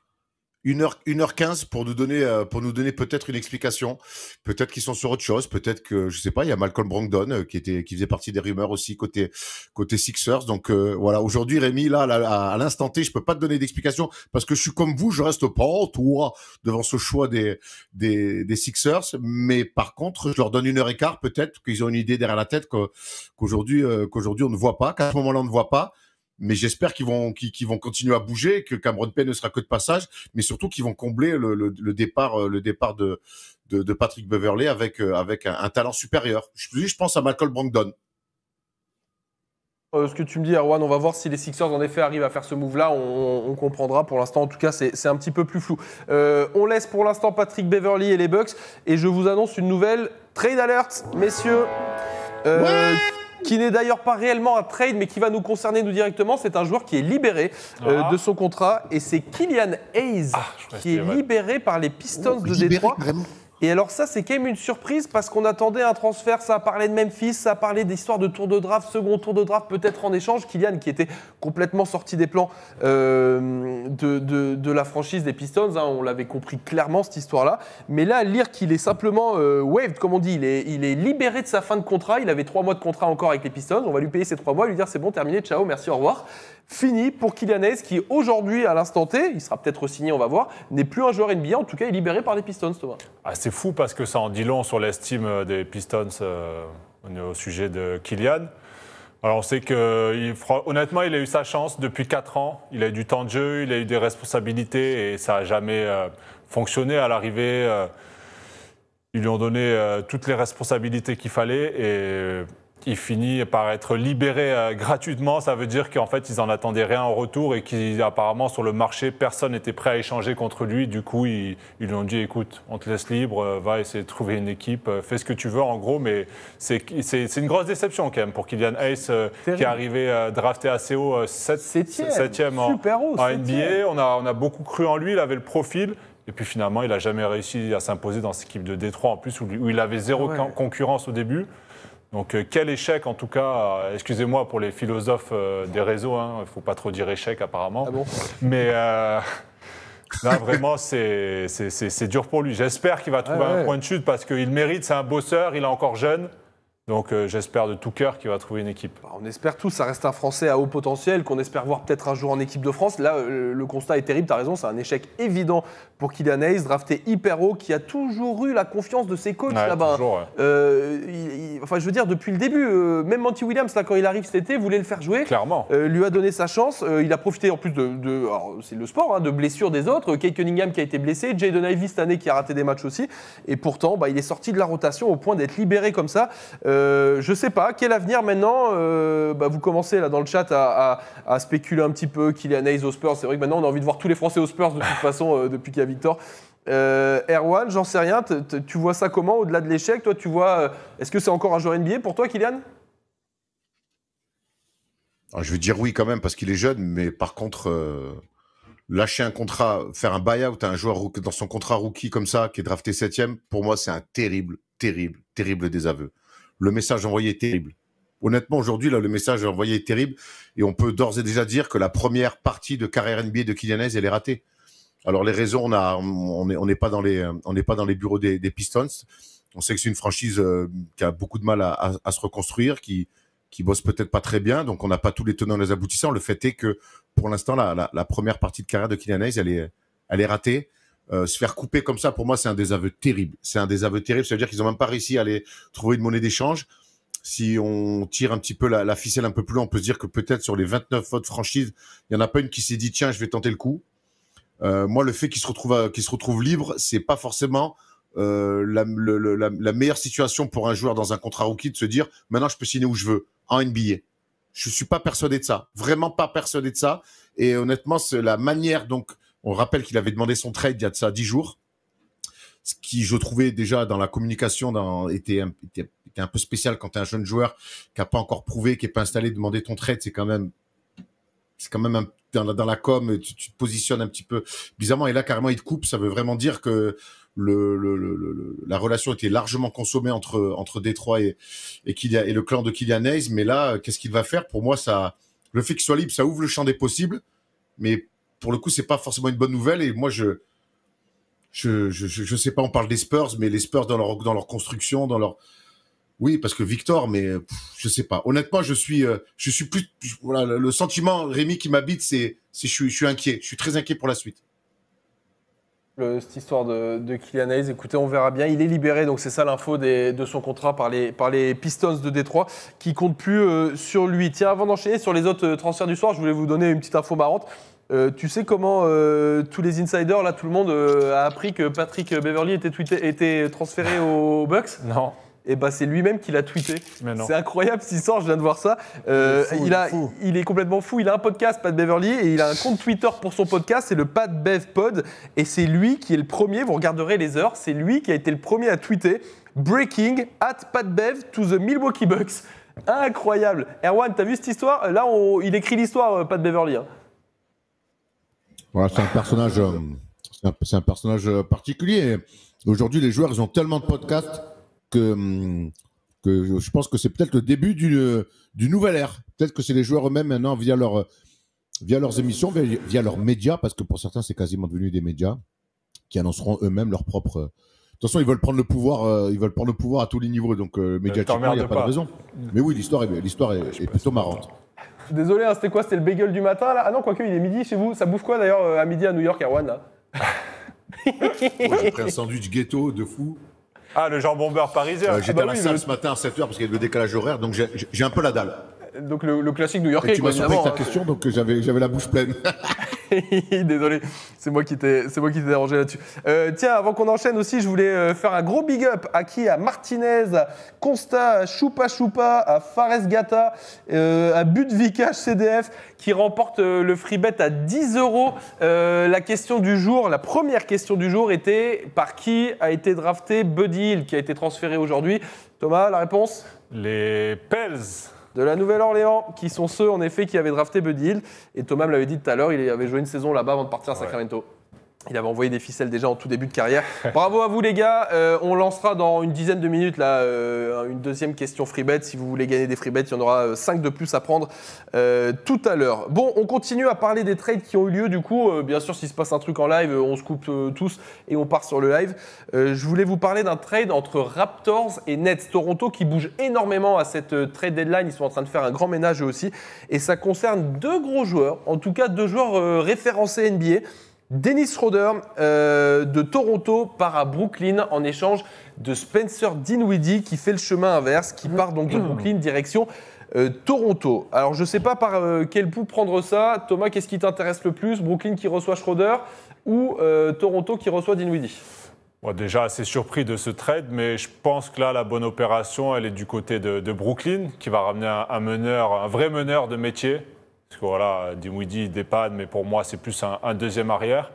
Speaker 3: 1 heure, 1h15 pour nous donner, euh, pour nous donner peut-être une explication. Peut-être qu'ils sont sur autre chose. Peut-être que, je sais pas, il y a Malcolm Brongdon euh, qui était, qui faisait partie des rumeurs aussi côté, côté Sixers. Donc, euh, voilà. Aujourd'hui, Rémi, là, à l'instant T, je peux pas te donner d'explication parce que je suis comme vous, je reste pas toi devant ce choix des, des, des Sixers. Mais par contre, je leur donne une heure et quart peut-être qu'ils ont une idée derrière la tête qu'aujourd'hui, qu'aujourd'hui on ne voit pas, qu'à ce moment-là on ne voit pas mais j'espère qu'ils vont vont continuer à bouger, que Cameron Payne ne sera que de passage, mais surtout qu'ils vont combler le, départ le départ euh, de, de, Patrick Beverley avec euh, avec un, talent supérieur. Je, je pense à Michael Brangdon.
Speaker 1: Euh, ce que tu me dis, Erwan, on va voir si les Sixers en effet arrivent à faire ce move-là. On, comprendra. Pour l'instant, en tout cas, c'est un petit peu plus flou. on laisse pour l'instant Patrick Beverly et les Bucks. Et je vous annonce une nouvelle trade alert, messieurs. ouais qui n'est d'ailleurs pas réellement un trade, mais qui va nous concerner nous directement. C'est un joueur qui est libéré euh, ah. de son contrat et c'est Kylian Hayes ah, qui est libéré par les Pistons oh, de Détroit. Et alors ça, c'est quand même une surprise parce qu'on attendait un transfert, ça a parlé de Memphis, ça a parlé d'histoire de tour de draft, second tour de draft peut-être en échange. Kylian qui était complètement sorti des plans euh, de, la franchise des Pistons, hein, on l'avait compris clairement cette histoire-là. Mais là, lire qu'il est simplement euh, waived, comme on dit, il est, il est libéré de sa fin de contrat, il avait trois mois de contrat encore avec les Pistons, on va lui payer ces trois mois, lui dire c'est bon, terminé, ciao, merci, au revoir fini pour Kylian qui aujourd'hui à l'instant T, il sera peut-être signé, on va voir, n'est plus un joueur NBA, en tout cas il est libéré par les Pistons Thomas.
Speaker 2: Ah, c'est fou parce que ça en dit long sur l'estime euh, des Pistons euh, au sujet de Kylian. Alors on sait que il, honnêtement il a eu sa chance depuis 4 ans, il a eu du temps de jeu, il a eu des responsabilités et ça n'a jamais euh, fonctionné à l'arrivée. ils lui ont donné toutes les responsabilités qu'il fallait et il finit par être libéré euh, gratuitement. Ça veut dire qu'en fait, ils n'en attendaient rien en retour et qu'apparemment, sur le marché, personne n'était prêt à échanger contre lui. Du coup, ils, lui ont dit écoute, on te laisse libre, euh, va essayer de trouver une équipe, euh, fais ce que tu veux, en gros. Mais c'est une grosse déception quand même pour Kylian Hayes, qui est arrivé drafté assez haut, 7, ème en, NBA. On a, beaucoup cru en lui, il avait le profil. Et puis finalement, il n'a jamais réussi à s'imposer dans cette équipe de Détroit, en plus, où, il avait zéro concurrence au début. Donc euh, quel échec en tout cas, euh, excusez-moi pour les philosophes euh, des réseaux, il hein, ne faut pas trop dire échec apparemment, ah mais là <laughs> vraiment c'est dur pour lui. J'espère qu'il va trouver un point de chute parce qu'il mérite, c'est un bosseur, il est
Speaker 1: encore jeune. Donc euh, j'espère de tout cœur qu'il va trouver une équipe. Bah, on espère tous, ça reste un Français à haut potentiel qu'on espère voir peut-être un jour en équipe de France. Là, euh, le constat est terrible, t'as raison, c'est un échec évident pour Kylian Hayes, drafté hyper haut, qui a toujours eu la confiance de ses coachs là-bas. Euh, il, enfin, je veux dire, depuis le début, euh, même Monty Williams, quand il arrive cet été, voulait le faire jouer. Clairement. lui a donné sa chance. il a profité en plus de. c'est le sport, hein, de blessures des autres. Kate Cunningham qui a été blessé, Jaden Ivey cette année qui a raté des matchs aussi. Et pourtant, bah, il est sorti de la rotation au point d'être libéré comme ça. Euh, je sais pas, quel avenir maintenant euh, bah, Vous commencez là dans le chat à, spéculer un petit peu Kylian Nays aux Spurs. C'est vrai que maintenant on a envie de voir tous les Français aux Spurs de toute <laughs> façon euh, depuis qu'il y a Victor. Euh, Erwan, j'en sais rien, tu vois ça comment au-delà de l'échec Toi, tu vois, est-ce que c'est encore un joueur NBA pour toi, Kylian
Speaker 3: ah, Je vais dire oui quand même parce qu'il est jeune, mais par contre, lâcher un contrat, faire un buy-out à un joueur dans son contrat rookie comme ça, qui est drafté septième, pour moi, c'est un terrible, terrible, terrible désaveu le message envoyé est terrible. Honnêtement, aujourd'hui, là, le message envoyé est terrible. Et on peut d'ores et déjà dire que la première partie de carrière NBA de Kylianese, elle est ratée. Alors, les raisons, on n'est pas, dans les, bureaux des, Pistons. On sait que c'est une franchise euh, qui a beaucoup de mal à, se reconstruire, qui, qui bosse peut-être pas très bien, donc on n'a pas tous les tenants et les aboutissants. Le fait est que pour l'instant, la, première partie de carrière de Kylianese, elle est ratée. Euh, se faire couper comme ça, pour moi, c'est un désaveu terrible. C'est un désaveu terrible. Ça veut dire qu'ils n'ont même pas réussi à aller trouver une monnaie d'échange. Si on tire un petit peu la, ficelle un peu plus loin, on peut se dire que peut-être sur les 29 autres franchises, il n'y en a pas une qui s'est dit tiens, je vais tenter le coup. Euh, moi, le fait qu'ils se retrouvent libres, se retrouvent c'est pas forcément euh, la, meilleure situation pour un joueur dans un contrat rookie de se dire maintenant je peux signer où je veux en NBA. Je suis pas persuadé de ça, vraiment pas persuadé de ça. Et honnêtement, c'est la manière donc on rappelle qu'il avait demandé son trade il y a de ça 10 jours, ce qui, je trouvais déjà dans la communication, dans, était, un, peu spécial quand tu es un jeune joueur qui n'a pas encore prouvé, qui n'est pas installé, demander ton trade, c'est quand même, c'est quand même dans, la, dans com, tu, te positionnes un petit peu bizarrement. Et là, carrément, il te coupe. Ça veut vraiment dire que le, la relation était largement consommée entre entre Détroit et et, Kylian, et le clan de Kylian Mais là, qu'est-ce qu'il va faire Pour moi, ça, le fait qu'il soit libre, ça ouvre le champ des possibles. Mais pour le coup, c'est pas forcément une bonne nouvelle. Et moi, je, je, je, je, sais pas, on parle des Spurs, mais les Spurs dans leur, dans leur construction, dans leur, oui, parce que Victor, mais je je sais pas. Honnêtement, je suis, euh, je suis plus, voilà, le sentiment Rémi qui m'habite, c'est, je suis, je suis inquiet. Je suis très inquiet pour la suite.
Speaker 1: cette histoire de, de Kylian écoutez, on verra bien. Il est libéré, donc c'est ça l'info de son contrat par les, par les Pistons de Détroit, qui comptent plus euh, sur lui. Tiens, avant d'enchaîner sur les autres euh, transferts du soir, je voulais vous donner une petite info marrante. Euh, tu sais comment euh, tous les insiders, là, tout le monde euh, a appris que Patrick Beverly était, transféré aux Bucks Non. Et eh bah ben, c'est lui-même qui l'a tweeté. C'est incroyable, s'il sort, je viens de voir ça. Il est complètement fou. Il a un podcast, Pat Beverly, et il a un compte Twitter pour son podcast, c'est le Pat Bev Pod. Et c'est lui qui est le premier, vous regarderez les heures, c'est lui qui a été le premier à tweeter Breaking at Pat Bev to the Milwaukee Bucks. Incroyable. Erwan, t'as vu cette histoire Là, il écrit l'histoire, Pat Beverly. Hein
Speaker 3: c'est un personnage, euh, c'est un, personnage euh, particulier. Aujourd'hui, les joueurs, ils ont tellement de podcasts que, mm, je pense que c'est peut-être le début euh, d'une nouvelle ère. Peut-être que c'est les joueurs eux-mêmes maintenant via leur via leurs émissions, via, leurs médias, parce que pour certains, c'est quasiment devenu des médias qui annonceront eux-mêmes leur propre. De toute façon, ils veulent prendre le pouvoir, ils veulent prendre le pouvoir à tous les niveaux, donc médiatiquement, il n'y a pas, de raison. Mais oui, l'histoire l'histoire est plutôt marrante.
Speaker 1: Désolé, hein, c'était quoi C'était le bagel du matin là Ah non, quoique il est midi chez vous. Ça bouffe quoi d'ailleurs euh, à midi à New York, à One <laughs>
Speaker 3: j'ai pris un sandwich ghetto de fou. Ah, le jambon beurre parisien. Euh, j'étais ah bah à la salle ce matin à 7h parce qu'il y a le décalage horaire, donc j'ai- un peu la dalle. Donc le, classique new-yorkais. tu m'as surpris ta hein. question, donc euh, j'avais j'avais la bouche pleine. <laughs> <laughs> Désolé, c'est moi qui t'ai dérangé
Speaker 1: là-dessus. Euh, tiens, avant qu'on enchaîne aussi, je voulais euh, faire un gros big up à qui À Martinez, à Consta, à Choupa Choupa, à Fares Gata, euh, à Budvika CDF qui remporte le free bet à 10 euros. La question du jour, la première question du jour était par qui a été drafté Buddy Hill qui a été transféré aujourd'hui Thomas, la réponse Les Pels de la Nouvelle-Orléans, qui sont ceux en effet qui avaient drafté Buddy Hill. Et Thomas me l'avait dit tout à l'heure, il avait joué une saison là-bas avant de partir à Sacramento. Il avait envoyé des ficelles déjà en tout début de carrière. <laughs> Bravo à vous les gars. Euh, on lancera dans une dizaine de minutes là, euh, une deuxième question free bet. Si vous voulez gagner des free bets, il y en aura 5 euh, de plus à prendre tout à l'heure. Bon, on continue à parler des trades qui ont eu lieu. Du coup, bien sûr, s'il se passe un truc en live, on se coupe tous et on part sur le live. je voulais vous parler d'un trade entre Raptors et Nets Toronto qui bouge énormément à cette trade deadline. Ils sont en train de faire un grand ménage eux aussi. Et ça concerne deux gros joueurs, en tout cas deux joueurs référencés NBA. Dennis Schroeder euh, de Toronto part à Brooklyn en échange de Spencer Dinwiddie qui fait le chemin inverse, qui part donc de Brooklyn direction euh, Toronto. Alors je ne sais pas par euh, quel bout prendre ça. Thomas, qu'est-ce qui t'intéresse le plus Brooklyn qui reçoit Schroeder ou Toronto qui reçoit Dinwiddie
Speaker 2: Moi Déjà assez surpris de ce trade, mais je pense que là la bonne opération elle est du côté de, Brooklyn qui va ramener un meneur, un vrai meneur de métier parce que voilà, Dimoudi mais pour moi, c'est plus un, deuxième arrière.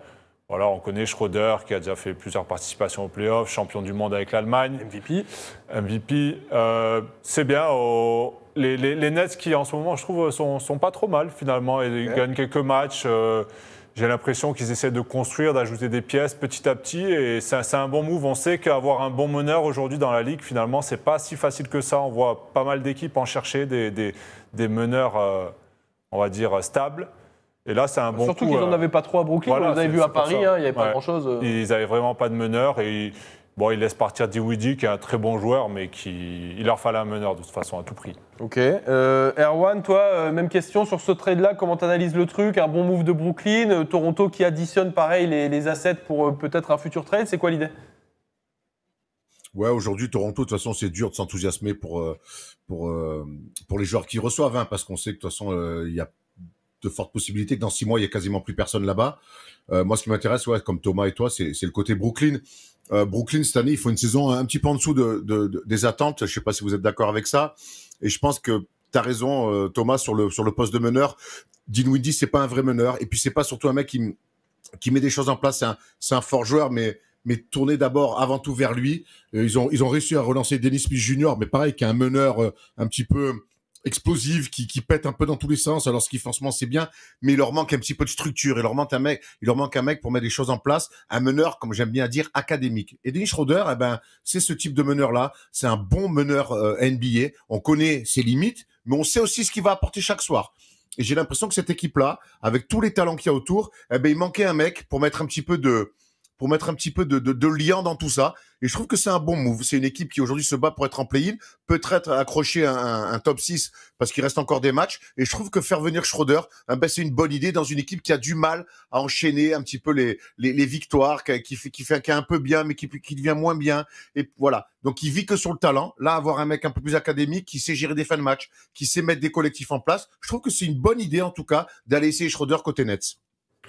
Speaker 2: Voilà, on connaît Schroeder qui a déjà fait plusieurs participations aux playoffs, champion du monde avec l'Allemagne. MVP. MVP. Euh, c'est bien. les, Nets qui, en ce moment, je trouve, sont, sont pas trop mal finalement. Ils gagnent quelques matchs. Euh, j'ai l'impression qu'ils essaient de construire, d'ajouter des pièces petit à petit. Et c'est un bon move. On sait qu'avoir un bon meneur aujourd'hui dans la Ligue, finalement, c'est pas si facile que ça. On voit pas mal d'équipes en chercher des, meneurs. Euh, on va dire, stable. Et là, c'est un bon Surtout coup. Surtout qu'ils n'en euh, avaient
Speaker 1: pas trop à Brooklyn, vous avez vu à Paris, hein, il n'y avait pas grand-chose. Euh.
Speaker 2: Ils n'avaient vraiment pas de meneur et bon, ils laissent partir Diwidi, qui est un très bon joueur, mais qui, il leur fallait un meneur de toute façon à tout prix.
Speaker 1: Ok. Euh, Erwan, toi, même question sur ce trade-là, comment tu analyses le truc Un bon move de Brooklyn, Toronto qui additionne pareil les, assets pour peut-être un futur trade, c'est quoi l'idée
Speaker 3: Ouais, aujourd'hui, Toronto, de toute façon, c'est dur de s'enthousiasmer pour, euh, pour, euh, pour les joueurs qui reçoivent, hein, parce qu'on sait que de toute façon, euh, il y a de fortes possibilités que dans six mois, il y a quasiment plus personne là-bas. moi, ce qui m'intéresse, ouais, comme Thomas et toi, c'est le côté Brooklyn. Brooklyn, cette année, il faut une saison un petit peu en dessous de, des attentes. Je ne sais pas si vous êtes d'accord avec ça. Et je pense que tu as raison, Thomas, sur le, sur le poste de meneur. ce c'est pas un vrai meneur. Et puis, c'est pas surtout un mec qui, qui met des choses en place. C'est un, un fort joueur, mais mais tourner d'abord avant tout vers lui. Euh, ils, ont, ils ont réussi à relancer Dennis Smith Jr., mais pareil, qui est un meneur euh, un petit peu explosif, qui, pète un peu dans tous les sens, alors ce qui forcément c'est bien, mais il leur manque un petit peu de structure, il leur manque un mec, il leur manque un mec pour mettre les choses en place, un meneur, comme j'aime bien dire, académique. Et Dennis Schroeder, eh ben, c'est ce type de meneur-là, c'est un bon meneur euh, NBA, on connaît ses limites, mais on sait aussi ce qu'il va apporter chaque soir. Et j'ai l'impression que cette équipe-là, avec tous les talents qu'il y a autour, eh ben, il manquait un mec pour mettre un petit peu de, pour mettre un petit peu de, de, lien dans tout ça. Et je trouve que c'est un bon move. C'est une équipe qui aujourd'hui se bat pour être en play-in, peut-être accrocher un, un, top 6 parce qu'il reste encore des matchs. Et je trouve que faire venir Schroeder, eh ben, c'est une bonne idée dans une équipe qui a du mal à enchaîner un petit peu les, les, victoires, qui, qui, fait, qui fait un peu bien, mais qui, qui devient moins bien. Et voilà. Donc il vit que sur le talent. Là, avoir un mec un peu plus académique qui sait gérer des fins de match, qui sait mettre des collectifs en place, je trouve que c'est une bonne idée en tout cas d'aller essayer Schroeder côté Nets.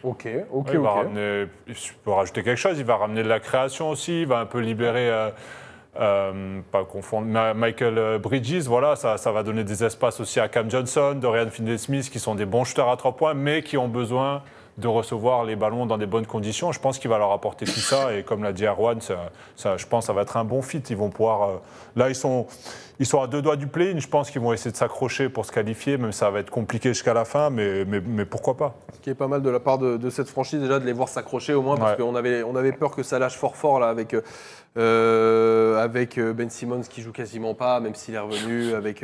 Speaker 3: Ok,
Speaker 2: ok, il va Ramener, quelque chose, il va ramener de la création aussi, il va un peu libérer, euh, euh, pas confondre, Michael Bridges, voilà, ça, ça, va donner des espaces aussi à Cam Johnson, Dorian Finney-Smith, qui sont des bons shooters à trois points, mais qui ont besoin de recevoir les ballons dans des bonnes conditions. Je pense qu'il va leur apporter tout ça. Et comme l'a dit Arwan, je pense que ça va être un bon fit. Ils vont pouvoir. Euh, là, ils sont, ils sont à deux doigts du play-in. Je pense qu'ils vont essayer de s'accrocher pour se qualifier. Même ça va être compliqué jusqu'à la fin, mais, mais, pourquoi pas
Speaker 1: Ce qui est pas mal de la part de, cette franchise, déjà, de les voir s'accrocher au moins, parce qu'on avait, on avait peur que ça lâche fort fort là avec. Euh, euh, avec Ben Simmons qui joue quasiment pas, même s'il est revenu, avec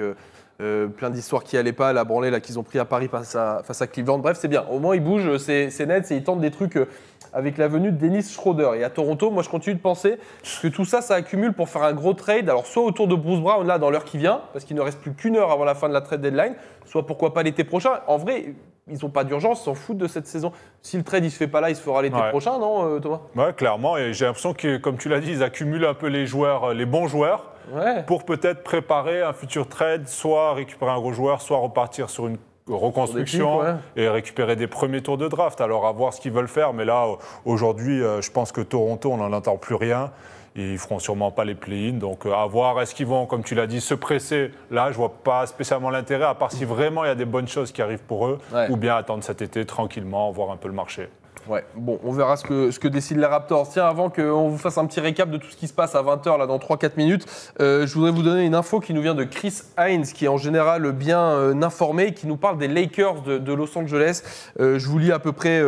Speaker 1: euh, plein d'histoires qui allaient pas, la branlée là qu'ils ont pris à Paris face à, face à Cleveland. Bref, c'est bien. Au moins, ils bougent, euh, c'est net, c'est ils tentent des trucs euh, avec la venue de Dennis Schroeder. Et à Toronto, moi, je continue de penser que tout ça, ça accumule pour faire un gros trade. Alors, soit autour de Bruce Brown là dans l'heure qui vient, parce qu'il ne reste plus qu'une heure avant la fin de la trade deadline, soit pourquoi pas l'été prochain. En vrai, ils n'ont pas d'urgence, s'en foutent de cette saison. Si le trade il se fait pas là, il se fera l'été prochain, non, euh, Thomas Ouais,
Speaker 2: clairement. Et j'ai l'impression que, comme tu l'as dit, ils accumulent un peu les joueurs, euh, les bons joueurs, pour peut-être préparer un futur trade, soit récupérer un gros joueur, soit repartir sur une reconstruction et récupérer des premiers tours de draft. Alors à voir ce qu'ils veulent faire, mais là aujourd'hui, euh, je pense que Toronto, on n'en entend plus rien. Ils feront sûrement pas les play Donc, euh, à voir, est-ce qu'ils vont, comme tu l'as dit, se presser Là, je vois pas spécialement l'intérêt, à part si vraiment il y a des bonnes choses qui arrivent pour eux, ou bien attendre cet été tranquillement, voir un peu le marché.
Speaker 1: Ouais, bon, on verra ce que, ce que décident les Raptors. Tiens, avant qu'on vous fasse un petit récap de tout ce qui se passe à 20h, là, dans 3-4 minutes, euh, je voudrais vous donner une info qui nous vient de Chris Hines, qui est en général bien euh, informé, qui nous parle des Lakers de, Los Angeles. je vous lis à peu près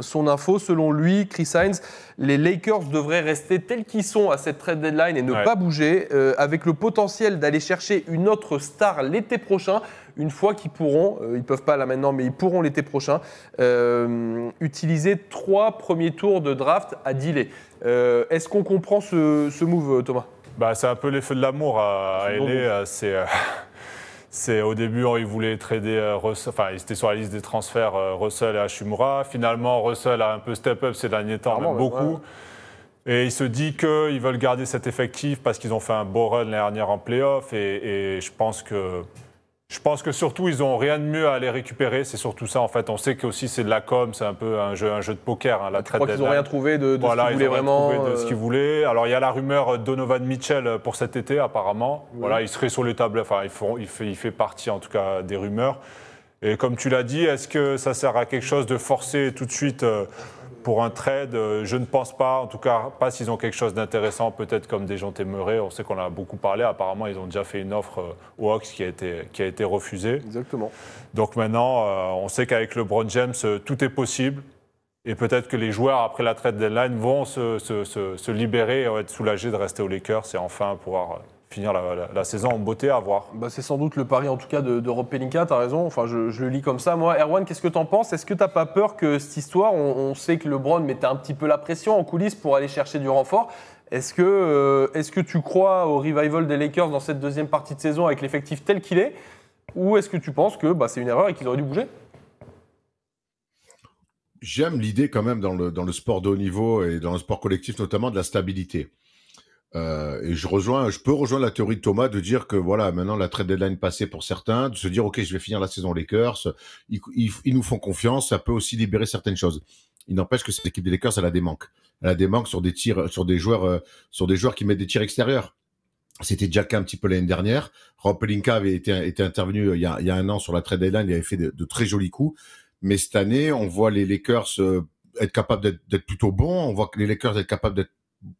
Speaker 1: son info. Selon lui, Chris Hines, les Lakers devraient rester tels qu'ils sont à cette trade deadline et ne pas bouger, euh, avec le potentiel d'aller chercher une autre star l'été prochain, une fois qu'ils pourront, euh, ils ne peuvent pas là maintenant, mais ils pourront l'été prochain, euh, utiliser trois premiers tours de draft à dealer. Est-ce qu'on comprend ce, ce move, Thomas bah, C'est un peu l'effet de l'amour à, à
Speaker 2: LA, c'est au début, hein, ils voulaient trader euh, Russell, enfin, ils étaient sur la liste des transferts euh, Russell et Hashimura. Finalement, Russell a un peu step up ces derniers temps, beaucoup. Et il se dit qu'ils veulent garder cet effectif parce qu'ils ont fait un beau run l'année dernière en playoff. Et, et je pense que je pense que surtout, ils n'ont rien de mieux à aller récupérer. C'est surtout ça, en fait. On sait que aussi c'est de la com, c'est un peu un jeu, de poker, hein, Je la qu'ils n'ont rien trouvé
Speaker 1: de, ce qu'ils voulaient vraiment de ce qu'ils
Speaker 2: voulaient. Alors, il y a la rumeur Donovan Mitchell pour cet été, apparemment. Voilà, il serait sur les tables. Enfin, il, il, fait, partie, en tout cas, des rumeurs. Et comme tu l'as dit, est-ce que ça sert à quelque chose de forcer tout de suite euh, pour un trade, euh, je ne pense pas, en tout cas pas s'ils ont quelque chose d'intéressant, peut-être comme des gens témérés, on sait qu'on a beaucoup parlé, apparemment ils ont déjà fait une offre euh, aux Hawks qui a été, qui a été refusée. Exactement. Donc maintenant, euh, on sait qu'avec LeBron James, tout est possible. Et peut-être que les joueurs, après la trade deadline, vont se, se, se, se libérer et être soulagés de rester aux Lakers et enfin pouvoir finir la,
Speaker 1: saison en beauté à voir. Bah, c'est sans doute le pari en tout cas de, de Rob Pelinka, tu as raison, enfin, je, le lis comme ça. Moi, Erwan, qu'est-ce que t'en en penses Est-ce que tu pas peur que cette histoire, on, sait que LeBron mettait un petit peu la pression en coulisses pour aller chercher du renfort, est-ce que, euh, que, tu crois au revival des Lakers dans cette deuxième partie de saison avec l'effectif tel qu'il est Ou est-ce que tu penses que bah, c'est une erreur et qu'ils auraient dû bouger
Speaker 3: J'aime l'idée quand même dans le sport de haut niveau et dans le sport collectif notamment de la stabilité. Euh, et je rejoins, je peux rejoindre la théorie de Thomas de dire que voilà, maintenant la trade deadline passée pour certains, de se dire ok, je vais finir la saison Lakers, ils, ils, nous font confiance, ça peut aussi libérer certaines choses. Il n'empêche que cette équipe des Lakers, elle a des manques, elle a des manques sur des tirs, sur des joueurs, euh, sur des joueurs qui mettent des tirs extérieurs. C'était déjà un petit peu l'année dernière. Rob Pelinka avait été, intervenu euh, il y, a, un an sur la trade deadline, il avait fait de, très jolis coups, mais cette année, on voit les Lakers être capables d'être plutôt bons, on voit que les Lakers être capables d'être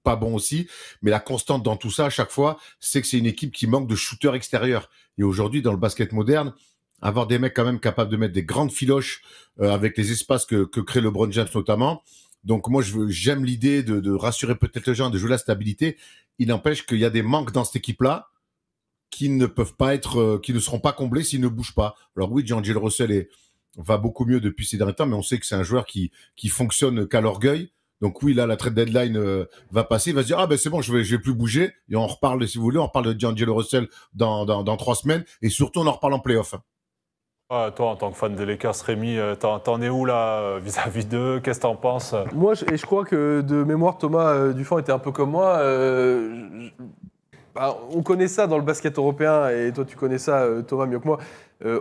Speaker 3: pas bon aussi. Mais la constante dans tout ça, à chaque fois, c'est que c'est une équipe qui manque de shooters extérieurs. Et aujourd'hui, dans le basket moderne, avoir des mecs quand même capables de mettre des grandes filoches euh, avec les espaces que, que crée LeBron James notamment. Donc moi, j'aime l'idée de, de, rassurer peut-être les gens, de jouer la stabilité. Il n'empêche qu'il y a des manques dans cette équipe-là qui ne peuvent pas être, euh, qui ne seront pas comblés s'ils ne bougent pas. Alors oui, Jean-Gilles Russell est, va beaucoup mieux depuis ces derniers temps, mais on sait que c'est un joueur qui, qui fonctionne qu'à l'orgueil. Donc oui, là, la trade deadline euh, va passer. Il va se dire, ah ben c'est bon, je vais, vais plus bouger. Et on reparle, si vous voulez, on reparle de D'Angelo Russell dans, dans, trois semaines. Et surtout, on en reparle en playoff. off
Speaker 2: ah, toi, en tant que fan de Lakers, Rémi, euh, t'en es où là euh, vis-à-vis d'eux Qu'est-ce que t'en penses
Speaker 3: Moi, je, et je crois que de mémoire,
Speaker 1: Thomas Dufont était un peu comme moi. Bah, on connaît ça dans le basket européen, et toi, tu connais ça, Thomas, mieux que moi.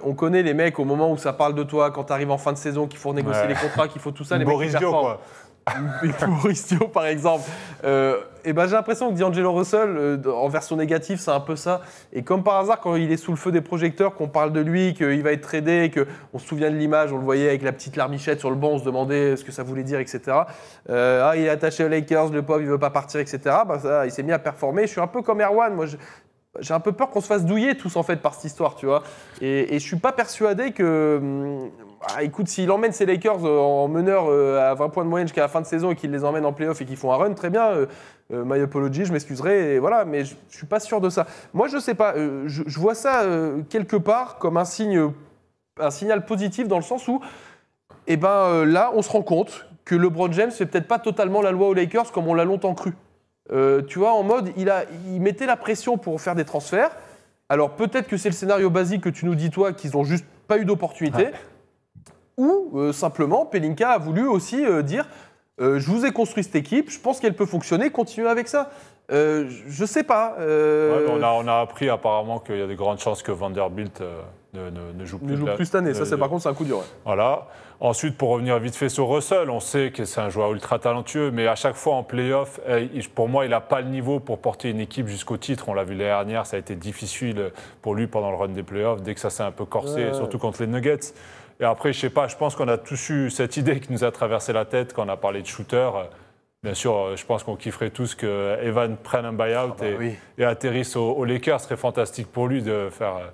Speaker 1: on connaît les mecs au moment où ça parle de toi, quand tu arrives en fin de saison, qu'il faut négocier les contrats, qu'il faut tout ça. Les mecs, quoi pour Ristio, par exemple. et euh, eh ben, j'ai l'impression que D'Angelo Russell, euh, en version négative, c'est un peu ça. Et comme par hasard, quand il est sous le feu des projecteurs, qu'on parle de lui, qu'il va être tradé, qu'on se souvient de l'image, on le voyait avec la petite larmichette sur le banc, on se demandait ce que ça voulait dire, etc. Euh, ah, il est attaché aux Lakers, le pauvre, il veut pas partir, etc. Ben, bah, il s'est mis à performer. Je suis un peu comme Erwan. Moi, j'ai un peu peur qu'on se fasse douiller tous en fait par cette histoire, tu vois. Et, et je suis pas persuadé que hum, ah, écoute, s'il emmène ses Lakers euh, en meneur euh, à 20 points de moyenne jusqu'à la fin de saison et qu'il les emmène en playoff et qu'ils font un run, très bien. Euh, my apology, je m'excuserai, voilà, mais je, ne suis pas sûr de ça. Moi, je sais pas, je, vois ça quelque part comme un signe, un signal positif dans le sens où, eh ben là, on se rend compte que LeBron James fait peut-être pas totalement la loi aux Lakers comme on l'a longtemps cru. tu vois, en mode, il, a, il mettait la pression pour faire des transferts. Alors peut-être que c'est le scénario basique que tu nous dis toi qu'ils ont juste pas eu d'opportunité ou euh, simplement Pelinka a voulu aussi euh, dire euh, je vous ai construit cette équipe, je pense qu'elle peut fonctionner, continuez avec ça. Euh, je sais pas. on, a,
Speaker 2: on, a, appris apparemment qu'il y a de grandes chances que Vanderbilt ne, joue plus, ne joue plus cette année. Ça, c'est par contre, c'est un coup dur. Voilà. Ensuite, pour revenir vite fait sur Russell, on sait que c'est un joueur ultra talentueux, mais à chaque fois en playoff, eh, pour moi, il n'a pas le niveau pour porter une équipe jusqu'au titre. On l'a vu l'année dernière, ça a été difficile pour lui pendant le run des playoffs, dès que ça s'est un peu corsé, surtout contre les Nuggets. Et après, je sais pas, je pense qu'on a tous eu cette idée qui nous a traversé la tête quand on a parlé de shooter. Bien sûr, euh, je pense qu'on kifferait tous que euh, Evan prenne un buyout ah bah out et, atterrisse au Lakers. Ce serait fantastique pour lui de, faire, euh,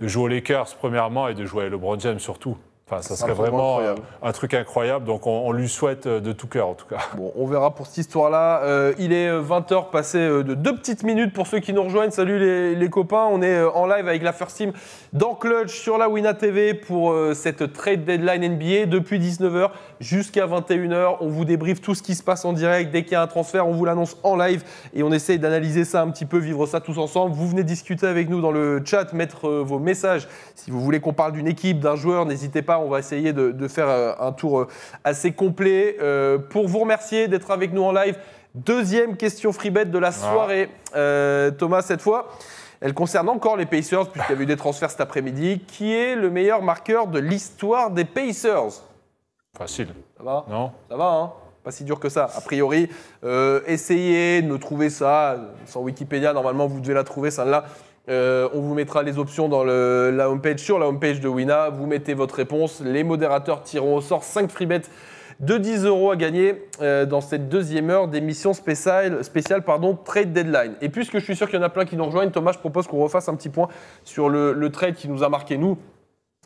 Speaker 2: de jouer aux Lakers, premièrement, et de jouer le LeBron James surtout. Enfin, ça serait vraiment
Speaker 1: un truc incroyable, donc on, lui souhaite euh, de tout cœur en tout cas. Bon, on verra pour cette histoire-là. Euh, il est 20h euh, passé de deux petites minutes pour ceux qui nous rejoignent. Salut les, les copains, on est en live avec la First Team dans Clutch sur la Wina TV pour cette trade deadline NBA depuis 19h jusqu'à 21h. On vous débriefe tout ce qui se passe en direct. Dès qu'il y a un transfert, on vous l'annonce en live et on essaye d'analyser ça un petit peu, vivre ça tous ensemble. Vous venez discuter avec nous dans le chat, mettre vos messages. Si vous voulez qu'on parle d'une équipe, d'un joueur, n'hésitez pas on va essayer de, faire euh, un tour euh, assez complet. Euh, pour vous remercier d'être avec nous en live, deuxième question free de la ah. soirée. Thomas, cette fois, elle concerne encore les Pacers, puisqu'il y a eu des transferts cet après-midi. Qui est le meilleur marqueur de l'histoire des Pacers Facile. Ça va Non. Ça va, hein pas si dur que ça. A priori, essayez de trouver ça. Sans Wikipédia, normalement, vous devez la trouver, celle-là. Euh, on vous mettra les options dans la homepage sur la homepage de Wina. Vous mettez votre réponse. Les modérateurs tireront au sort 5 free bets de 10 euros à gagner euh, dans cette deuxième heure d'émission spéciale, pardon, Trade Deadline. Et puisque je suis sûr qu'il y en a plein qui nous rejoignent, Thomas, je propose qu'on refasse un petit point sur le, trade qui nous a marqué, nous,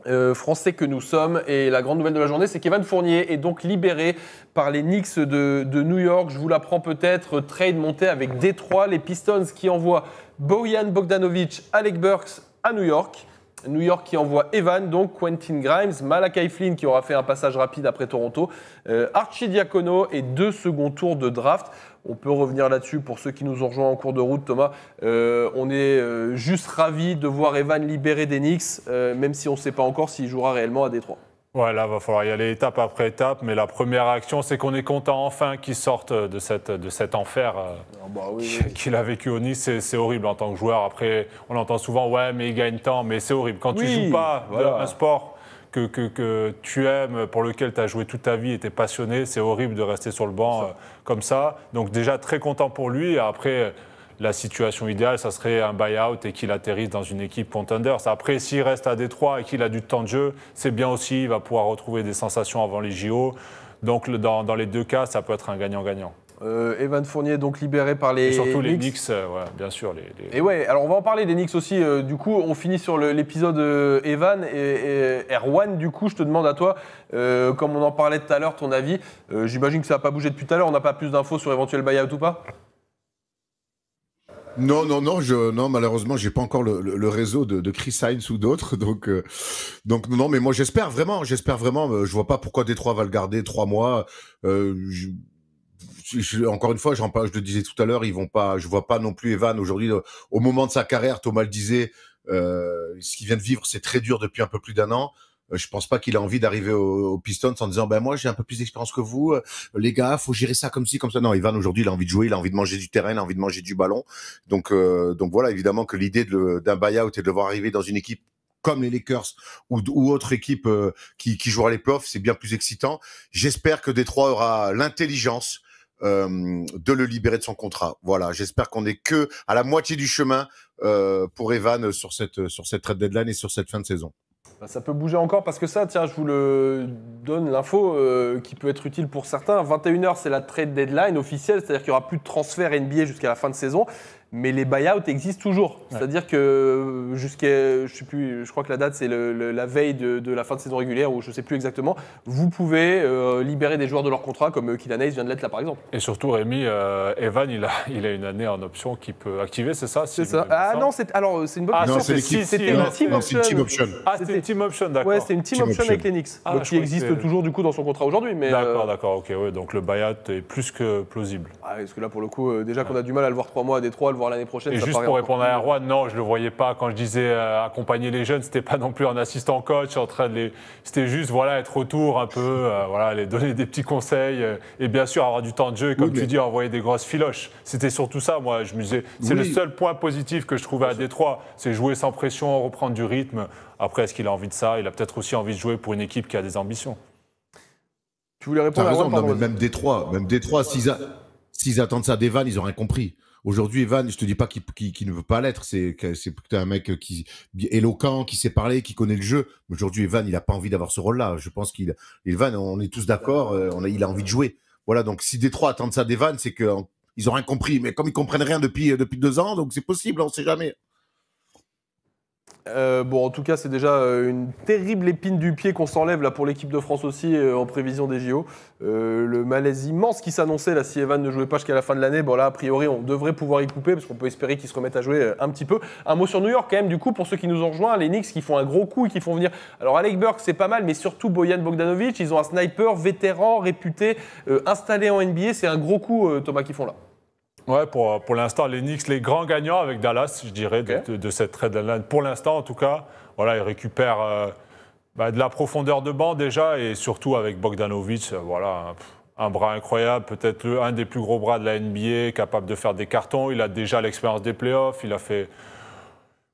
Speaker 1: euh, français que nous sommes. Et la grande nouvelle de la journée, c'est qu'Evan Fournier est donc libéré par les Knicks de, de New York. Je vous l'apprends peut-être, trade monté avec Détroit, les Pistons qui envoient Bojan Bogdanovic, Alec Burks à New York. New York qui envoie Evan, donc Quentin Grimes, Malakai Flynn qui aura fait un passage rapide après Toronto, euh, Archie Diacono et deux seconds tours de draft. On peut revenir là-dessus pour ceux qui nous ont rejoints en cours de route, Thomas. Euh, on est euh, juste ravis de voir Evan libérer d'Enix, même si on ne sait pas encore s'il jouera réellement à Détroit. Ouais,
Speaker 2: là, va falloir y aller étape après étape, mais la première action, c'est qu'on est content enfin qu'il sorte de, cette, de cet enfer euh, ah bah <laughs> qu'il a vécu au Nice. C'est horrible en tant que joueur. Après, on entend souvent, ouais, mais il gagne tant, mais c'est horrible. Quand tu joues pas un sport que, tu aimes, pour lequel tu as joué toute ta vie et tu es passionné, c'est horrible de rester sur le banc euh, comme ça. Donc, déjà, très content pour lui. Après la situation idéale, ça serait un buy et qu'il atterrisse dans une équipe contender. Après, s'il reste à Détroit et qu'il a du temps de jeu, c'est bien aussi, il va pouvoir retrouver des sensations avant les JO. Donc, dans, les deux cas, ça peut être un gagnant-gagnant.
Speaker 4: Euh,
Speaker 1: Evan Fournier donc libéré par les et surtout les Knicks,
Speaker 2: euh, bien sûr. Et
Speaker 1: ouais, alors on va en parler des Knicks aussi. Euh, du coup, on finit sur l'épisode Evan et, Erwan. Du coup, je te demande à toi, comme on en parlait tout à l'heure, ton avis. J'imagine que ça n'a pas bougé depuis tout à l'heure. On n'a pas plus d'infos sur éventuel buyout ou pas
Speaker 3: non, non, non, je, non, malheureusement, j'ai pas encore le, réseau de, Chris Hines ou d'autres, <laughs> donc, euh, donc non, mais moi j'espère vraiment, j'espère vraiment. Euh, je vois pas pourquoi Détroit va le garder trois mois. Euh, encore une fois, je le disais tout à l'heure, ils vont pas, je vois pas non plus Evan aujourd'hui euh, au moment de sa carrière. Thomas le disait, ce qu'il vient de vivre, c'est très dur depuis un peu plus d'un an. Euh, je pense pas qu'il a envie d'arriver aux au Pistons en disant ben moi j'ai un peu plus d'expérience que vous, euh, les gars, faut gérer ça comme ci comme ça. Non, Evan aujourd'hui il a envie de jouer, il a envie de manger du terrain, il a envie de manger du ballon. Donc euh, donc voilà évidemment que l'idée d'un buyout et de le voir arriver dans une équipe comme les Lakers ou, ou autre équipe qui, qui jouera les playoffs, c'est bien plus excitant. J'espère que Détroit aura l'intelligence de le libérer de son contrat. Voilà, j'espère qu'on est que à la moitié du chemin pour Evan sur cette sur cette trade deadline et sur cette fin de saison.
Speaker 1: Bah, ça peut bouger encore parce que ça, tiens, je vous le donne l'info euh, qui peut être utile pour certains. 21h, c'est la trade deadline officielle, c'est-à-dire qu'il n'y aura plus de transfert NBA jusqu'à la fin de saison mais les buyouts existent toujours. C'est-à-dire que euh, jusqu'à, je sais plus, je crois que la date c'est la veille de, la fin de saison régulière ou je sais plus exactement, vous pouvez euh, libérer des joueurs de leur contrat comme euh, Kylian vient de l'être là par exemple. Et surtout Rémi,
Speaker 2: Evan il a, <laughs> il a une année en option qui peut activer, c'est ça C'est ça.
Speaker 1: Ah non, c'est, alors c'est une bonne ah, question. c'est une, team option. Ah c'est une team option, d'accord. Ouais, c'est une team, option, avec l'Enix ah, qui existe toujours du coup dans son contrat aujourd'hui. Mais d'accord, d'accord, ok, ouais, donc le buyout est plus que plausible. Ah, parce que là pour le coup, déjà qu'on a du mal à le voir trois mois à Détroit, voir l'année prochaine. Et juste pour répondre à
Speaker 2: Erwan, non, je le voyais pas quand je disais euh, accompagner les jeunes, c'était pas non plus un assistant coach en train de les, c'était juste voilà être autour un peu, euh, voilà les donner des petits conseils euh, et bien sûr avoir du temps de jeu et comme tu dis envoyer des grosses filoches. C'était surtout ça, moi je me disais, c'est le seul point positif que je trouvais à Détroit, c'est jouer sans pression, reprendre du rythme. Après, est-ce qu'il a envie de ça Il a peut-être aussi envie de jouer pour une équipe qui a des ambitions.
Speaker 3: Tu voulais répondre à raison, même Détroit, même Détroit, s'ils attendent ça vannes ils ont rien compris. Aujourd'hui, Evan, je te dis pas qu'il ne veut pas l'être. C'est plutôt un mec qui éloquent, qui sait parler, qui connaît le jeu. Aujourd'hui, Evan, il a pas envie d'avoir ce rôle-là. Je pense qu'il, Evan, on est tous d'accord. Euh, il a envie de jouer. Voilà. Donc, si Détroit attend ça d'Evan, c'est qu'ils ont rien compris. Mais comme ils comprennent rien depuis euh, depuis deux ans, donc c'est possible. On ne sait jamais. Euh, bon, en tout cas, c'est déjà euh, une terrible épine du pied qu'on s'enlève là pour l'équipe
Speaker 1: de France aussi euh, en prévision des JO. le malaise immense qui s'annonçait là si Evan ne jouait pas jusqu'à la fin de l'année. Bon là, a priori, on devrait pouvoir y couper parce qu'on peut espérer qu'il se remette à jouer un petit peu. Un mot sur New York quand même. Du coup, pour ceux qui nous ont rejoints, les Knicks qui font un gros coup et qui font venir. Alors Alec Burke, c'est pas mal, mais surtout Bojan Bogdanovic. Ils ont un sniper vétéran, réputé, installé en NBA. C'est un gros coup, Thomas, qu'ils font là.
Speaker 2: Ouais, pour, pour l'instant, les Knicks, les grands gagnants avec Dallas, je dirais, de, cette trade Pour l'instant, en tout cas, voilà, ils récupèrent euh, bah, de la profondeur de banc déjà, et surtout avec Bogdanovic, euh, voilà, un, bras incroyable, peut-être un des plus gros bras de la NBA, capable de faire des cartons. Il a déjà l'expérience des playoffs, il a fait.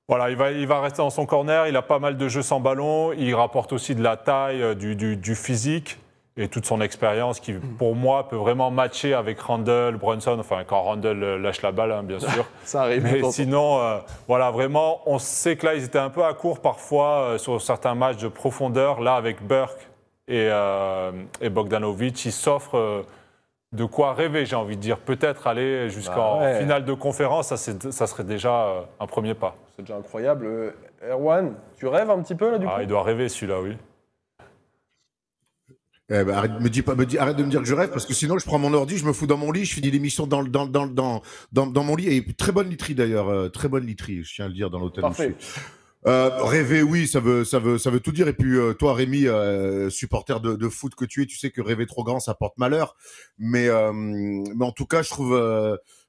Speaker 2: Voilà, il va, rester dans son corner, il a pas mal de jeux sans ballon, il rapporte aussi de la taille, euh, du, du physique et toute son expérience qui, pour moi, peut vraiment matcher avec Randall, Brunson, enfin quand Randall euh, lâche la balle, hein, bien <laughs> sûr. Ça arrive. Mais sinon, euh, voilà, vraiment, on sait que là, ils étaient un peu à court parfois euh, sur certains matchs de profondeur. Là, avec Burke et, Bogdanovic, ils s'offrent de quoi rêver, j'ai envie de dire. Peut-être
Speaker 1: aller jusqu'en bah
Speaker 2: finale de conférence, ça, serait déjà un premier pas.
Speaker 1: C'est déjà incroyable. Erwan, tu rêves un petit peu là du ah, Il doit rêver celui-là, oui.
Speaker 3: Eh ben, arrête, me dis pas, me arrête de me dire que je rêve parce que sinon je prends mon ordi, je me fous dans mon lit, je finis l'émission dans, dans, dans, dans, mon lit. Et très bonne literie d'ailleurs, euh, très bonne literie, je tiens à le dire dans l'hôtel. Euh, rêver, oui, ça veut, ça ça veut tout dire. Et puis euh, toi, Rémi, euh, supporter de, foot que tu es, tu sais que rêver trop grand, ça porte malheur. Mais, mais en tout cas, je trouve,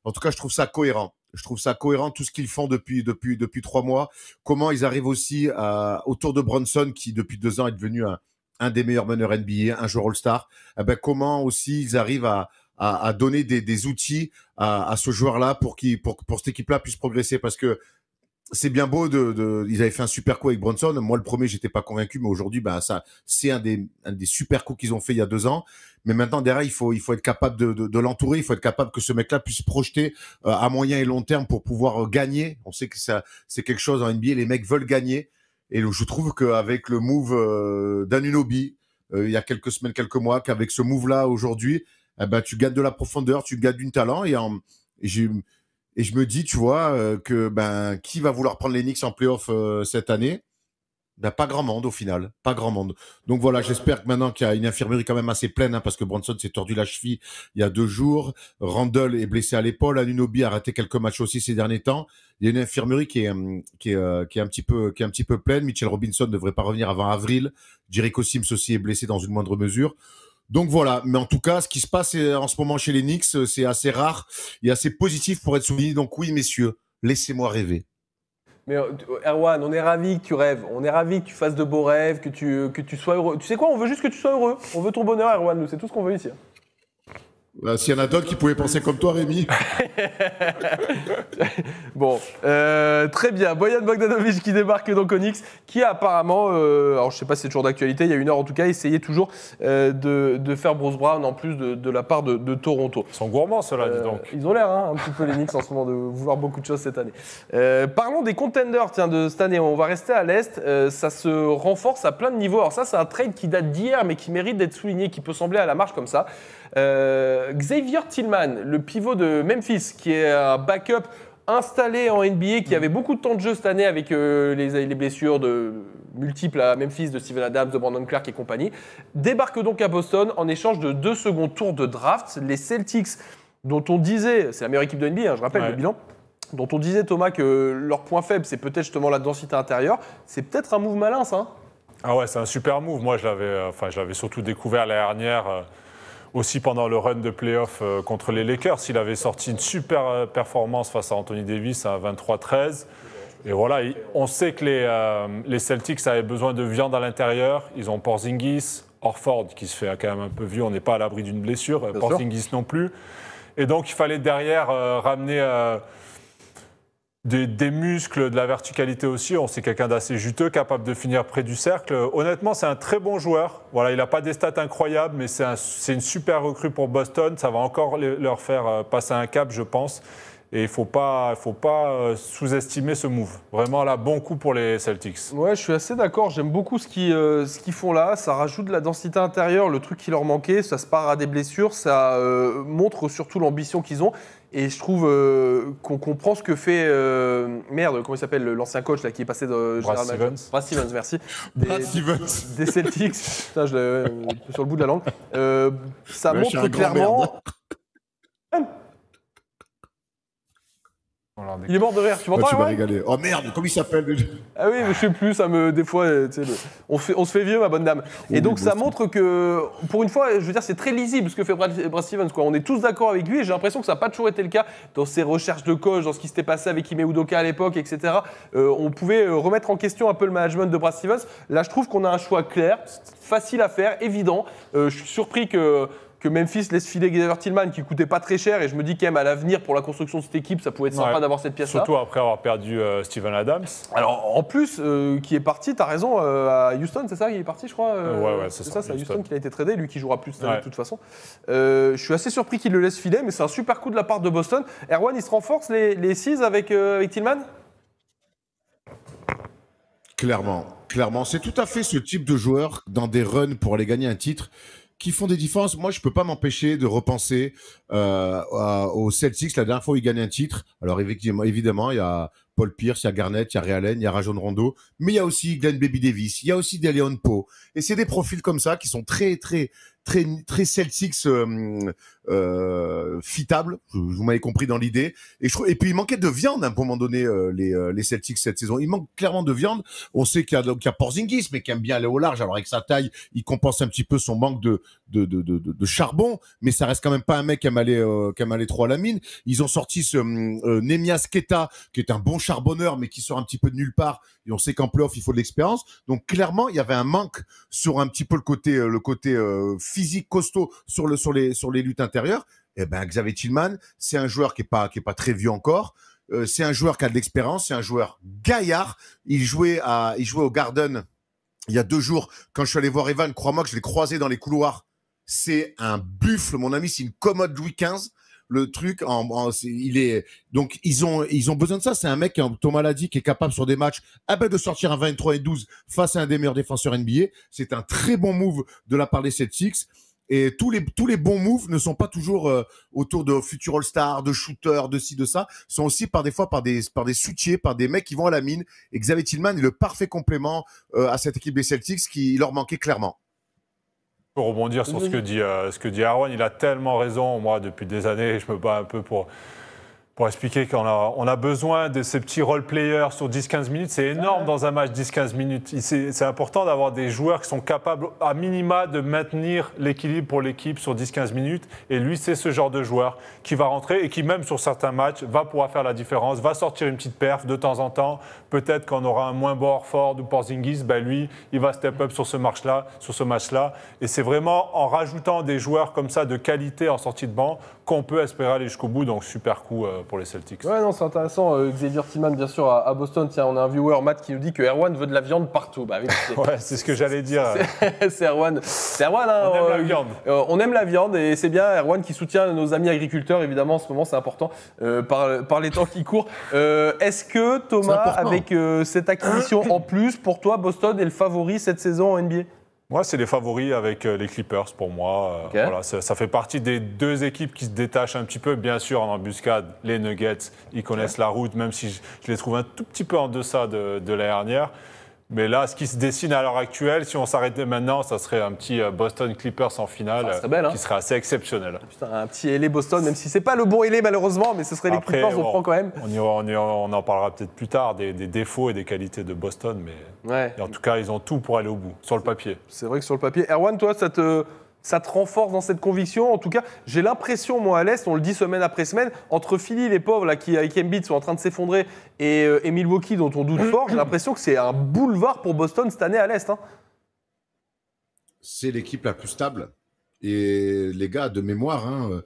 Speaker 3: en tout cas, je trouve ça cohérent. Je trouve ça cohérent tout ce qu'ils font depuis depuis depuis trois mois. Comment ils arrivent aussi à, autour de Bronson qui depuis deux ans est devenu un un des meilleurs meneurs NBA, un joueur All-Star, eh ben, comment aussi ils arrivent à, donner des, outils à, ce joueur-là pour, que pour, pour cette équipe-là puisse progresser Parce que c'est bien beau de, de, ils avaient fait un super coup avec Bronson. Moi, le premier, j'étais pas convaincu, mais aujourd'hui, bah, ça, c'est un des, super coups qu'ils ont fait il y a deux ans. Mais maintenant, derrière, il faut, il faut être capable de, l'entourer. Il faut être capable que ce mec-là puisse projeter euh, à moyen et long terme pour pouvoir euh, gagner. On sait que ça, c'est quelque chose en NBA. Les mecs veulent gagner. Et je trouve qu'avec le move euh, d'Anunobi, euh, il y a quelques semaines, quelques mois, qu'avec ce move-là aujourd'hui, eh ben, tu gagnes de la profondeur, tu gagnes du talent. Et, et, je me dis, tu vois, euh, que ben, qui va vouloir prendre les Knicks en playoff cette année ben, pas grand monde au final, pas grand monde. Donc voilà, j'espère que maintenant qu'il y a une infirmerie quand même assez pleine, hein, parce que Bronson s'est tordu la cheville il y a deux jours, Randall est blessé à l'épaule, Anunobi a raté quelques matchs aussi ces derniers temps. Il y a une infirmerie qui est hum, euh, qui est, un petit peu qui est un petit peu pleine. Mitchell Robinson ne devrait pas revenir avant avril. Jericho Sims aussi est blessé dans une moindre mesure. Donc voilà, mais en tout cas, ce qui se passe euh, en ce moment chez les Knicks, euh, c'est assez rare et assez positif pour être souligné. Donc oui, messieurs, laissez-moi rêver.
Speaker 1: Mais euh, euh, Erwan, on est ravis que tu rêves, on est ravi que tu fasses de beaux rêves, que tu, euh, que tu sois heureux. Tu sais quoi, on veut juste que tu sois heureux. On veut ton bonheur, Erwan, nous, c'est tout ce qu'on veut ici.
Speaker 3: Bah, S'il y en a d'autres qui pouvaient penser comme toi,
Speaker 4: Rémi. <laughs>
Speaker 3: bon,
Speaker 1: euh, très bien. Boyan Bogdanovic qui débarque donc Onyx, qui apparemment, euh, alors je sais pas si c'est toujours d'actualité, il y a une heure en tout cas, essayait toujours euh, de, faire Bruce Brown en plus de, la part de, Toronto. Ils sont gourmands ceux dis donc. Ils ont l'air hein, un petit peu les Knicks en ce moment de vouloir beaucoup de choses cette année. parlons des contenders tiens, de cette année. On va rester à l'Est. ça se renforce à plein de niveaux. Alors ça, c'est un trade qui date d'hier, mais qui mérite d'être souligné, qui peut sembler à la marche comme ça. Euh, Xavier Tillman, le pivot de Memphis, qui est un backup installé en NBA, qui mm. avait beaucoup de temps de jeu cette année avec euh, les, blessures de multiples à Memphis, de Steven Adams, de Brandon Clark et compagnie, débarque donc à Boston en échange de deux secondes tours de draft. Les Celtics, dont on disait, c'est la meilleure équipe de NBA, hein, je rappelle le bilan, dont on disait Thomas que leur point faible, c'est peut-être justement la densité intérieure. C'est peut-être un move malin, ça. Hein ah ouais, c'est un super move. Moi, je l'avais, euh, enfin, je l'avais
Speaker 2: surtout découvert l'année dernière aussi pendant le run de playoff euh, contre les Lakers. Il avait sorti une super euh, performance face à Anthony Davis à 23-13. Et voilà, on sait que euh, les, Celtics avaient besoin de viande à l'intérieur. Ils ont Porzingis, Orford qui se fait quand même un peu vieux, on n'est pas à l'abri d'une blessure, Porzingis non plus. Et donc il fallait derrière ramener des, muscles, de la verticalité aussi. On sait quelqu'un d'assez juteux, capable de finir près du cercle. Honnêtement, c'est un très bon joueur. Voilà, il n'a pas des stats incroyables, mais c'est une super recrue pour Boston. Ça va encore leur faire euh, passer un cap, je pense. Et il ne faut pas, euh, sous-estimer ce move. Vraiment, là, bon
Speaker 1: coup pour les Celtics. Ouais, je suis assez d'accord. J'aime beaucoup ce euh, qu'ils font là. Ça rajoute de la densité intérieure, le truc qui leur manquait. Ça se part à des blessures. Ça montre surtout l'ambition qu'ils ont. Et je trouve euh, qu'on comprend ce que fait. Euh, merde, comment il s'appelle L'ancien coach là, qui est passé de. Euh, Brad Stevens. merci. <laughs> Des, Brad Stevens. des Celtics. Putain, je l'ai sur le bout de la langue. ça montre clairement. <laughs> Il est mort de rire, tu m'entends Oh merde, comment il s'appelle Ah oui, je sais plus, ça me, des fois, euh, on, se fait, vieux, ma bonne dame. et donc ça montre que, pour une fois, je veux dire, c'est très lisible ce que fait Brad, Stevens. On est tous d'accord avec lui et j'ai l'impression que ça n'a pas toujours été le cas dans ses recherches de coach, dans ce qui s'était passé avec Ime Udoka à l'époque, etc. Euh, on pouvait euh, remettre en question un peu le management de Brad Stevens. Là, je trouve qu'on a un choix clair, facile à faire, évident. je suis surpris que que Memphis laisse filer Xavier Tillman qui coûtait pas très cher et je me dis quand même à l'avenir pour la construction de cette équipe ça pouvait être sympa d'avoir cette pièce là surtout après avoir perdu euh, Steven Adams alors en plus euh, qui est parti tu as raison euh, à Houston c'est ça qui est parti je crois ouais ouais c'est ça c'est à Houston qui a été tradé lui qui jouera plus de toute façon je suis assez surpris qu'il le laisse filer mais c'est un super coup de la part de Boston Erwan il se renforce les, les six avec, avec Tillman
Speaker 3: clairement clairement c'est tout à fait ce type de joueur dans des runs pour aller gagner un titre qui font des différences. Moi, je peux pas m'empêcher de repenser euh, aux Celtics. La dernière fois, où ils gagnaient un titre. Alors évidemment, il y a Paul Pierce, il y a Garnett, il y a Allen, il y a Rajon Rondo, mais il y a aussi Glenn Baby Davis, il y a aussi Deleon Poe. Et c'est des profils comme ça qui sont très, très, très, très Celtics euh, euh, fitable, vous m'avez compris dans l'idée. Et, puis il manquait de viande à hein, un moment donné euh, euh, les, Celtics cette saison. Il manque clairement de viande. On sait qu'il y, a, Porzingis, mais qui aime bien aller au large. Alors avec sa taille, il compense un petit peu son manque de, de, charbon, mais ça reste quand même pas un mec qui aime aller, trop à la mine. Ils ont sorti ce hum, Nemias Keta, qui est un bon charbonneur, mais qui sort un petit peu de nulle part. Et on sait qu'en playoff, il faut de l'expérience. Donc clairement, il y avait un manque sur un petit peu le côté, le côté physique costaud sur, le, sur, les, sur les luttes internes et eh ben, Xavier Tillman, c'est un joueur qui n'est pas, qui est pas très vieux encore. Euh, c'est un joueur qui a de l'expérience, c'est un joueur gaillard. Il jouait, à, il jouait au Garden il y a deux jours. Quand je suis allé voir Evan, crois-moi que je l'ai croisé dans les couloirs. C'est un buffle, mon ami, c'est une commode Louis XV. Le truc, en, il est donc ils ont ils ont besoin de ça. C'est un mec, qui, est l'a dit, qui est capable sur des matchs à ah peine de sortir un 23 et 12 face à un des meilleurs défenseurs NBA. C'est un très bon move de la part des Celtics. Et tous les, tous les bons moves ne sont pas toujours euh, autour de futurs all-star, de shooter, de ci, de ça. sont aussi par des fois par des, par des soutiers, par des mecs qui vont à la mine. Et Xavier Tillman est le parfait complément euh, à cette équipe des Celtics qui leur manquait clairement. Pour
Speaker 2: rebondir sur ce que dit, euh, ce que dit Aaron, il a tellement raison. Moi, depuis des années, je me bats un peu pour pour expliquer qu'on a, on a besoin de ces petits role-players sur 10-15 minutes. C'est énorme ah. dans un match 10-15 minutes. C'est, important d'avoir des joueurs qui sont capables, à minima, de maintenir l'équilibre pour l'équipe sur 10-15 minutes. Et lui, c'est ce genre de joueur qui va rentrer et qui, même sur certains matchs, va pouvoir faire la différence, va sortir une petite perf de temps en temps. Peut-être qu'on aura un moins beau Ford ou Porzingis, ben lui, il va step up sur ce match-là. Sur ce match-là. Et c'est vraiment en rajoutant des joueurs comme ça de qualité en sortie de banc qu'on peut espérer aller jusqu'au bout. Donc, super coup euh, pour les Celtics.
Speaker 1: Ouais, non, c'est intéressant. Euh, Xavier Timan, bien sûr, à, Boston. Tiens, on a un viewer, Matt, qui nous dit que Erwan veut de la viande partout. Bah, oui, <laughs> c'est ce que j'allais dire. <laughs> C'est Erwan. Erwan, hein. On aime la euh, viande. Euh, on aime la viande et c'est bien Erwan qui soutient nos amis agriculteurs, évidemment, en ce moment, c'est important, par, par, les temps qui courent. Est-ce que, Thomas, avec cette acquisition en plus, pour toi, Boston est le favori cette saison en NBA moi, c'est les favoris avec euh,
Speaker 2: les Clippers pour moi. Euh, ça, fait partie des deux équipes qui se détachent un petit peu. Bien sûr, en embuscade, les Nuggets, ils connaissent la route, même si je, les trouve un tout petit peu en deçà de, de la dernière. Mais là, ce qui se dessine à l'heure actuelle, si on s'arrêtait maintenant, ça serait un petit euh, Boston
Speaker 1: Clippers en finale, ah, hein. qui serait assez exceptionnel. Putain, un petit LA Boston, même si c'est pas le bon LA malheureusement, mais ce serait les Clippers, on, prend
Speaker 2: quand même. On, y, on, en parlera peut-être plus tard des, défauts et des qualités
Speaker 1: de Boston, mais en tout cas, ils ont tout pour aller au bout, sur le papier. C'est vrai que sur le papier. Erwan, toi, ça te ça te renforce dans cette conviction. En tout cas, j'ai l'impression, moi, à l'Est, on le dit semaine après semaine, entre Philly, les pauvres, là, qui, avec Embiid, sont en train de s'effondrer, et, euh, Milwaukee, dont on doute fort, j'ai l'impression
Speaker 3: que c'est un boulevard pour Boston cette année à l'Est. Hein. C'est l'équipe la plus stable. Et les gars, de mémoire, hein, euh,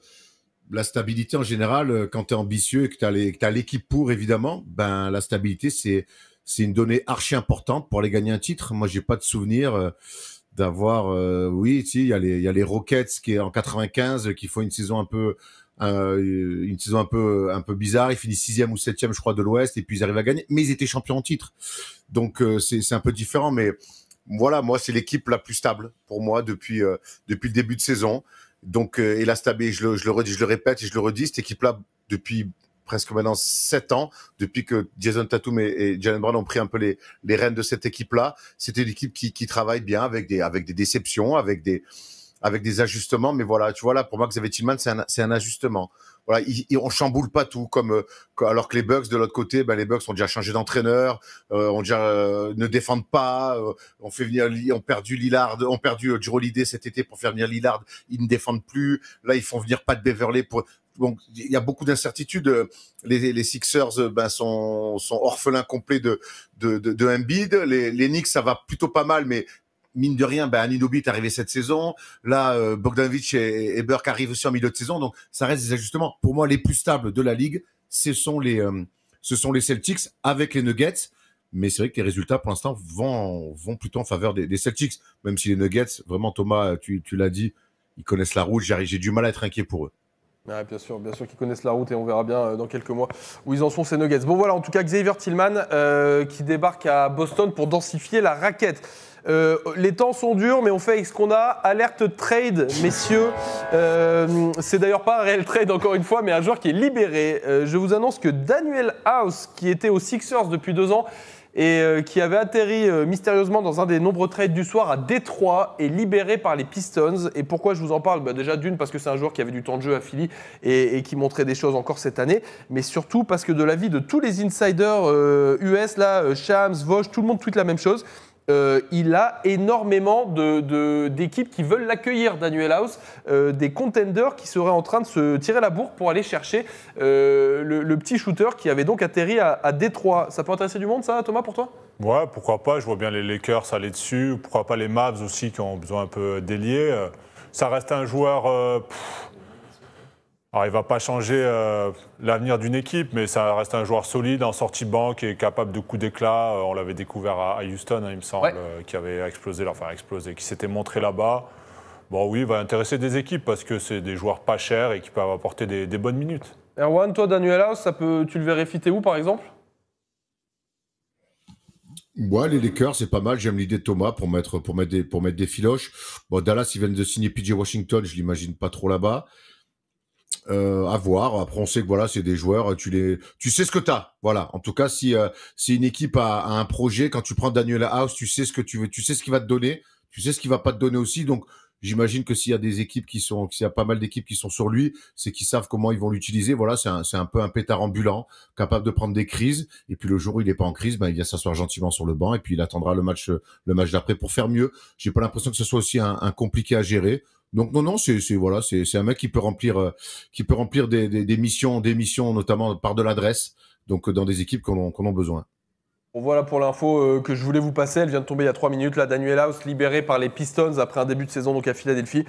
Speaker 3: la stabilité en général, euh, quand tu es ambitieux et que tu as l'équipe pour, évidemment, ben, la stabilité, c'est une donnée archi importante pour aller gagner un titre. Moi, j'ai pas de souvenirs d'avoir, euh, oui, si, il y, a les, il y a les Rockets qui est en 95, qui font une saison un peu, une saison un peu, un peu bizarre. Ils finissent sixième ou septième, je crois, de l'Ouest, et puis ils arrivent à gagner. Mais ils étaient champions en titre, donc euh, c'est un peu différent. Mais voilà, moi, c'est l'équipe la plus stable pour moi depuis euh, depuis le début de saison. Donc, et la stabilité, je le, je le redis, je le répète et je le redis, cette équipe-là depuis presque maintenant sept ans depuis que Jason Tatum et, Jalen Brown ont pris un peu les, les rênes de cette équipe-là. C'était une équipe qui, travaille bien avec des, avec des déceptions, avec des, avec des ajustements. Mais voilà, tu vois, là, pour moi, Xavier Tillman, c'est un, ajustement. Voilà, on chamboule pas tout, comme, euh, alors que les Bucks, de l'autre côté, ben, les Bucks ont déjà changé d'entraîneur, euh, on déjà, euh, ne défendent pas, on fait venir, on perdu Lillard, ont perdu Jurolidé cet été pour faire venir Lillard, ils ne défendent plus. Là, ils font venir pas de Beverly pour, bon, il y a beaucoup d'incertitudes. Les, Sixers euh, ben, sont, orphelins complets de, de, de, Embiid. Les, Knicks, ça va plutôt pas mal, mais mine de rien, ben, est arrivé cette saison. Là, euh, Bogdanovich et, Burke arrivent aussi en milieu de saison. Donc, ça reste des ajustements. Pour moi, les plus stables de la ligue, ce sont les, euh, Celtics avec les Nuggets. Mais c'est vrai que les résultats, pour l'instant, vont, plutôt en faveur des, Celtics. Même si les Nuggets, vraiment, Thomas, tu, tu l'as dit, ils connaissent la route. J'ai du mal à être inquiet pour eux
Speaker 1: bien sûr, bien sûr qu'ils connaissent la route et on verra bien euh, dans quelques mois où ils en sont ces nuggets. Bon voilà, en tout cas Xavier Tillman euh, qui débarque à Boston pour densifier la raquette. Euh, les temps sont durs, mais on fait avec ce qu'on a. Alerte trade, messieurs. c'est d'ailleurs pas un réel trade, encore une fois, mais un joueur qui est libéré. je vous annonce que Daniel House, qui était aux Sixers depuis deux ans, et euh, qui avait atterri euh, mystérieusement dans un des nombreux trades du soir à Détroit et libéré par les Pistons. Et pourquoi je vous en parle bah, Déjà d'une, parce que c'est un joueur qui avait du temps de jeu à Philly et, qui montrait des choses encore cette année, mais surtout parce que de l'avis de tous les insiders US, euh, là, Shams, Vosch, tout le monde tweet la même chose. Euh, il a énormément d'équipes de, qui veulent l'accueillir, Daniel House, euh, des contenders qui seraient en train de se tirer la bourre pour aller chercher euh, le, petit shooter qui avait donc atterri à, Détroit. Ça peut intéresser du monde, ça, Thomas, pour toi
Speaker 2: Ouais, pourquoi pas. Je vois bien les Lakers aller dessus. Pourquoi pas les Mavs aussi qui ont besoin un peu d'ailier. Ça reste un joueur. Alors, il ne va pas changer euh, l'avenir d'une équipe, mais ça reste un joueur solide en sortie banque et capable de coups d'éclat. Euh, on l'avait découvert à, Houston, hein, il me semble, euh, qui avait explosé, enfin explosé, qui s'était montré là-bas. Bon, oui, il va intéresser des équipes parce que c'est des joueurs pas chers et qui peuvent apporter des, bonnes minutes.
Speaker 1: Erwan, toi, Daniel House, ça peut, tu le vérifies fitter où, par exemple
Speaker 3: Ouais, les Lakers, c'est pas mal. J'aime l'idée de Thomas pour mettre, pour mettre, des, pour filoches. Bon, Dallas, ils viennent de signer PJ Washington, je l'imagine pas trop là-bas. Euh, à voir. Après, on sait que voilà, c'est des joueurs, euh, tu les, tu sais ce que t'as. Voilà. En tout cas, si euh, une équipe a, un projet, quand tu prends Daniel House, tu sais ce que tu veux, tu sais ce qu'il va te donner, tu sais ce qu'il va pas te donner aussi. Donc, j'imagine que s'il y a des équipes qui sont, s'il y a pas mal d'équipes qui sont sur lui, c'est qu'ils savent comment ils vont l'utiliser. Voilà, c'est un, c'est un peu un pétard ambulant, capable de prendre des crises. Et puis le jour où il est pas en crise, ben il vient s'asseoir gentiment sur le banc et puis il attendra le match, le match d'après pour faire mieux. J'ai pas l'impression que ce soit aussi un compliqué à gérer. Donc non, non, c'est voilà, c'est un mec qui peut remplir, euh, qui peut remplir des, missions, des notamment par de l'adresse, donc euh, dans des équipes qu'on a besoin.
Speaker 1: voilà pour l'info euh, que je voulais vous passer. Elle vient de tomber il y a trois minutes. la Daniel House, libéré par les Pistons après un début de saison donc à Philadelphie.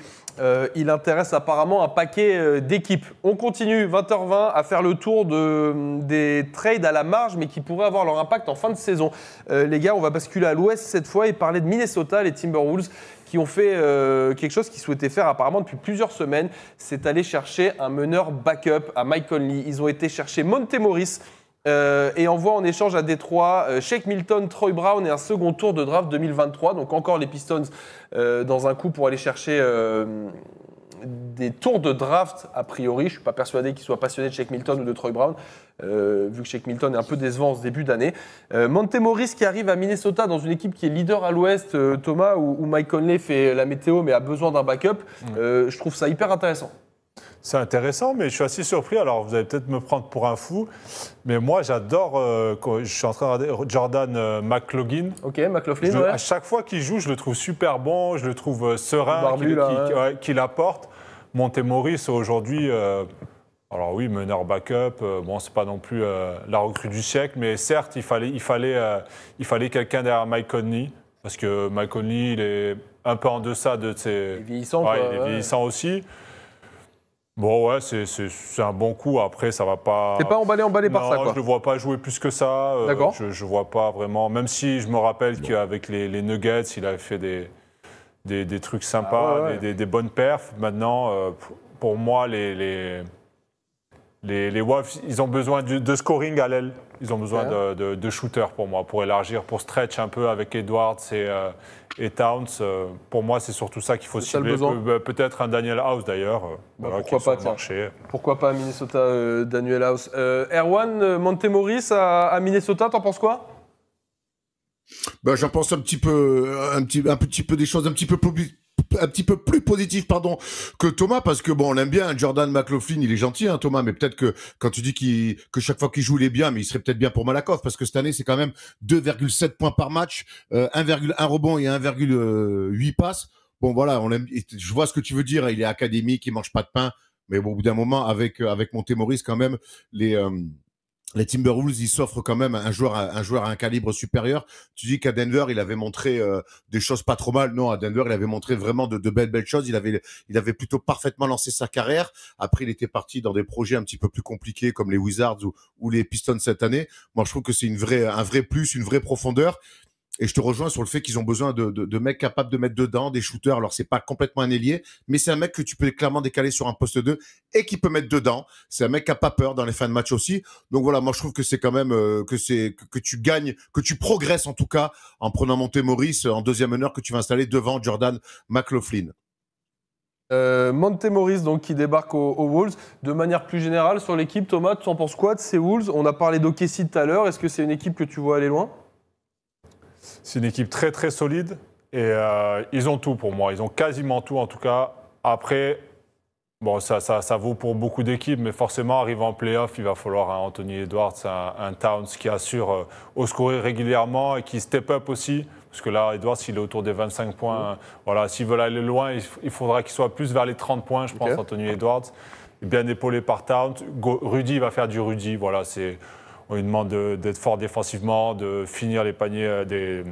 Speaker 1: il intéresse apparemment un paquet d'équipes. On continue, 20h20, à faire le tour de, hum, des trades à la marge, mais qui pourraient avoir leur impact en fin de saison. les gars, on va basculer à l'ouest cette fois et parler de Minnesota, les Timberwolves, qui ont fait euh, quelque chose qu'ils souhaitaient faire apparemment depuis plusieurs semaines, c'est aller chercher un meneur backup à Mike Conley. Ils ont été chercher Monte Morris. Euh, et envoient en échange à Détroit euh, Shake Milton, Troy Brown et un second tour de draft 2023. Donc encore les Pistons dans un coup pour aller chercher des tours de draft, a priori. Je ne suis pas persuadé qu'il soit passionné de Shake Milton ou de Troy Brown, euh, vu que Shake Milton est un peu décevant en ce début d'année. Euh, Monte Morris qui arrive à Minnesota dans une équipe qui est leader à l'ouest, euh, Thomas, où, Mike Conley fait la météo mais a besoin d'un backup. Mm. je trouve ça hyper intéressant c'est intéressant, mais je suis assez surpris. Alors, vous allez
Speaker 2: peut-être me prendre pour un fou, mais moi, j'adore. Euh, je suis en train de regarder Jordan euh, McLaughlin. Ok, McLaughlin. ouais. À chaque fois qu'il joue, je le trouve super bon, je le trouve euh, serein, qu'il qui, ouais. apporte. aujourd'hui. alors oui, meneur backup, bon, c'est pas non plus la recrue du siècle, mais certes, il fallait, il fallait, il fallait quelqu'un derrière Mike Conley, parce que Mike Conley, il est un peu en deçà de ses. Il est vieillissant, il est vieillissant aussi. Bon, ouais, c'est un bon coup. Après, ça va pas. T'es pas emballé, emballé par ça, quoi. Je le vois pas jouer plus que ça. Euh, D'accord. Je, vois pas vraiment. Même si je me rappelle qu'avec les, Nuggets, il avait fait des, des, trucs sympas, ah Des, bonnes perfs. Maintenant, euh, pour moi, les, les, les, Wolves, ils ont besoin de scoring à l'aile. Ils ont besoin de, de, shooters pour moi, pour élargir, pour stretch un peu avec Edwards et, euh, Towns. Euh, pour moi, c'est surtout ça qu'il faut cibler.
Speaker 1: Peut-être un Daniel House d'ailleurs. Euh, bah, pourquoi pas marché. Pourquoi pas Minnesota Daniel House. Erwan Montemoris à, à Minnesota, t'en penses quoi
Speaker 3: bah, j'en pense un petit peu, un petit, un petit peu des choses un petit peu plus un petit peu plus positif pardon que Thomas parce que bon on aime bien hein, Jordan McLaughlin il est gentil hein, Thomas mais peut-être que quand tu dis qu'il que chaque fois qu'il joue il est bien mais il serait peut-être bien pour Malakoff parce que cette année c'est quand même 2,7 points par match 1,1 euh, rebond et 1,8 passes bon voilà on aime, je vois ce que tu veux dire hein, il est académique il mange pas de pain mais au bout d'un moment avec euh, avec Montémoris quand même les euh, les Timberwolves, ils s'offrent quand même un joueur, un joueur à un calibre supérieur. Tu dis qu'à Denver, il avait montré euh, des choses pas trop mal. Non, à Denver, il avait montré vraiment de, de, belles, belles choses. Il avait, il avait plutôt parfaitement lancé sa carrière. Après, il était parti dans des projets un petit peu plus compliqués comme les Wizards ou, ou les Pistons cette année. Moi, je trouve que c'est une vraie, un vrai plus, une vraie profondeur. Et je te rejoins sur le fait qu'ils ont besoin de, de, mecs capables de mettre dedans, des shooters. Alors, c'est pas complètement un ailier, mais c'est un mec que tu peux clairement décaler sur un poste 2 et qui peut mettre dedans. C'est un mec qui a pas peur dans les fins de match aussi. Donc voilà, moi, je trouve que c'est quand même, euh, que c'est, que, tu gagnes, que tu progresses en tout cas en prenant Monté Maurice en deuxième honneur que tu vas installer devant Jordan McLaughlin.
Speaker 1: Monté euh, Monte donc qui débarque aux, Wolves. De manière plus générale sur l'équipe, Thomas, tu en penses quoi de ces Wolves On a parlé d'Okessi tout à l'heure. Est-ce que c'est une équipe que tu vois aller loin
Speaker 2: c'est une équipe très très solide et euh, ils ont tout pour moi. Ils ont quasiment tout en tout cas. Après, bon, ça, ça, ça vaut pour beaucoup d'équipes, mais forcément, arrivant en playoff, il va falloir à Anthony Edwards, un, Towns qui assure euh, au score régulièrement et qui step up aussi. Parce que là, Edwards, il est autour des 25 points, voilà, s'ils veulent aller loin, il faudra qu'il soit plus vers les 30 points, je pense, Anthony Edwards. Bien épaulé par Towns. Rudy va faire du Rudy. Voilà, c'est. On lui demande d'être fort défensivement, de finir les paniers euh, des,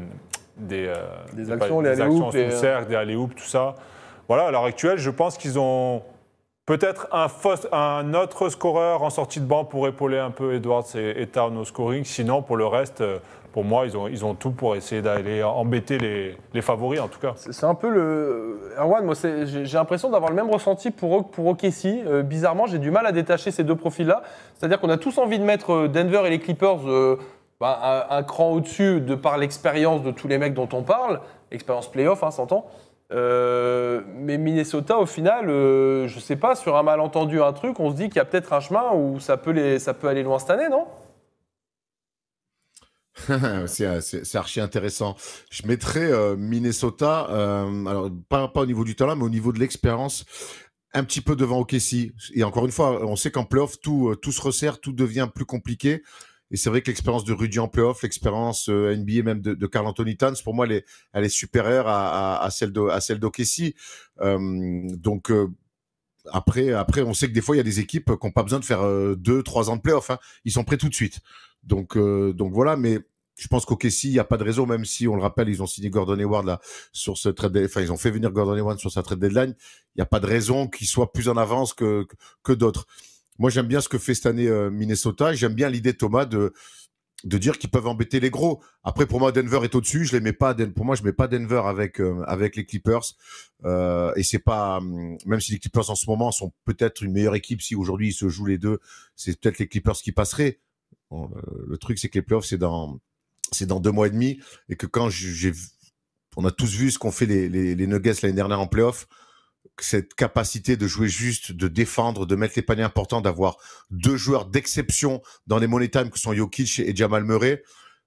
Speaker 2: euh, des, des, actions, les actions cercle, euh, des alley tout ça. Voilà, à l'heure actuelle, je pense qu'ils ont peut-être un, un, autre scoreur en sortie de banc pour épauler un peu Edwards et, et Town au scoring. Sinon, pour le reste, pour moi, ils ont, ils ont tout pour essayer d'aller embêter les, les, favoris, en tout cas.
Speaker 1: C'est un peu le. Erwan, moi, j'ai l'impression d'avoir le même ressenti pour, pour OKC. Euh, bizarrement, j'ai du mal à détacher ces deux profils-là. C'est-à-dire qu'on a tous envie de mettre euh, Denver et les Clippers euh, ben, un, cran au-dessus de par l'expérience de tous les mecs dont on parle. Expérience playoff, hein, s'entend. mais Minnesota, au final, je sais pas, sur un malentendu, un truc, on se dit qu'il y a peut-être un chemin où ça peut, les, ça peut aller loin cette année, non
Speaker 3: <laughs> Euh, c'est archi intéressant. Je mettrais euh, Minnesota, euh, alors pas, pas, au niveau du talent, mais au niveau de l'expérience, un petit peu devant OKC. Et encore une fois, on sait qu'en playoff, tout, tout se resserre, tout devient plus compliqué. Et c'est vrai que l'expérience de Rudy en playoff, l'expérience NBA même de, de Carl Anthony Towns, pour moi, elle est, elle est supérieure à, celle de, à celle d'OKC. donc après, après, on sait que des fois, il y a des équipes qui n'ont pas besoin de faire euh, deux, trois ans de playoffs. Hein. Ils sont prêts tout de suite. Donc, euh, donc voilà, mais je pense qu'au Kessie, il n'y a pas de raison, même si on le rappelle, ils ont signé Gordon Hayward là, sur ce trade enfin, ils ont fait venir Gordon Hayward sur sa trade deadline. Il n'y a pas de raison qu'il soit plus en avance que, que, d'autres. Moi, j'aime bien ce que fait cette année euh, Minnesota. J'aime bien l'idée, Thomas, de, de dire qu'ils peuvent embêter les gros. Après, pour moi, Denver est au-dessus. Je les mets pas. Pour moi, je mets pas Denver avec euh, avec les Clippers. Euh, et c'est pas hum, même si les Clippers en ce moment sont peut-être une meilleure équipe. Si aujourd'hui ils se jouent les deux, c'est peut-être les Clippers qui passeraient. le, truc, c'est que les playoffs, c'est dans c'est dans deux mois et demi, et que quand j'ai on a tous vu ce qu'ont fait les, les, les Nuggets l'année dernière en playoffs cette capacité de jouer juste, de défendre, de mettre les paniers importants, d'avoir deux joueurs d'exception dans les money time que sont Jokic et Jamal Murray.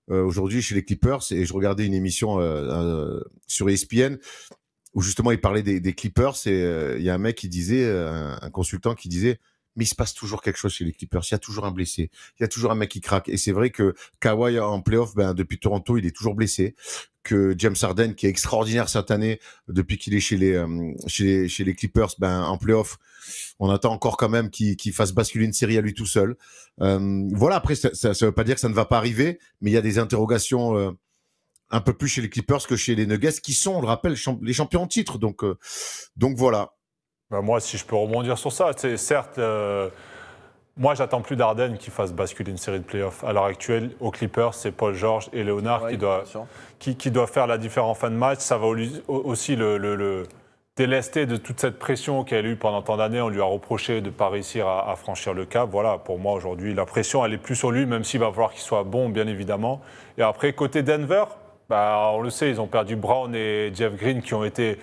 Speaker 3: Euh, aujourd'hui, chez les Clippers, et je regardais une émission euh, euh, sur ESPN où justement il parlait des, Clippers et il y a un mec qui disait, un consultant qui disait, mais il se passe toujours quelque chose chez les Clippers. Il y a toujours un blessé, il y a toujours un mec qui craque. Et c'est vrai que Kawhi en playoff, ben, depuis Toronto, il est toujours blessé. Que James Harden, qui est extraordinaire cette année, depuis qu'il est chez les, euh, chez les, chez les Clippers, ben, en playoff, on attend encore quand même qu'il fasse basculer une série à lui tout seul. Euh, voilà, après, ça ne veut pas dire que ça ne va pas arriver, mais il y a des interrogations. Euh, un peu plus chez les Clippers que chez les Nuggets, qui sont, on le rappelle, les champions en titre. Donc, donc voilà. Bah, moi, si je peux rebondir sur ça, c'est certes, euh, moi, j'attends plus
Speaker 2: d'Arden qui fasse basculer une série de playoffs. À l'heure actuelle, aux Clippers, c'est Paul George et Léonard qui, doit, qui, qui doivent faire la différence en fin de match. Ça va aussi le, le, de toute cette pression qu'elle a eue pendant tant d'années. On lui a reproché de ne pas réussir à, franchir le cap. Voilà, pour moi aujourd'hui, la pression, elle est plus sur lui, même s'il va falloir qu'il soit bon, bien évidemment. Et après, côté Denver, bah, on le sait, ils ont perdu Brown et Jeff Green qui ont été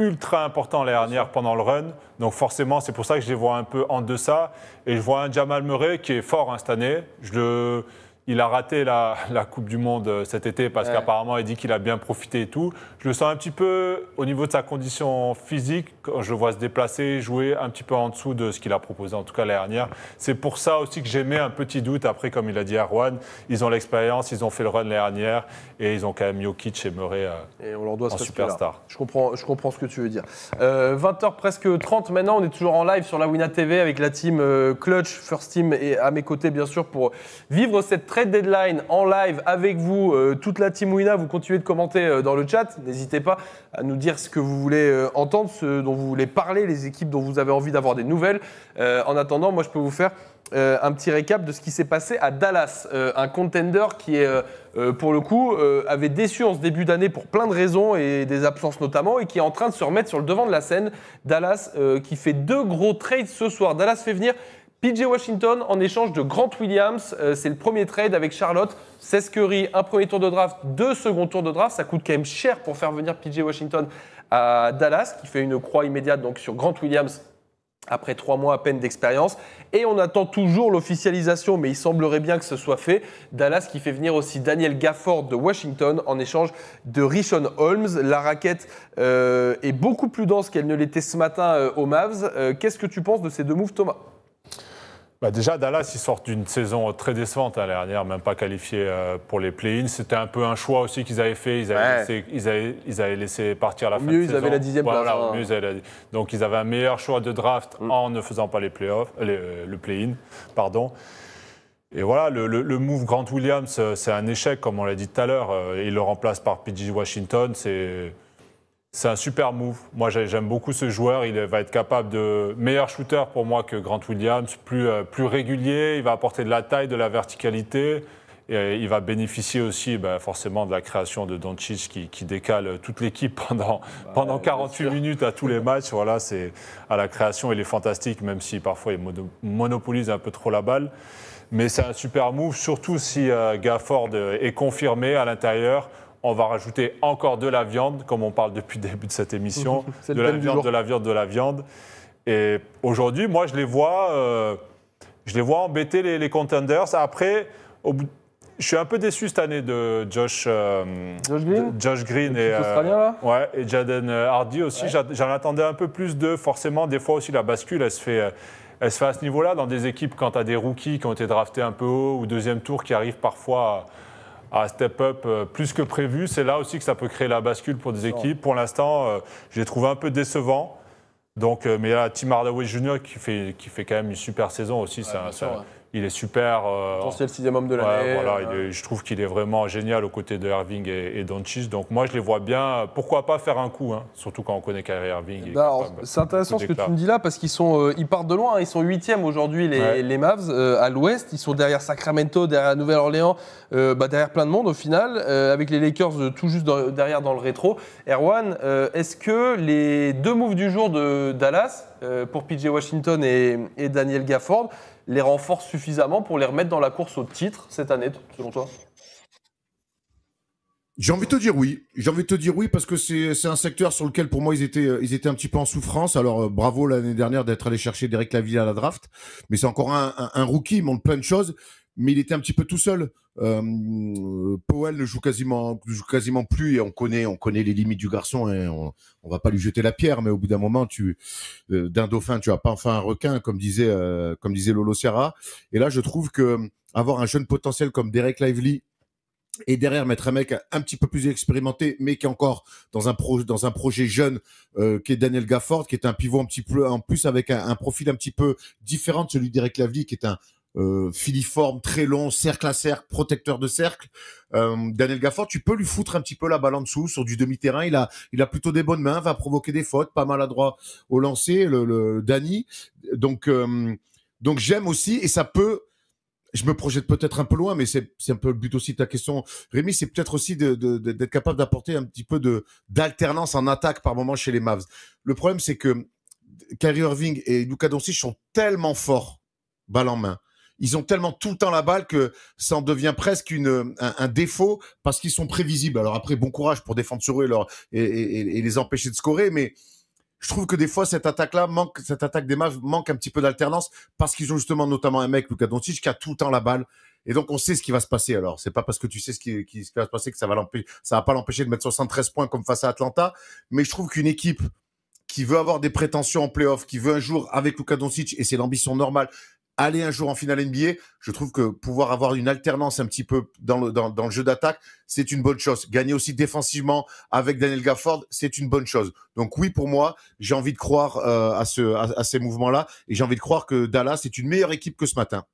Speaker 2: ultra important l'année dernière pendant le run. Donc forcément, c'est pour ça que je les vois un peu en deçà. Et je vois un Jamal Murray qui est fort hein, cette année. Je le il a raté la, Coupe du Monde euh, cet été parce qu'apparemment il dit qu'il a bien profité et tout. Je le sens un petit peu au niveau de sa condition physique, quand je le vois se déplacer, jouer un petit peu en dessous de ce qu'il a proposé en tout cas l'année dernière. C'est pour ça aussi que j'ai mis un petit doute. Après, comme il a dit à Rouen, ils ont l'expérience, ils ont fait le run l'année dernière et
Speaker 1: ils ont quand même Jokic et Murray euh, et on leur doit en superstar. Je comprends, je comprends ce que tu veux dire. 20h euh, presque 30 maintenant, on est toujours en live sur la Wina TV avec la team Clutch, First Team et à mes côtés bien sûr pour vivre cette Trade Deadline en live avec vous, euh, toute la team Wina, Vous continuez de commenter euh, dans le chat. N'hésitez pas à nous dire ce que vous voulez euh, entendre, ce dont vous voulez parler, les équipes dont vous avez envie d'avoir des nouvelles. en attendant, moi, je peux vous faire un petit récap de ce qui s'est passé à Dallas, un contender qui est. pour le coup, avait déçu en ce début d'année pour plein de raisons et des absences notamment, et qui est en train de se remettre sur le devant de la scène. Dallas qui fait deux gros trades ce soir. Dallas fait venir PJ Washington en échange de Grant Williams, euh, c'est le premier trade avec Charlotte. 16 Curry, un premier tour de draft, deux secondes tours de draft. Ça coûte quand même cher pour faire venir PJ Washington à Dallas, qui fait une croix immédiate donc sur Grant Williams après trois mois à peine d'expérience. Et on attend toujours l'officialisation, mais il semblerait bien que ce soit fait. Dallas qui fait venir aussi Daniel Gafford de Washington en échange de Richon Holmes. La raquette euh, est beaucoup plus dense qu'elle ne l'était ce matin au euh, aux Mavs. Qu'est-ce que tu penses de ces deux moves, Thomas bah, déjà, Dallas,
Speaker 2: ils sortent d'une saison très décevante à dernière, même pas qualifiée euh, pour les play-ins. C'était un peu un choix aussi qu'ils avaient fait. Ils avaient, laissé, partir la au fin de la Donc, ils avaient un meilleur choix de draft mm. en ne faisant pas les play le play-in. Pardon. Et voilà, le, move Grant Williams, euh, c'est un échec, comme on l'a dit tout à l'heure. Euh, il le remplace par PG Washington. C'est c'est un super move. Moi, j'aime beaucoup ce joueur. Il va être capable de meilleur shooter pour moi que Grant Williams, plus, euh, plus régulier. Il va apporter de la taille, de la verticalité. Et euh, il va bénéficier aussi ben, forcément de la création de Doncic qui, décale toute l'équipe pendant, bah, pendant 48 minutes à tous les matchs. Voilà, c'est à la création, il est fantastique, même si parfois il monopolise un peu trop la balle. Mais c'est un super move, surtout si euh, Gafford est confirmé à l'intérieur on va rajouter encore de la viande, comme on parle depuis le début de cette émission, <laughs> de, la viande, de la viande, de la viande, Et aujourd'hui, moi, je les vois, euh, je les vois embêter les, contenders. Après, au bout, je suis un peu déçu cette année de Josh, euh, Josh Green, Josh et, euh, et Jaden Hardy aussi. J'en attendais un peu plus de. Forcément, des fois aussi, la bascule, elle se fait, elle se fait à ce niveau-là. Dans des équipes, quand tu as des rookies qui ont été draftés un peu haut ou deuxième tour, qui arrivent parfois à step up euh, plus que prévu. C'est là aussi que ça peut créer la bascule pour des équipes. Pour l'instant, euh, je l'ai trouvé un peu décevant. Donc, euh, mais là, Tim Hardaway Jr. qui fait, qui fait quand même une super saison aussi, c'est il est super. Euh, Potentiel sixième homme de l'année. Euh. je trouve qu'il est vraiment génial aux côtés de Irving et, et Donc moi, je les vois bien. Pourquoi pas faire un coup, hein, surtout quand on connaît Kyrie Irving. Bah, c'est intéressant ce que tu
Speaker 1: me dis là parce qu'ils sont, euh, ils partent de loin. Hein. ils sont huitièmes aujourd'hui les, Mavs à l'Ouest. Ils sont derrière Sacramento, derrière Nouvelle-Orléans, bah, derrière plein de monde au final, avec les Lakers tout juste derrière dans le rétro. Erwan, est-ce que les deux moves du jour de Dallas pour PJ Washington et Daniel Gafford les renforce suffisamment pour les remettre dans la course au titre cette année, selon toi
Speaker 3: j'ai envie de te dire oui. J'ai envie de te dire oui parce que c'est un secteur sur lequel pour moi ils étaient ils étaient un petit peu en souffrance. Alors euh, bravo l'année dernière d'être allé chercher Derek Laville à la draft, mais c'est encore un, rookie, il montre plein de choses mais il était un petit peu tout seul. Euh, Powell ne joue quasiment, quasiment plus et on connaît, on connaît les limites du garçon et on, ne va pas lui jeter la pierre, mais au bout d'un moment, tu, euh, d'un dauphin, tu as pas enfin un requin, comme disait, euh, comme disait Lolo Sierra. Et là, je trouve que avoir un jeune potentiel comme Derek Lively et derrière mettre un mec un petit peu plus expérimenté, mais qui est encore dans un, dans un projet jeune, qui est Daniel Gafford, qui est un pivot un petit peu en plus avec un, profil un petit peu différent de celui d'Eric Lively, qui est un, euh, filiforme, très long, cercle à cercle, protecteur de cercle. Euh, Daniel Gafford, tu peux lui foutre un petit peu la balle en dessous sur du demi-terrain. Il a, il a plutôt des bonnes mains, va provoquer des fautes, pas maladroit au lancer, le, le Danny. Donc, euh, donc j'aime aussi et ça peut. Je me projette peut-être un peu loin, mais c'est un peu le but aussi de ta question, Rémi. C'est peut-être aussi d'être capable d'apporter un petit peu de d'alternance en attaque par moment chez les Mavs. Le problème, c'est que Kyrie Irving et Luca Doncic sont tellement forts, balle en main, ils ont tellement tout le temps la balle que ça en devient presque une, un, défaut parce qu'ils sont prévisibles. Alors après, bon courage pour défendre sur eux et, leur, et, et, et les empêcher de scorer, mais je trouve que des fois cette attaque-là manque, cette attaque des Mavs manque un petit peu d'alternance parce qu'ils ont justement notamment un mec, Luka Doncic, qui a tout le temps la balle. Et donc on sait ce qui va se passer. Alors c'est pas parce que tu sais ce qui, va se passer que ça va l'empêcher, ça va pas l'empêcher de mettre 73 points comme face à Atlanta. Mais je trouve qu'une équipe qui veut avoir des prétentions en playoff, qui veut un jour avec Luka Doncic, et c'est l'ambition normale, aller un jour en finale NBA. Je trouve que pouvoir avoir une alternance un petit peu dans le, dans, le jeu d'attaque, c'est une bonne chose. Gagner aussi défensivement avec Daniel Gafford, c'est une bonne chose. Donc oui, pour moi, j'ai envie de croire euh, à, ce, à, ces mouvements-là et j'ai envie de croire que Dallas est une meilleure équipe que ce matin.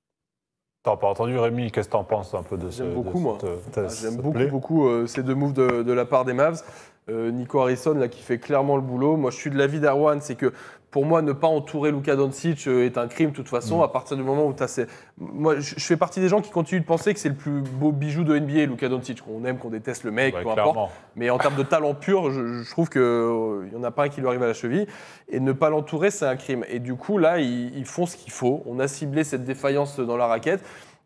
Speaker 3: T'as pas entendu Rémi, qu'est-ce que t'en penses un peu
Speaker 1: de ce euh, ah, J'aime beaucoup, moi. J'aime beaucoup, euh, ces deux moves de la part des Mavs. Euh, Nico Harrison là qui fait clairement le boulot. Moi, je suis de l'avis d'Arwan, c'est que pour moi, ne pas entourer Luka Doncic euh, est un crime de toute façon. Mm. À partir du moment où tu as Moi, je fais partie des gens qui continuent de penser que c'est le plus beau bijou de NBA, Luka Doncic. On aime, qu'on déteste le mec, Mais en termes de talent pur, je, trouve qu'il n'y euh, en a pas un qui lui arrive à la cheville. Et ne pas l'entourer, c'est un crime. Et du coup, là, ils font ce qu'il faut. On a ciblé cette défaillance dans la raquette.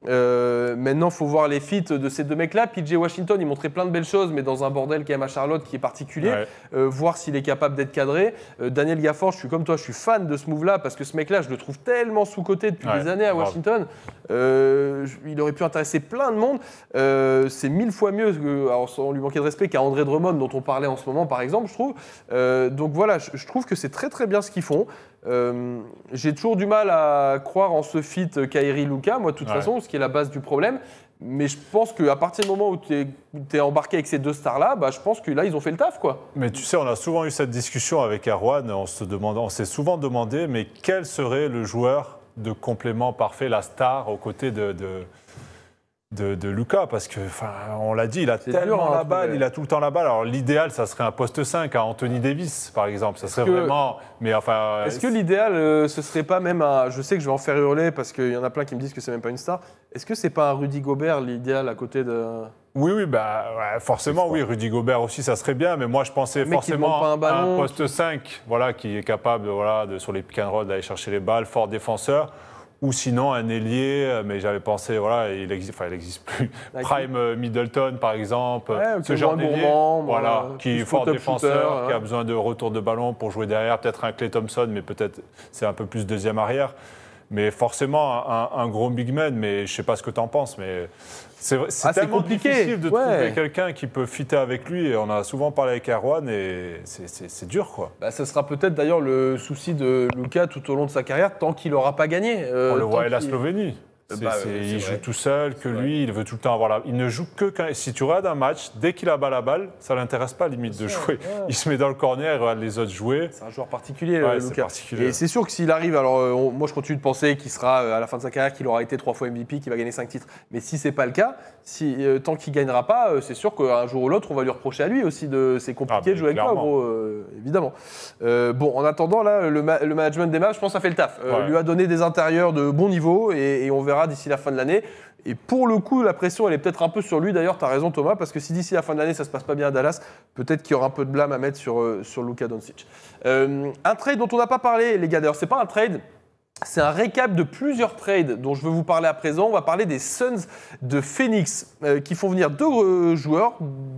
Speaker 1: Euh, maintenant, faut voir les feats de ces deux mecs-là. PJ Washington, il montrait plein de belles choses, mais dans un bordel quand même à Charlotte qui est particulier. Euh, voir s'il est capable d'être cadré. Euh, Daniel Gafford, je suis comme toi, je suis fan de ce move-là parce que ce mec-là, je le trouve tellement sous-coté depuis des années à Washington. Euh, il aurait pu intéresser plein de monde. c'est mille fois mieux, que, lui manquer de respect, qu'à André Drummond dont on parlait en ce moment, par exemple, je trouve. donc voilà, je trouve que c'est très très bien ce qu'ils font. Euh, j'ai toujours du mal à croire en ce fit Kairi Luca, moi, de toute façon, ce qui est la base du problème. Mais je pense qu'à partir du moment où tu es, embarqué avec ces deux stars-là, bah, je pense que là, ils ont fait le taf. quoi.
Speaker 2: Mais tu sais, on a souvent eu cette discussion avec Arwan, on s'est souvent demandé, mais quel serait le joueur de complément parfait, la star aux côtés de de, Lucas, parce que, enfin, on l'a dit, il a tellement la balle,
Speaker 1: il a tout le temps la balle. Alors l'idéal, ça serait un poste 5 à Anthony Davis, par exemple. Ça serait vraiment.
Speaker 2: Mais enfin. Est-ce que
Speaker 1: l'idéal, euh, ce serait pas même un. Je sais que je vais en faire hurler parce qu'il y en a plein qui me disent que c'est même pas une star. Est-ce que c'est pas un Rudy Gobert l'idéal à côté de. Oui, oui, bah, forcément,
Speaker 2: oui. Rudy Gobert aussi, ça serait bien, mais moi, je pensais forcément un à un poste 5, voilà, qui est capable, voilà, de, sur les pick and roll, d'aller chercher les balles, fort défenseur ou sinon un ailier, euh, mais j'avais pensé, voilà, il n'existe enfin, plus. Bah, Prime euh, Middleton, par exemple, ce genre de voilà, qui est fort défenseur, qui a besoin de retour de ballon pour jouer derrière, peut-être un Clay Thompson, mais peut-être c'est un peu plus deuxième arrière. Mais forcément, un, un, gros big man, mais je ne sais pas ce que tu en penses, mais c'est ah, compliqué. difficile de trouver quelqu'un qui peut fitter avec lui. Et on a souvent parlé avec Erwan et c'est dur, quoi.
Speaker 1: Bah, sera peut-être d'ailleurs le souci de Lucas tout au long de sa carrière, tant qu'il n'aura pas gagné. Euh, le voit à la Slovénie. Bah,
Speaker 2: il joue tout seul, que lui, il veut tout le temps avoir la Il ne joue que quand. Si tu regardes un match, dès qu'il a la balle, ça ne l'intéresse pas limite de jouer. Il se met dans le corner, il regarde les autres jouer. C'est un joueur particulier, euh, Particulier. Et c'est
Speaker 1: sûr que s'il arrive, alors euh, moi je continue de penser qu'il sera euh, à la fin de sa carrière, qu'il aura été trois fois MVP, qu'il va gagner cinq titres. Mais si c'est pas le cas, si, tant qu'il gagnera pas, c'est sûr qu'un jour ou l'autre, on va lui reprocher à lui aussi de. C'est ah, compliqué de jouer avec toi, gros, évidemment. bon, en attendant, là, le, management des matchs, je pense, a fait le taf. Lui a donné des intérieurs de bon niveau et on verra d'ici la fin de l'année. Et pour le coup, la pression, elle est peut-être un peu sur lui. D'ailleurs, tu as raison, Thomas, parce que si d'ici la fin de l'année, ça se passe pas bien à Dallas, peut-être qu'il y aura un peu de blâme à mettre sur, euh, sur Luka Doncic. Euh, un trade dont on n'a pas parlé, les gars, d'ailleurs, c'est pas un trade c'est un récap de plusieurs trades dont je veux vous parler à présent. On va parler des Suns de Phoenix euh, qui font venir deux euh, joueurs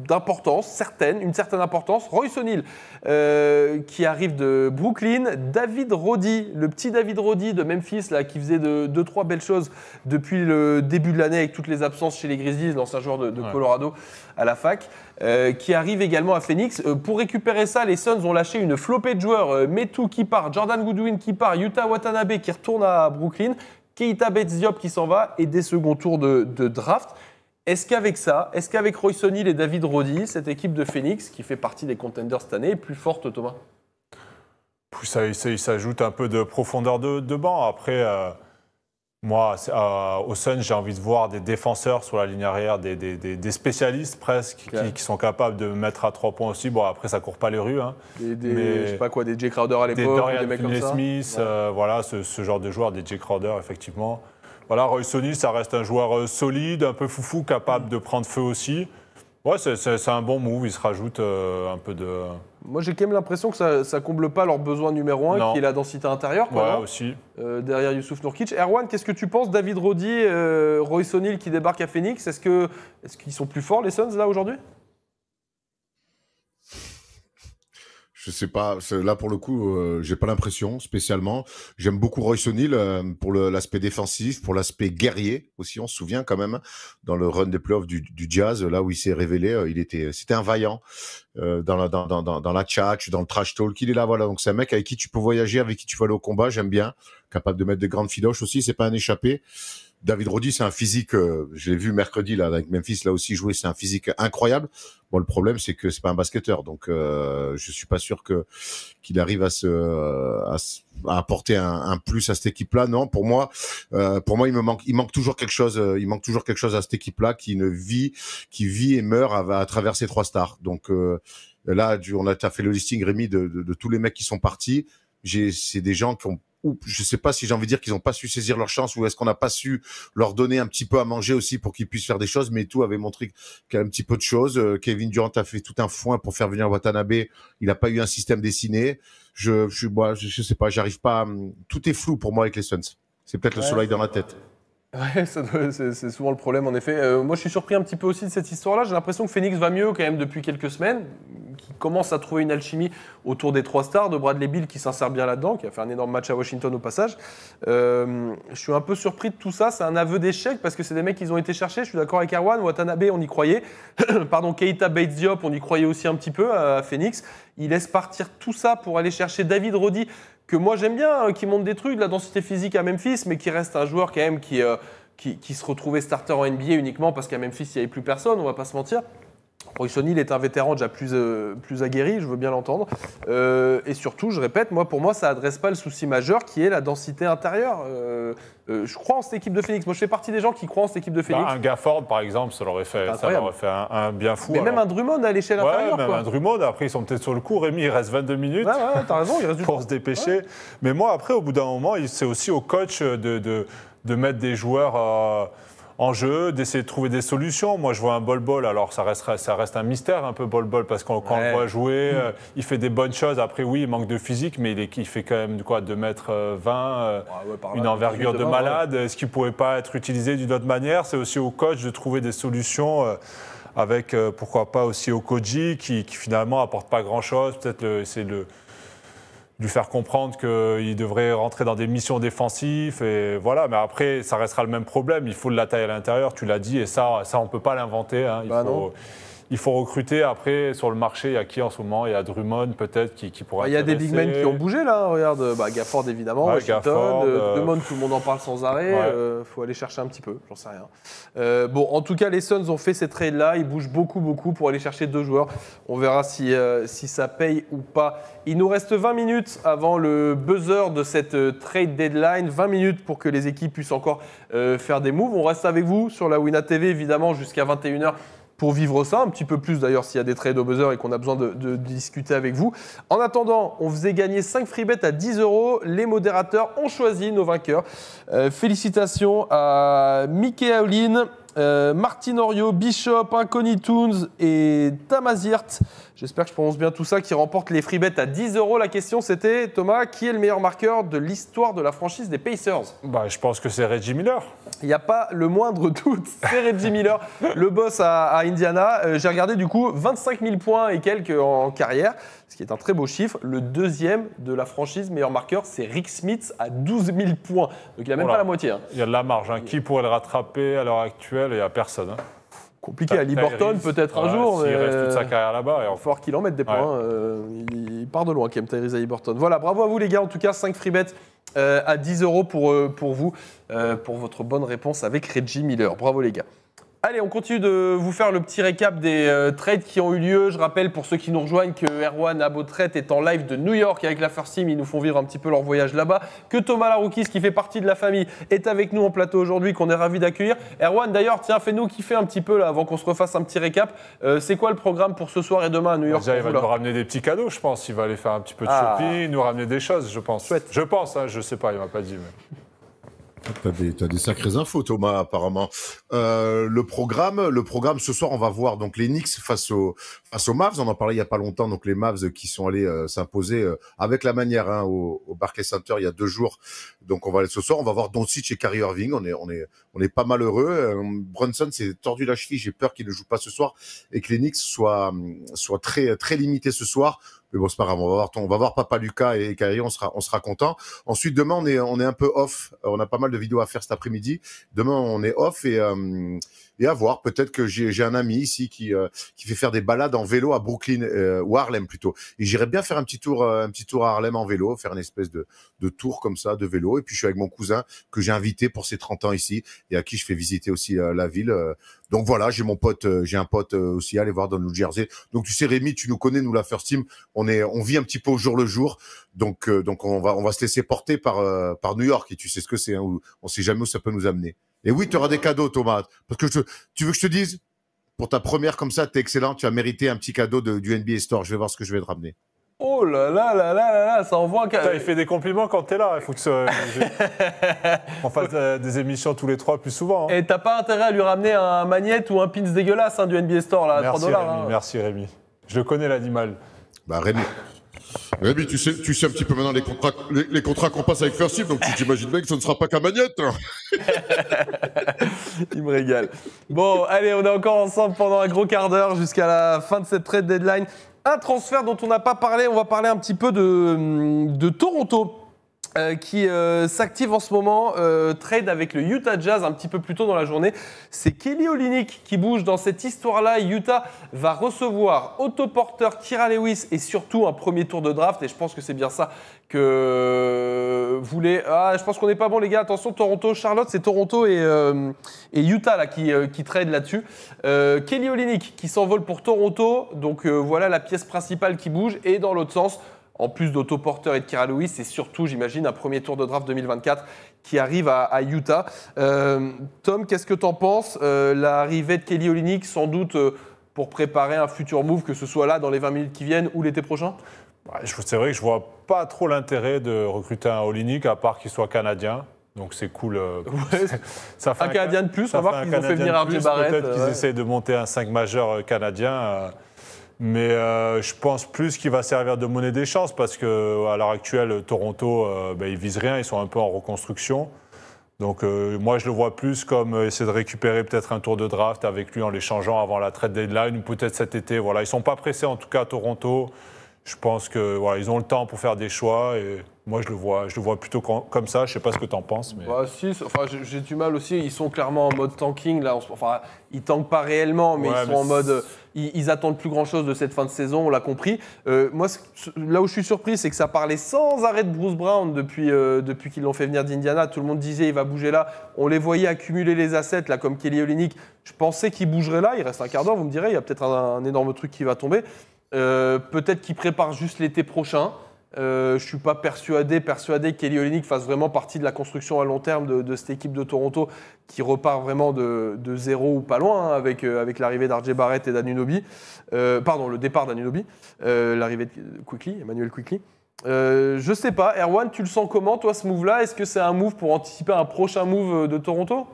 Speaker 1: d'importance, certaines, une certaine importance. Royce O'Neill euh, qui arrive de Brooklyn, David Roddy, le petit David Roddy de Memphis là, qui faisait deux, trois belles choses depuis le début de l'année avec toutes les absences chez les Grizzlies, l'ancien joueur de, Colorado à la fac. Euh, qui arrive également à Phoenix. Euh, pour récupérer ça, les Suns ont lâché une flopée de joueurs. Euh, Metu qui part, Jordan Goodwin qui part, Utah Watanabe qui retourne à Brooklyn, Keita Bates qui s'en va et des seconds tours de, draft. Est-ce qu'avec ça, est-ce qu'avec Roy Sonil et David Roddy, cette équipe de Phoenix, qui fait partie des contenders cette année, est plus forte, Thomas
Speaker 2: ça, s'ajoute ça un peu de profondeur de, de banc. Après, euh, moi, euh, au Sun, j'ai envie de voir des défenseurs sur la ligne arrière, des, spécialistes presque, qui, sont capables de mettre à trois points aussi. Bon, après, ça court pas les rues. Hein.
Speaker 1: Des, mais je sais pas quoi, des Jay Crowder à l'époque, des, Dorian mecs comme ça. Smith,
Speaker 2: euh, voilà, ce, genre de joueurs, des Jay Crowder, effectivement. Voilà, Roy Sony, ça reste un joueur euh, solide, un peu foufou, capable mm. de prendre feu aussi. Ouais, c'est un bon
Speaker 1: move, il se rajoute euh, un peu de. Moi j'ai quand même l'impression que ça, comble pas leur besoin numéro un, qui est la densité intérieure. aussi. Euh, derrière Youssouf Nourkic. Erwan, qu'est-ce que tu penses David Roddy, euh, Royce O'Neill qui débarque à Phoenix Est-ce qu'ils est sont plus forts les Suns là aujourd'hui
Speaker 3: Je sais pas. Là, pour le coup, euh, j'ai pas l'impression spécialement. J'aime beaucoup Royce O'Neill euh, pour l'aspect défensif, pour l'aspect guerrier aussi. On se souvient quand même dans le run des playoffs du, Jazz, là où il s'est révélé, euh, il était, c'était un vaillant dans la dans, dans, dans la chat, dans le trash talk. Il est là, voilà. Donc c'est un mec avec qui tu peux voyager, avec qui tu vas aller au combat. J'aime bien, capable de mettre des grandes filoches aussi. C'est pas un échappé. David Roddy, c'est un physique, euh, je l'ai vu mercredi là avec Memphis, là aussi jouer, c'est un physique incroyable. Bon, le problème, c'est que c'est pas un basketteur, donc euh, je suis pas sûr que qu'il arrive à se à, apporter un, plus à cette équipe-là. Non, pour moi, euh, pour moi, il me manque, il manque toujours quelque chose, euh, il manque toujours quelque chose à cette équipe-là qui ne vit, qui vit et meurt à, travers ces trois stars. Donc là, on a as fait le listing Rémi de, tous les mecs qui sont partis. c'est des gens qui ont ou je sais pas si j'ai envie de dire qu'ils n'ont pas su saisir leur chance ou est-ce qu'on n'a pas su leur donner un petit peu à manger aussi pour qu'ils puissent faire des choses. Mais tout avait montré qu'il y a un petit peu de choses. Euh, Kevin Durant a fait tout un foin pour faire venir Watanabe. Il n'a pas eu un système dessiné. Je, je, moi, je, je sais pas, j'arrive pas. Hum, tout est flou pour moi avec les Suns. C'est peut-être le soleil dans la tête.
Speaker 1: Ouais, <laughs> c'est souvent le problème en effet. Euh, moi je suis surpris un petit peu aussi de cette histoire-là. J'ai l'impression que Phoenix va mieux quand même depuis quelques semaines, qui commence à trouver une alchimie autour des trois stars, de Bradley Bill qui s'insère bien là-dedans, qui a fait un énorme match à Washington au passage. Euh, je suis un peu surpris de tout ça, c'est un aveu d'échec parce que c'est des mecs qui ont été cherchés. Je suis d'accord avec Erwan, Watanabe on y croyait, <coughs> pardon, Keita Bates Diop on y croyait aussi un petit peu euh, à Phoenix. Il laisse partir tout ça pour aller chercher David Roddy que moi j'aime bien, hein, qui monte des trucs, de la densité physique à Memphis, mais qui reste un joueur quand même qui, euh, qui, qui se retrouvait starter en NBA uniquement parce qu'à Memphis il n'y avait plus personne, on va pas se mentir il est un vétéran déjà plus, euh, plus aguerri, je veux bien l'entendre. Euh, et surtout, je répète, moi, pour moi, ça adresse pas le souci majeur qui est la densité intérieure. Euh, je crois en cette équipe de Phoenix. Moi, je fais partie des gens qui croient en cette équipe de bah, Phoenix. un
Speaker 2: Gafford, par exemple, ça leur aurait fait, un, bien fou. Mais même un Drummond à l'échelle intérieure. Oui, Même un Drummond, après, ils sont peut-être sur le coup. Rémi, il reste 22 minutes. Ouais, ouais, as raison, il reste <laughs> Pour se dépêcher. Mais moi, après, au bout d'un moment, c'est aussi au coach de, de, de mettre des joueurs en jeu, d'essayer de trouver des solutions. Moi, je vois un bol-bol, alors ça reste, ça reste un mystère un peu bol-bol, parce qu'on quand on le voit jouer, euh, il fait des bonnes choses. Après, oui, il manque de physique, mais il, est, fait quand même quoi, 2 mètres 20, euh, euh, une envergure de, malade. Est-ce qu'il ne pourrait pas être utilisé d'une autre manière C'est aussi au coach de trouver des solutions avec pourquoi pas aussi au qui, qui finalement apporte pas grand chose. Peut-être c'est le, lui faire comprendre qu'il devrait rentrer dans des missions défensives. Et voilà. Mais après, ça restera le même problème. Il faut de la taille à l'intérieur, tu l'as dit, et ça, ça on ne peut pas l'inventer. Hein. Il bah faut il faut recruter après sur le marché. Il y a qui en ce moment Il y a Drummond peut-être qui, pourra. Bah, il y a des big men qui ont bougé là. Hein, regarde,
Speaker 1: bah, Gafford évidemment, Washington, euh, euh, Drummond, tout le monde en parle sans arrêt. Il euh, faut aller chercher un petit peu, j'en sais rien. bon, en tout cas, les Suns ont fait ces trades là. Ils bougent beaucoup, beaucoup pour aller chercher deux joueurs. On verra si, si ça paye ou pas. Il nous reste 20 minutes avant le buzzer de cette trade deadline. 20 minutes pour que les équipes puissent encore faire des moves. On reste avec vous sur la Wina TV évidemment jusqu'à 21h pour vivre ça. Un petit peu plus d'ailleurs s'il y a des trades au buzzer et qu'on a besoin de, discuter avec vous. En attendant, on faisait gagner 5 free bets à 10 euros. Les modérateurs ont choisi nos vainqueurs. Euh, félicitations à Mickey Aulin. Euh, Martin Orio, Bishop, Incognitoons et Tamazirt J'espère que je prononce bien tout ça, qui remporte les free bets à 10 euros. La question, c'était, Thomas, qui est le meilleur marqueur de l'histoire de la franchise des Pacers bah, Je pense que c'est Reggie Miller. Il n'y a pas le moindre doute, <laughs> c'est Reggie Miller, le boss à, Indiana. Euh, j'ai regardé du coup 25 000 points et quelques en, carrière, ce qui est un très beau chiffre. Le deuxième de la franchise meilleur marqueur, c'est Rick Smith à 12 000 points. Donc il n'a même oh pas la
Speaker 2: moitié. Hein. Il y a de la marge. Hein. Qui pourrait le rattraper à l'heure actuelle Il n'y a personne. Hein. Compliqué. à Liberton, peut-être un jour. Il reste toute sa carrière
Speaker 1: là-bas. Il va falloir qu'il en mette des points. Euh, il, part de loin, Kim à Liberton. Voilà, bravo à vous, les gars. En tout cas, 5 free bets euh, à 10 euros pour, euh, pour vous, pour votre bonne réponse avec Reggie Miller. Bravo, les gars. Allez, on continue de vous faire le petit récap des euh, trades qui ont eu lieu. Je rappelle pour ceux qui nous rejoignent que Erwan Abotret est en live de New York avec la First Team. Ils nous font vivre un petit peu leur voyage là-bas. Que Thomas Laroukis, qui fait partie de la famille, est avec nous en plateau aujourd'hui, qu'on est ravi d'accueillir. Erwan, d'ailleurs, tiens, fais-nous kiffer un petit peu là avant qu'on se refasse un petit récap. Euh, c'est quoi le programme pour ce soir et demain à New York Il va nous ramener des petits cadeaux, je pense. Il va aller faire un petit peu de ah. shopping,
Speaker 2: nous ramener des choses, je pense. Je pense, hein, je sais pas, il m'a pas dit.
Speaker 3: T'as des, des sacrées infos, Thomas, apparemment. Euh, le programme, le programme ce soir, on va voir donc les Knicks face aux face aux Mavs. On en parlait il y a pas longtemps, donc les Mavs qui sont allés euh, s'imposer euh, avec la manière hein, au, au, Barclays Center il y a deux jours. Donc on va aller ce soir, on va voir Doncic et Kyrie Irving. On est on est on est pas malheureux. Brunson s'est tordu la cheville. J'ai peur qu'il ne joue pas ce soir et que les Knicks soient très très limités ce soir. Mais bon, c'est pas grave, on va voir, on va voir Papa Lucas et Kairi, on sera, on sera content. Ensuite, demain, on est, on est un peu off. On a pas mal de vidéos à faire cet après-midi. Demain, on est off et. Euh, et à voir. Peut-être que j'ai un ami ici qui, euh, qui fait faire des balades en vélo à Brooklyn euh, ou Harlem plutôt. Et j'irais bien faire un petit tour, euh, un petit tour à Harlem en vélo, faire une espèce de, de tour comme ça de vélo. Et puis je suis avec mon cousin que j'ai invité pour ses 30 ans ici et à qui je fais visiter aussi la ville. Donc voilà, j'ai mon pote, j'ai un pote aussi à aller voir dans le New Jersey. Donc tu sais Rémi, tu nous connais, nous la First Team, on est, on vit un petit peu au jour le jour. Donc donc on va on va se laisser porter par par New York et tu sais ce que c'est, hein, on sait jamais où ça peut nous amener. Et oui, tu auras des cadeaux, Thomas. Parce que tu veux que je te dise, pour ta première comme ça, tu es excellent, tu as mérité un petit cadeau de, du NBA Store. Je vais voir ce que je vais te ramener.
Speaker 1: Oh là là là là là ça envoie. Tu il fait des
Speaker 2: compliments quand t'es là. Il faut que ça... <laughs> on fasse euh, des émissions tous les trois plus souvent. Hein.
Speaker 1: Et t'as pas intérêt à lui ramener un magnète ou un pins dégueulasse hein, du NBA Store là, à 3 dollars. Hein.
Speaker 2: Merci Rémi.
Speaker 3: Je le connais l'animal. Bah Rémi, mais tu sais, tu sais un petit peu maintenant les contrats, les, contrats qu'on passe avec Fersif, donc tu t'imagines bien que ce ne sera pas qu'à Magnette. Hein.
Speaker 1: <laughs> Il me régale. Bon, allez, on est encore ensemble pendant un gros quart d'heure jusqu'à la fin de cette trade deadline. Un transfert dont on n'a pas parlé, on va parler un petit peu de, de Toronto euh, qui euh, s'active en ce moment, euh, trade avec le Utah Jazz un petit peu plus tôt dans la journée. C'est Kelly Olynyk qui bouge dans cette histoire-là. Utah va recevoir autoporteur Kira Lewis et surtout un premier tour de draft. Et je pense que c'est bien ça que voulez. Ah, je pense qu'on n'est pas bon, les gars. Attention, Toronto, Charlotte, c'est Toronto et, et, Utah là, qui, qui trade là-dessus. Kelly Olynyk qui s'envole pour Toronto. Donc voilà la pièce principale qui bouge. Et dans l'autre sens, en plus d'Autoporteur et de Kira Louis c'est surtout, j'imagine, un premier tour de draft 2024 qui arrive à, Utah. Euh, Tom, qu'est-ce que tu en penses euh, L'arrivée de Kelly Olynyk, sans doute euh, pour préparer un futur move, que ce soit là, dans les 20 minutes qui viennent ou l'été prochain bah, c'est vrai que je ne vois pas trop l'intérêt de
Speaker 2: recruter un Olynyk, à part qu'il soit canadien. Donc c'est cool. <laughs> ça un, Canadien de
Speaker 1: plus, on va voir qu'ils ont fait venir Arthur Barrett. Peut-être qu'ils
Speaker 2: de monter un 5 majeur canadien. Mais euh, je pense plus qu'il va servir de monnaie des chances parce qu'à l'heure actuelle, Toronto, ils euh, ben, ils visent rien, ils sont un peu en reconstruction. Donc euh, moi, je le vois plus comme essayer de récupérer peut-être un tour de draft avec lui en l'échangeant avant la trade deadline ou peut-être cet été. Voilà, ils sont pas pressés en tout cas à Toronto. Je pense que voilà, ils ont le temps pour faire des choix et moi, je le vois, je le vois plutôt comme ça. Je sais pas ce que tu en penses, mais.
Speaker 1: Bah, enfin, j'ai du mal aussi. Ils sont clairement en mode tanking là. Enfin, ils tankent pas réellement, mais ils sont en mode. Euh, ils, attendent plus grand chose de cette fin de saison. On l'a compris. Euh, moi, là où je suis surpris, c'est que ça parlait sans arrêt de Bruce Brown depuis euh, depuis qu'ils l'ont fait venir d'Indiana. Tout le monde disait il va bouger là. On les voyait accumuler les assets là, comme Kelly Olynyk. Je pensais qu'il bougerait là. Il reste un quart d'heure, vous me direz. Il y a peut-être un, énorme truc qui va tomber. peut-être qu'il prépare juste l'été prochain. Euh, je ne suis pas persuadé, persuadé qu'Eli fasse vraiment partie de la construction à long terme de, cette équipe de Toronto qui repart vraiment de, zéro ou pas loin hein, euh, avec, l'arrivée d'Arje Barrett et d'Anunobi. Euh, pardon, le départ d'Anunobi, l'arrivée de Quickly, Emmanuel Quickly. je sais pas, Erwan, tu le sens comment toi ce move-là Est-ce que c'est un move pour anticiper un prochain move de Toronto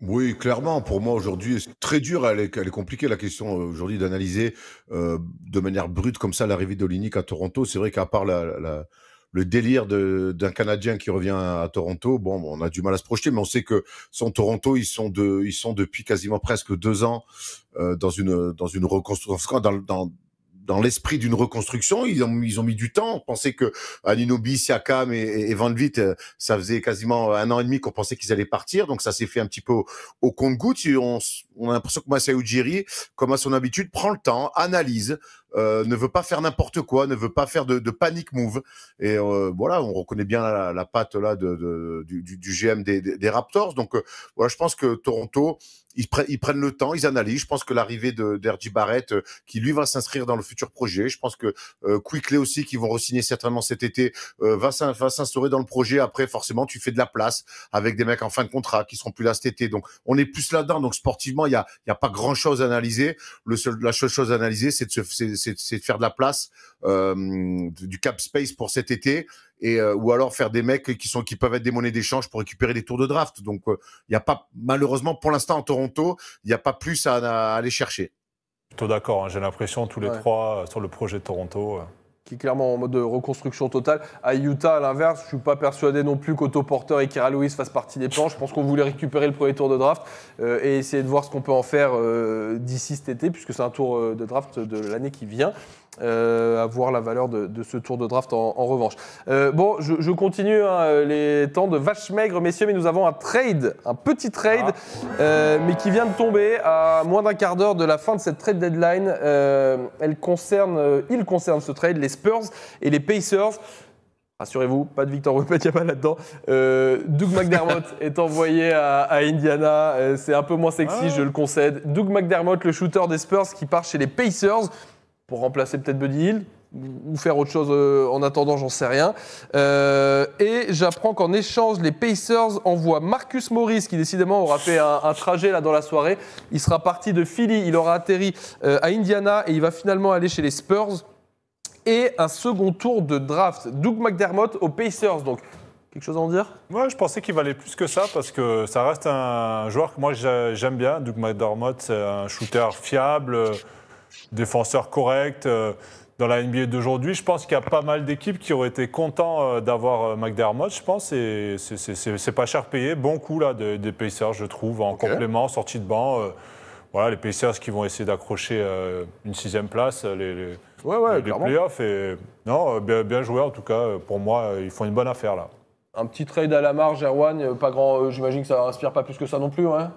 Speaker 3: oui, clairement. Pour moi, aujourd'hui, c'est très dur. Elle est, compliquée, la question, euh, aujourd'hui, d'analyser euh, de manière brute comme ça l'arrivée d'Olinique à Toronto. C'est vrai qu'à part la, le délire d'un Canadien qui revient à, Toronto, bon, on a du mal à se projeter, mais on sait que sans Toronto, ils sont, de, ils sont depuis quasiment presque deux ans euh, dans une, dans une reconstruction, dans, dans, dans l'esprit d'une reconstruction. Ils ont, ils ont mis du temps. On pensait que euh, Aninobi, Siakam et, et Van Vite, euh, ça faisait quasiment un an et demi qu'on pensait qu'ils allaient partir. Donc ça s'est fait un petit peu au, compte-goutte. On, on, a l'impression que Masai Ujiri, comme à son habitude, prend le temps, analyse, euh, ne veut pas faire n'importe quoi, ne veut pas faire de, de panic move. Et voilà, on reconnaît bien la, patte là de, du, GM des, Raptors. Donc voilà, je pense que Toronto ils, ils, prennent le temps, ils analysent. Je pense que l'arrivée d'Hergy Barrett, euh, qui lui va s'inscrire dans le futur projet, je pense que euh, Quickley aussi, qui vont re-signer certainement cet été, euh, va s'instaurer dans le projet. Après, forcément, tu fais de la place avec des mecs en fin de contrat qui seront plus là cet été. Donc, on est plus là-dedans. Donc, sportivement, il n'y a, y a pas grand-chose à analyser. Le seul, la seule chose à analyser, c'est de, de faire de la place, euh, du cap space pour cet été. Euh, ou alors faire des mecs qui sont qui peuvent être des monnaies d'échange pour récupérer des tours de draft. Donc euh, il n'y a pas malheureusement pour l'instant en Toronto, il n'y a pas plus à, aller chercher. Plutôt d'accord. Hein. J'ai l'impression tous les trois euh, sur le projet de Toronto. Qui est clairement en mode de
Speaker 1: reconstruction totale. À Utah, à l'inverse, je suis pas persuadé non plus qu'Autoporteur et Kira Lewis fassent partie des plans. Je pense qu'on voulait récupérer le premier tour de draft et essayer de voir ce qu'on peut en faire d'ici cet été, puisque c'est un tour de draft de l'année qui vient. Euh, à voir la valeur de, ce tour de draft en, revanche. Euh, bon, je, continue hein, les temps de vache maigre, messieurs, mais nous avons un trade, un petit trade, ah. euh, mais qui vient de tomber à moins d'un quart d'heure de la fin de cette trade deadline. elle concerne, il concerne ce trade les Spurs et les Pacers. Rassurez-vous, pas de Victor Wembanyama là-dedans. Doug McDermott <laughs> est envoyé à, Indiana. c'est un peu moins sexy, ah. je le concède. Doug McDermott, le shooter des Spurs, qui part chez les Pacers pour remplacer peut-être Buddy Hill ou faire autre chose euh, en attendant, j'en sais rien. Euh, et j'apprends qu'en échange, les Pacers envoient Marcus Morris, qui décidément aura fait un, trajet là dans la soirée. Il sera parti de Philly, il aura atterri euh, à Indiana et il va finalement aller chez les Spurs. Et un second tour de draft, Doug McDermott aux Pacers. Donc Quelque chose à en dire Moi, je pensais qu'il valait plus que ça parce
Speaker 2: que ça reste un joueur que moi j'aime bien. Doug McDermott, c'est un shooter fiable, défenseur correct. Euh, dans la NBA d'aujourd'hui, je pense qu'il y a pas mal d'équipes qui auraient été contents euh, d'avoir euh, McDermott, je pense, et c'est pas cher payé. Bon coup là des, Pacers, je trouve, en complément, sortie de banc. voilà, les Pacers qui vont essayer d'accrocher une sixième place, les, playoffs. Et non, bien,
Speaker 1: joué en tout cas. Pour moi, ils font une bonne affaire là. Un petit trade à la marge, Erwan, pas grand, j'imagine que ça inspire pas plus que ça non plus, hein.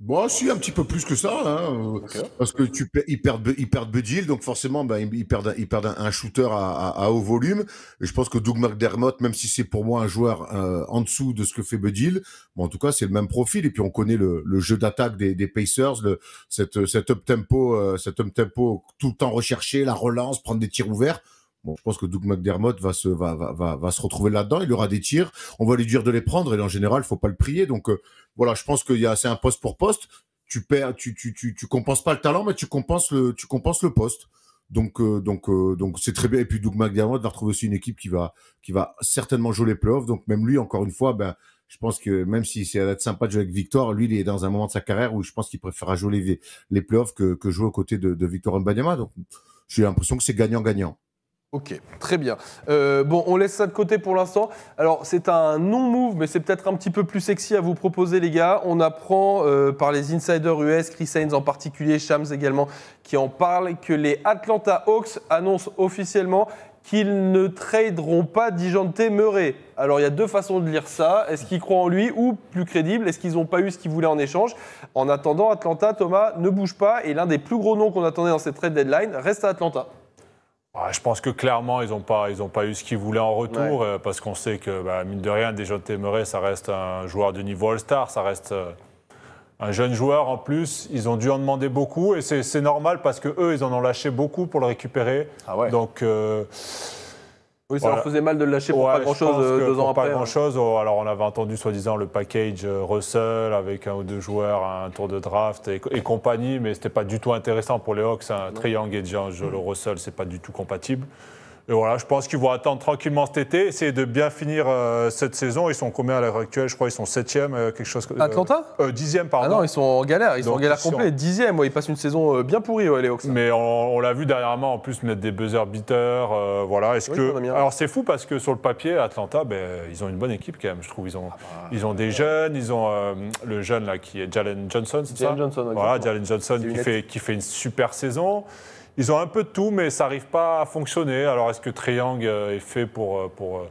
Speaker 3: Bon, si, un petit peu plus que ça, hein, euh, parce que tu ils perdent, ils perdent donc forcément, ben ils perdent, ils perdent un, shooter à, haut volume. je pense que Doug McDermott, même si c'est pour moi un joueur euh, en dessous de ce que fait Budil, bon, en tout cas, c'est le même profil. Et puis, on connaît le, jeu d'attaque des, des, Pacers, le, cette, cette up tempo, euh, cette up tempo tout le temps recherché, la relance, prendre des tirs ouverts. Bon, je pense que Doug McDermott va se, va, va, va, va se retrouver là-dedans. Il aura des tirs. On va lui dire de les prendre. Et en général, il faut pas le prier. Donc, euh, voilà, je pense qu'il y a, c'est un poste pour poste. Tu perds, tu, tu, tu, tu compenses pas le talent, mais tu compenses le, tu compenses le poste. Donc, euh, donc, euh, donc, c'est très bien. Et puis, Doug McDermott va retrouver aussi une équipe qui va, qui va certainement jouer les playoffs. Donc, même lui, encore une fois, ben, je pense que même si c'est être sympa de jouer avec Victor, lui, il est dans un moment de sa carrière où je pense qu'il préférera jouer les, les playoffs que, que jouer aux côtés de, de Victor Mbanyama. Donc, j'ai l'impression que c'est gagnant-gagnant.
Speaker 1: Ok, très bien. Euh, bon, on laisse ça de côté pour l'instant. Alors, c'est un non-move, mais c'est peut-être un petit peu plus sexy à vous proposer, les gars. On apprend euh, par les insiders US, Chris Haynes en particulier, Shams également, qui en parle, que les Atlanta Hawks annoncent officiellement qu'ils ne traderont pas T. Murray. Alors il y a deux façons de lire ça. Est-ce qu'ils croient en lui ou plus crédible, est-ce qu'ils n'ont pas eu ce qu'ils voulaient en échange En attendant, Atlanta, Thomas, ne bouge pas et l'un des plus gros noms qu'on attendait dans cette trade deadline reste à Atlanta.
Speaker 2: Bah, je pense que clairement, ils n'ont pas, pas eu ce qu'ils voulaient en retour, euh, parce qu'on sait que, bah, mine de rien, déjà Temeré, ça reste un joueur de niveau All-Star, ça reste euh, un jeune joueur en plus. Ils ont dû en demander beaucoup, et c'est normal parce qu'eux, ils en ont lâché beaucoup pour le récupérer. Ah Donc. Euh, oui, ça leur faisait mal de
Speaker 1: le lâcher pour pas grand-chose euh, deux ans après. Pas hein.
Speaker 2: grand-chose. Oh, alors, on avait entendu soi-disant le package euh, Russell avec un ou deux joueurs, un tour de draft et, compagnie, mais c'était pas du tout intéressant pour les Hawks. Un hein. Triangle et le mm. Russell, c'est pas du tout compatible. Et voilà, je pense qu'ils vont attendre tranquillement cet été, essayer de bien finir euh, cette saison. Ils sont combien à l'heure actuelle Je crois qu'ils sont septième. Euh, quelque chose. Euh, Atlanta
Speaker 1: Dixième, pardon. Ah non, ils sont en galère. Ils sont en galère complète. Dixième,
Speaker 2: ils passent une saison bien pourrie, les Hawks. Hein. Mais on, l'a vu dernièrement, en plus, mettre des buzzer beaters. voilà. Est-ce que... Alors, c'est fou parce que sur le papier, Atlanta, ben, ils ont une bonne équipe quand même, je trouve. Ils ont, ah bah, ils ont des jeunes, ils ont le jeune là qui est Jalen Johnson, c'est ça Johnson, Voilà, Jalen Johnson qui fait, qui fait une super saison. Ils ont un peu de tout, mais ça n'arrive pas à fonctionner. Alors, est-ce que Triangle euh, est fait pour, euh, pour, euh,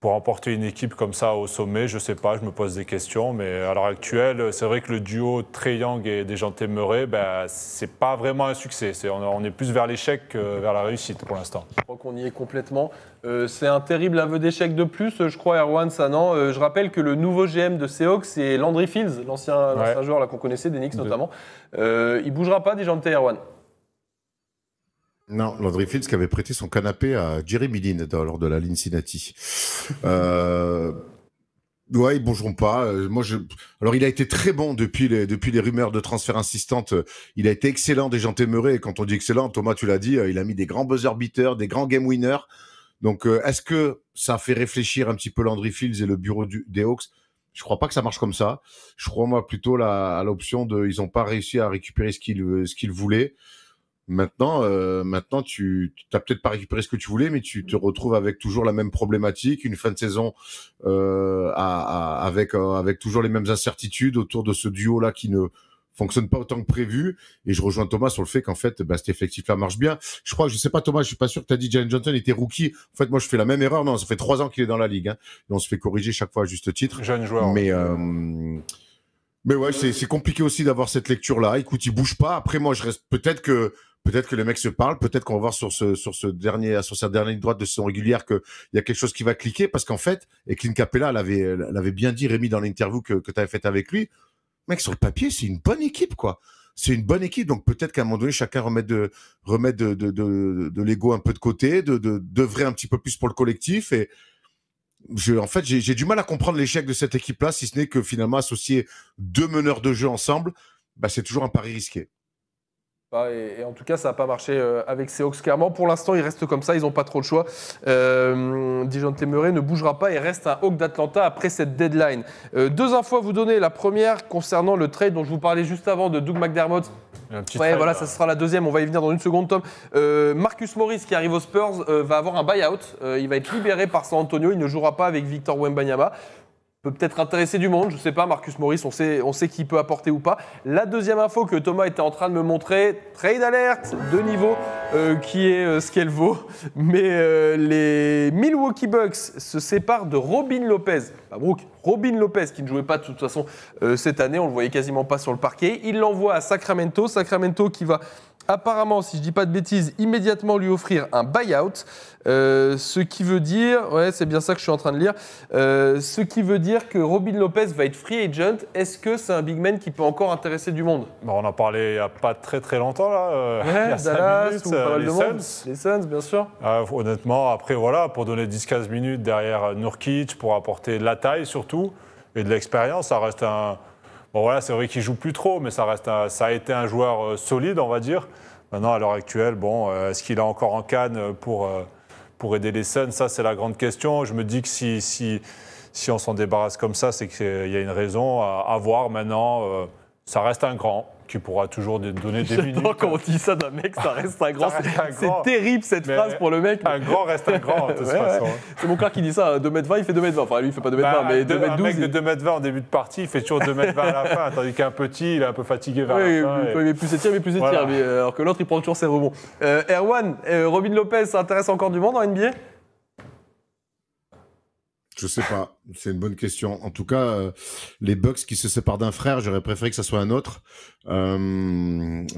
Speaker 2: pour emporter une équipe comme ça au sommet Je ne sais pas, je me pose des questions. Mais à l'heure actuelle, c'est vrai que le duo Treyang et Desjanté Murray, ben, ce n'est pas vraiment un succès. on, est plus vers l'échec que vers la réussite pour l'instant. Je
Speaker 1: crois qu'on y est complètement. c'est un terrible aveu d'échec de plus, je crois, Erwan Sanan. non je rappelle que le nouveau GM de Seahawks, c'est Landry Fields, l'ancien joueur qu'on connaissait, d'Enix notamment. Euh, il bougera pas, Desjanté Erwan.
Speaker 3: Non, Landry Fields qui avait prêté son canapé à Jerry Lin lors de la Cincinnati. Euh... Ouais, ils bougeront pas. Euh, moi, je. Alors, il a été très bon depuis les depuis rumeurs de transfert insistantes. il a été excellent des gens témérés. Et quand on dit excellent, Thomas, tu l'as dit, euh, il a mis des grands buzzer beaters, des grands game winners. Donc, euh, est-ce que ça fait réfléchir un petit peu Landry Fields et le bureau des Hawks Je crois pas que ça marche comme ça. Je crois moi plutôt à l'option de ils ont pas réussi à récupérer ce ce qu'ils voulaient. Maintenant, euh, maintenant, tu n'as peut-être pas récupéré ce que tu voulais, mais tu te retrouves avec toujours la même problématique, une fin de saison euh, à, à, avec euh, avec toujours les mêmes incertitudes autour de ce duo là qui ne fonctionne pas autant que prévu. Et je rejoins Thomas sur le fait qu'en fait, bah, cet effectif-là marche bien. Je crois, je sais pas Thomas, je suis pas sûr que tu as dit Jalen Johnson était rookie. En fait, moi, je fais la même erreur. Non, ça fait trois ans qu'il est dans la ligue. Hein, et on se fait corriger chaque fois à juste titre. Jeune joueur. Mais euh, mais ouais, c'est compliqué aussi d'avoir cette lecture-là. Écoute, il bouge pas. Après, moi, je reste peut-être que peut-être que les mecs se parlent, peut-être qu'on va voir sur ce sur ce dernier sur sa dernière droite de saison régulière qu'il y a quelque chose qui va cliquer parce qu'en fait, et Clint Capella l'avait l'avait bien dit Rémi dans l'interview que que tu avais faite avec lui, mec sur le papier, c'est une bonne équipe quoi. C'est une bonne équipe, donc peut-être qu'à un moment donné, chacun remet de remet de de, l'ego un peu de côté, de de un petit peu plus pour le collectif et je, en fait, j'ai du mal à comprendre l'échec de cette équipe-là, si ce n'est que finalement associer deux meneurs de jeu ensemble, bah, c'est toujours un pari risqué.
Speaker 1: Et, en tout cas, ça n'a pas marché euh, avec Hawks clairement. Pour l'instant, ils restent comme ça, ils n'ont pas trop le choix. Euh, Dijon Temeré ne bougera pas et reste un Hawk d'Atlanta après cette deadline. Euh, deux infos à vous donner. La première concernant le trade dont je vous parlais juste avant de Doug McDermott. voilà, hein. ça sera la deuxième. On va y venir dans une seconde, Tom. Marcus Morris, qui arrive aux Spurs, va avoir un buyout. il va être libéré par San Antonio. Il ne jouera pas avec Victor Wembanyama peut peut-être intéresser du monde, je ne sais pas, Marcus Morris, on sait, on sait qui peut apporter ou pas. La deuxième info que Thomas était en train de me montrer, trade alert de niveau euh, qui est euh, ce qu'elle vaut, <laughs> mais euh, les Milwaukee Bucks se séparent de Robin Lopez, bah, Brooke, Robin Lopez qui ne jouait pas de toute façon cette année, on le voyait quasiment pas sur le parquet, il l'envoie à Sacramento, Sacramento qui va apparemment, si je dis pas de bêtises, immédiatement lui offrir un buyout. Euh, ce qui veut dire, ouais, c'est bien ça que je suis en train de lire. Euh, ce qui veut dire que Robin Lopez va être free agent. Est-ce que c'est un big man qui peut encore intéresser du monde On en parlait il n'y a pas très très longtemps là. <laughs> Euh, les Suns. Les Suns, bien sûr. Euh,
Speaker 2: honnêtement, après voilà, pour donner 10-15 minutes derrière Nurkic, pour apporter de la taille surtout et de l'expérience, ça reste un Bon voilà, c'est vrai qu'il joue plus trop, mais ça, reste ça a été un joueur euh, solide, on va dire. Maintenant, à l'heure actuelle, bon, euh, est-ce qu'il a encore en canne euh, pour, aider les scènes Ça, c'est la grande question. Je me dis que si, on s'en débarrasse comme ça, c'est qu'il y a une raison à, à voir maintenant. Ça reste un grand tu pourras toujours
Speaker 1: donner des minutes. quand on dit ça d'un mec, ça reste un grand. <laughs> C'est terrible cette phrase pour le mec. Un grand reste un grand, de <laughs> toute façon. Hein. C'est mon frère qui dit ça, 2m20, hein, il fait 2m20. Enfin, lui, il fait pas 2m20, bah, mais 2m12. Un mec
Speaker 2: de 2m20 en début de partie, il fait toujours 2m20 à la fin, <laughs> tandis qu'un petit, il est un peu fatigué vers oui, la fin. Mais plus il s'étire mais
Speaker 1: plus il voilà. Euh, alors que l'autre, il prend toujours ses rebonds. Euh, Erwan, euh, Robin Lopez, ça intéresse encore du monde en NBA
Speaker 3: je sais pas. C'est une bonne question. En tout cas, euh, les Bucks qui se séparent d'un frère, j'aurais préféré que ça soit un autre. Euh,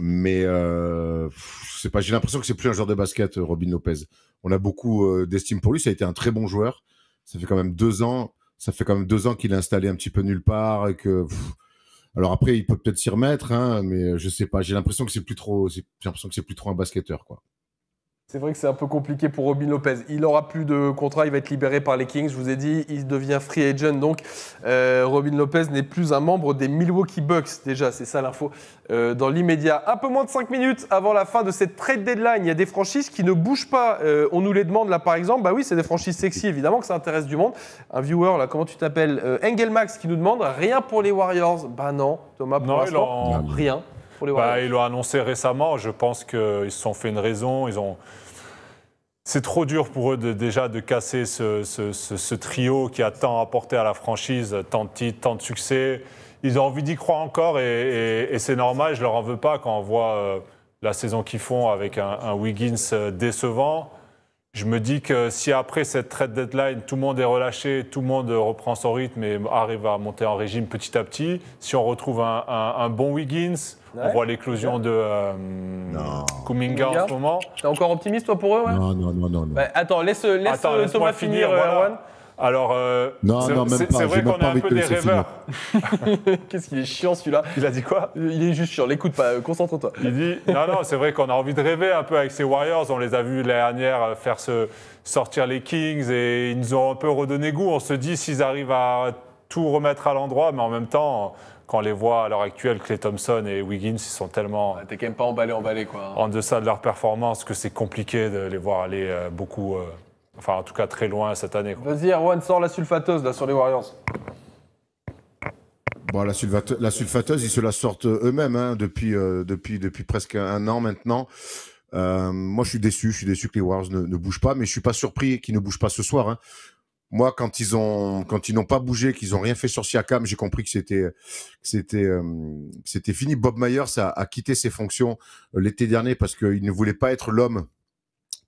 Speaker 3: mais euh, c'est pas. J'ai l'impression que c'est plus un joueur de basket, Robin Lopez. On a beaucoup d'estime pour lui. Ça a été un très bon joueur. Ça fait quand même deux ans. Ça fait quand même deux ans qu'il est installé un petit peu nulle part alors après, il peut peut-être s'y remettre, hein, mais je sais pas. J'ai l'impression que c'est plus trop. que c'est plus trop un basketteur, quoi.
Speaker 1: C'est vrai que c'est un peu compliqué pour Robin Lopez. Il n'aura plus de contrat, il va être libéré par les Kings. Je vous ai dit, il devient free agent. Donc, euh, Robin Lopez n'est plus un membre des Milwaukee Bucks. Déjà, c'est ça l'info euh, dans l'immédiat. Un peu moins de 5 minutes avant la fin de cette trade deadline, il y a des franchises qui ne bougent pas. Euh, on nous les demande là, par exemple. Bah oui, c'est des franchises sexy, évidemment que ça intéresse du monde. Un viewer, là, comment tu t'appelles Engelmax qui nous demande rien pour les Warriors. Bah non, Thomas, pour rien. Bah,
Speaker 2: Il Ils l'ont annoncé récemment. Je pense qu'ils se sont fait une raison. Ils ont. C'est trop dur pour eux déjà de casser ce, trio qui a tant apporté à la franchise, tant de titres, tant de succès. Ils ont envie d'y croire encore et, c'est normal, je leur en veux pas quand on voit euh, la saison qu'ils font avec un Wiggins euh, décevant, je me dis que si après cette trade deadline, tout le monde est relâché, tout le monde reprend son rythme et arrive à monter en régime petit à petit, si on retrouve un, bon Wiggins, on voit l'éclosion de euh, Kuminga,
Speaker 3: en ce
Speaker 1: moment. T'es encore optimiste toi pour eux
Speaker 3: Non, non, non, non.
Speaker 1: Bah, attends, laisse, laisse Thomas finir, alors, euh, C'est vrai qu'on est un
Speaker 3: peu des rêveurs.
Speaker 1: <laughs> Qu'est-ce qu'il est chiant celui-là Il a dit quoi Il est juste chiant. L'écoute concentre-toi.
Speaker 2: Il dit non, non, c'est vrai qu'on a envie de rêver un peu avec ces Warriors. On les a vus l'année dernière euh, faire sortir les Kings et ils nous ont un peu redonné goût. On se dit s'ils arrivent à tout remettre à l'endroit, mais en même temps quand on les voit à l'heure actuelle, Clay Thompson et Wiggins, ils sont tellement. Ah, t'es quand même pas emballé, emballé, quoi. En deçà de leur performance, que c'est compliqué de les voir aller euh, beaucoup Enfin, en tout cas, très loin cette année. Vas-y, Erwan, sort la sulfateuse là sur les Warriors.
Speaker 3: Bon, la, sulfateuse, ils se la sortent eux-mêmes hein, depuis, euh, depuis, depuis presque un an maintenant. Euh, moi, je suis déçu. Je suis déçu que les Warriors ne, bougent pas, mais je suis pas surpris qu'ils ne bougent pas ce soir. Hein. Moi, quand ils ont, quand ils n'ont pas bougé, qu'ils ont rien fait sur Siakam, j'ai compris que c'était, c'était, euh, c'était fini. Bob Myers ça a quitté ses fonctions l'été dernier parce qu'il ne voulait pas être l'homme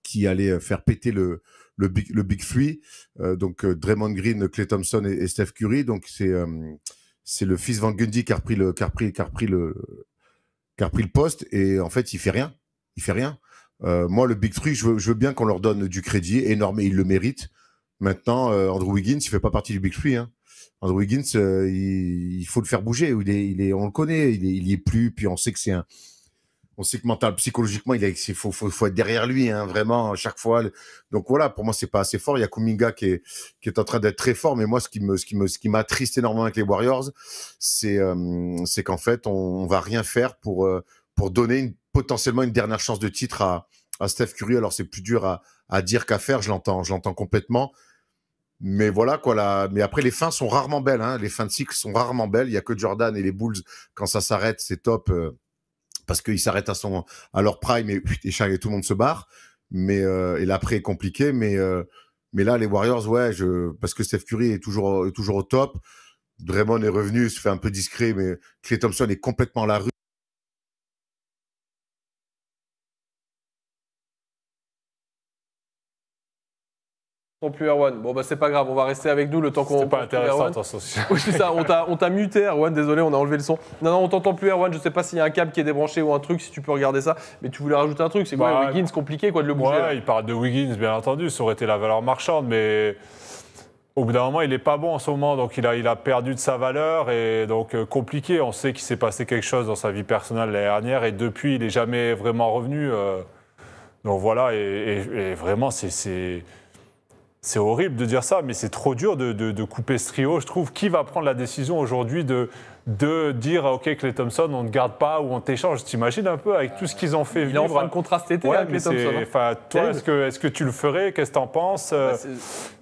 Speaker 3: qui allait faire péter le, le big, le three, euh, donc euh, Draymond Green, Clay Thompson et, Steph Curry. Donc c'est euh, c'est le fils Van Gundy qui a repris le qui a qui a le qui a le poste et en fait il fait rien, il fait rien. moi le big three, je veux, bien qu'on leur donne du crédit énorme et ils le méritent. Maintenant, Andrew Wiggins, il fait pas partie du Big Three. Hein. Andrew Wiggins, il, faut le faire bouger. ou il est, on le connaît, il, n'y est plus. Puis on sait que c'est un, on sait que mental, psychologiquement, il faut, faut, être derrière lui, hein, vraiment, à chaque fois. Donc voilà, pour moi, c'est pas assez fort. Il y a Kuminga qui est, qui est en train d'être très fort, mais moi, ce qui me, ce qui me, ce qui m'attriste énormément avec les Warriors, c'est, euh, c'est qu'en fait, on, on, va rien faire pour, euh, pour donner une, potentiellement une dernière chance de titre à, à Steph Curry. Alors, c'est plus dur à, à dire qu'à faire. Je l'entends, je l'entends complètement. Mais voilà quoi. Mais après, les fins sont rarement belles. Hein. Les fins de cycle sont rarement belles. Il y a que Jordan et les Bulls quand ça s'arrête, c'est top. Euh parce qu'ils s'arrêtent à, son, leur prime et, et, tout le monde se barre. Mais, euh, et l'après est compliqué. Mais, euh, mais là, les Warriors, ouais, je, parce que Steph Curry est toujours, toujours au top. Draymond est revenu, se fait un peu discret, mais Clay Thompson est complètement à la rue.
Speaker 1: On t'entend plus Erwan. Bon, bah c'est pas grave, on va rester avec nous le temps qu'on. C'est pas intéressant, attention. c'est ça, on t'a, on t'a muté, Erwan, désolé, on a enlevé le son. Non, non, on t'entend plus, Erwan, je sais pas s'il y a un câble qui est débranché ou un truc, si tu peux regarder ça. Mais tu voulais rajouter un truc, c'est quoi, bah, Wiggins, compliqué quoi de le bouger. il parle de Wiggins, bien
Speaker 2: entendu, ça aurait été la valeur marchande, mais au bout d'un moment, il est pas bon en ce moment, donc il a, il a perdu de sa valeur, et donc euh, compliqué. On sait qu'il s'est passé quelque chose dans sa vie personnelle l'année dernière, et depuis, il est jamais vraiment revenu. Euh. donc voilà, et, vraiment, c'est. C'est horrible de dire ça, mais c'est trop dur de, de, de, couper ce trio. Je trouve qui va prendre la décision aujourd'hui de, de dire ah, ok Clay Thompson on ne garde pas ou on t'échange t'imagines un peu avec tout ce qu'ils ont fait il vivre il est en train de contrat cet été avec hein, Clay Thompson hein. toi est-ce que est que tu le ferais
Speaker 1: qu'est-ce que en penses bah, euh,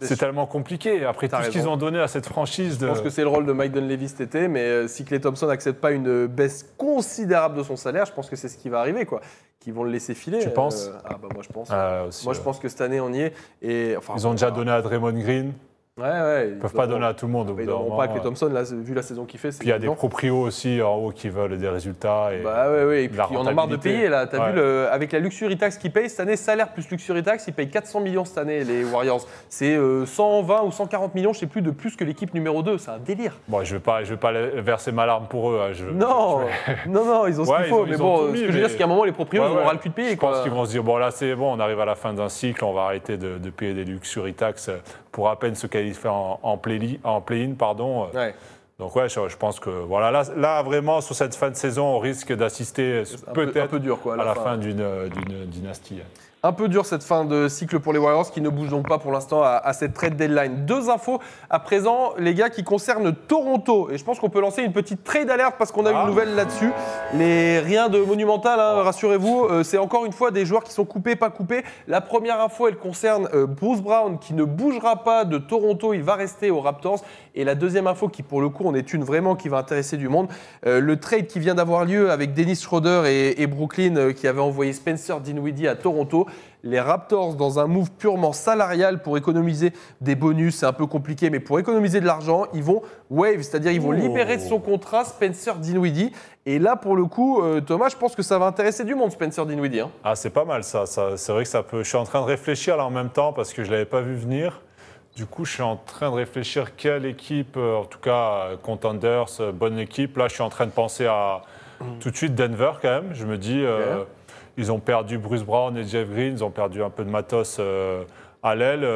Speaker 1: c'est
Speaker 2: tellement compliqué après tout ce qu'ils ont donné à cette franchise de... je pense euh, que c'est
Speaker 1: le rôle de Mike Dunleavy cet été mais euh, si Clay Thompson n'accepte pas une baisse considérable de son salaire je pense que c'est ce qui va arriver quoi qu'ils vont le laisser filer tu penses ah, bah, moi je pense ah, moi je pense que cette année on y est et enfin, ils ont déjà donné à Draymond Green Ouais, ouais, peuvent pas donner à tout le monde. Ils n'auront pas avec les Thompson, vu la saison qu'il fait. Puis il y a des
Speaker 2: proprios aussi en haut qui veulent des résultats. Et bah ouais, puis on en marre de payer là. vu
Speaker 1: avec la luxury tax qu'ils payent cette année, salaire plus luxury tax, ils payent 400 millions cette année les Warriors. C'est 120 euh, ou 140 millions, je sais plus, de plus que l'équipe numéro 2. C'est un délire. Moi je veux pas, je vais pas verser ma larme pour eux. Hein, non, <laughs> non, non, ils ont ce qu'il faut. ce que je veux dire, c'est qu'à un moment les proprios ils auront le cul de payer. Je pense qu'ils vont
Speaker 2: se dire bon là c'est bon, on arrive à la fin d'un cycle, on va arrêter de, payer des luxury tax euh, pour à peine se qualifier fait en play-in. En pardon. Donc ouais, je, pense que voilà, là, vraiment sur cette fin de saison, on risque d'assister peut-être à, la, fin
Speaker 1: d'une dynastie. Un peu dur cette fin de cycle pour les Warriors qui ne bougent donc pas pour l'instant à, cette trade deadline. Deux infos à présent, les gars, qui concernent Toronto. Et je pense qu'on peut lancer une petite trade alerte parce qu'on a ah. une nouvelle là-dessus. Mais rien de monumental, hein, oh. rassurez-vous. Euh, c'est encore une fois des joueurs qui sont coupés, pas coupés. La première info, elle concerne euh, Bruce Brown qui ne bougera pas de Toronto. Il va rester aux Raptors. Et la deuxième info, qui pour le coup, on est une vraiment qui va intéresser du monde, euh, le trade qui vient d'avoir lieu avec Dennis Schroeder et, Brooklyn, euh, qui avait envoyé Spencer Dinwiddie à Toronto. Les Raptors, dans un move purement salarial pour économiser des bonus, c'est un peu compliqué, mais pour économiser de l'argent, ils vont wave, c'est-à-dire ils vont libérer de son contrat Spencer Dinwiddie. Et là, pour le coup, euh, Thomas, je pense que ça va intéresser du monde, Spencer Dinwiddie. Hein.
Speaker 2: Ah, c'est pas mal ça. ça c'est vrai que ça peut. Je suis en train de réfléchir là en même temps parce que je l'avais pas vu venir. Du coup, je suis en train de réfléchir quelle équipe, euh, en tout cas euh, Contenders, euh, bonne équipe. Là, je suis en train de penser à mm. tout de suite Denver quand même. Je me dis, ils ont perdu Bruce Brown et Jeff Green, ils ont perdu un peu de matos à l'aile.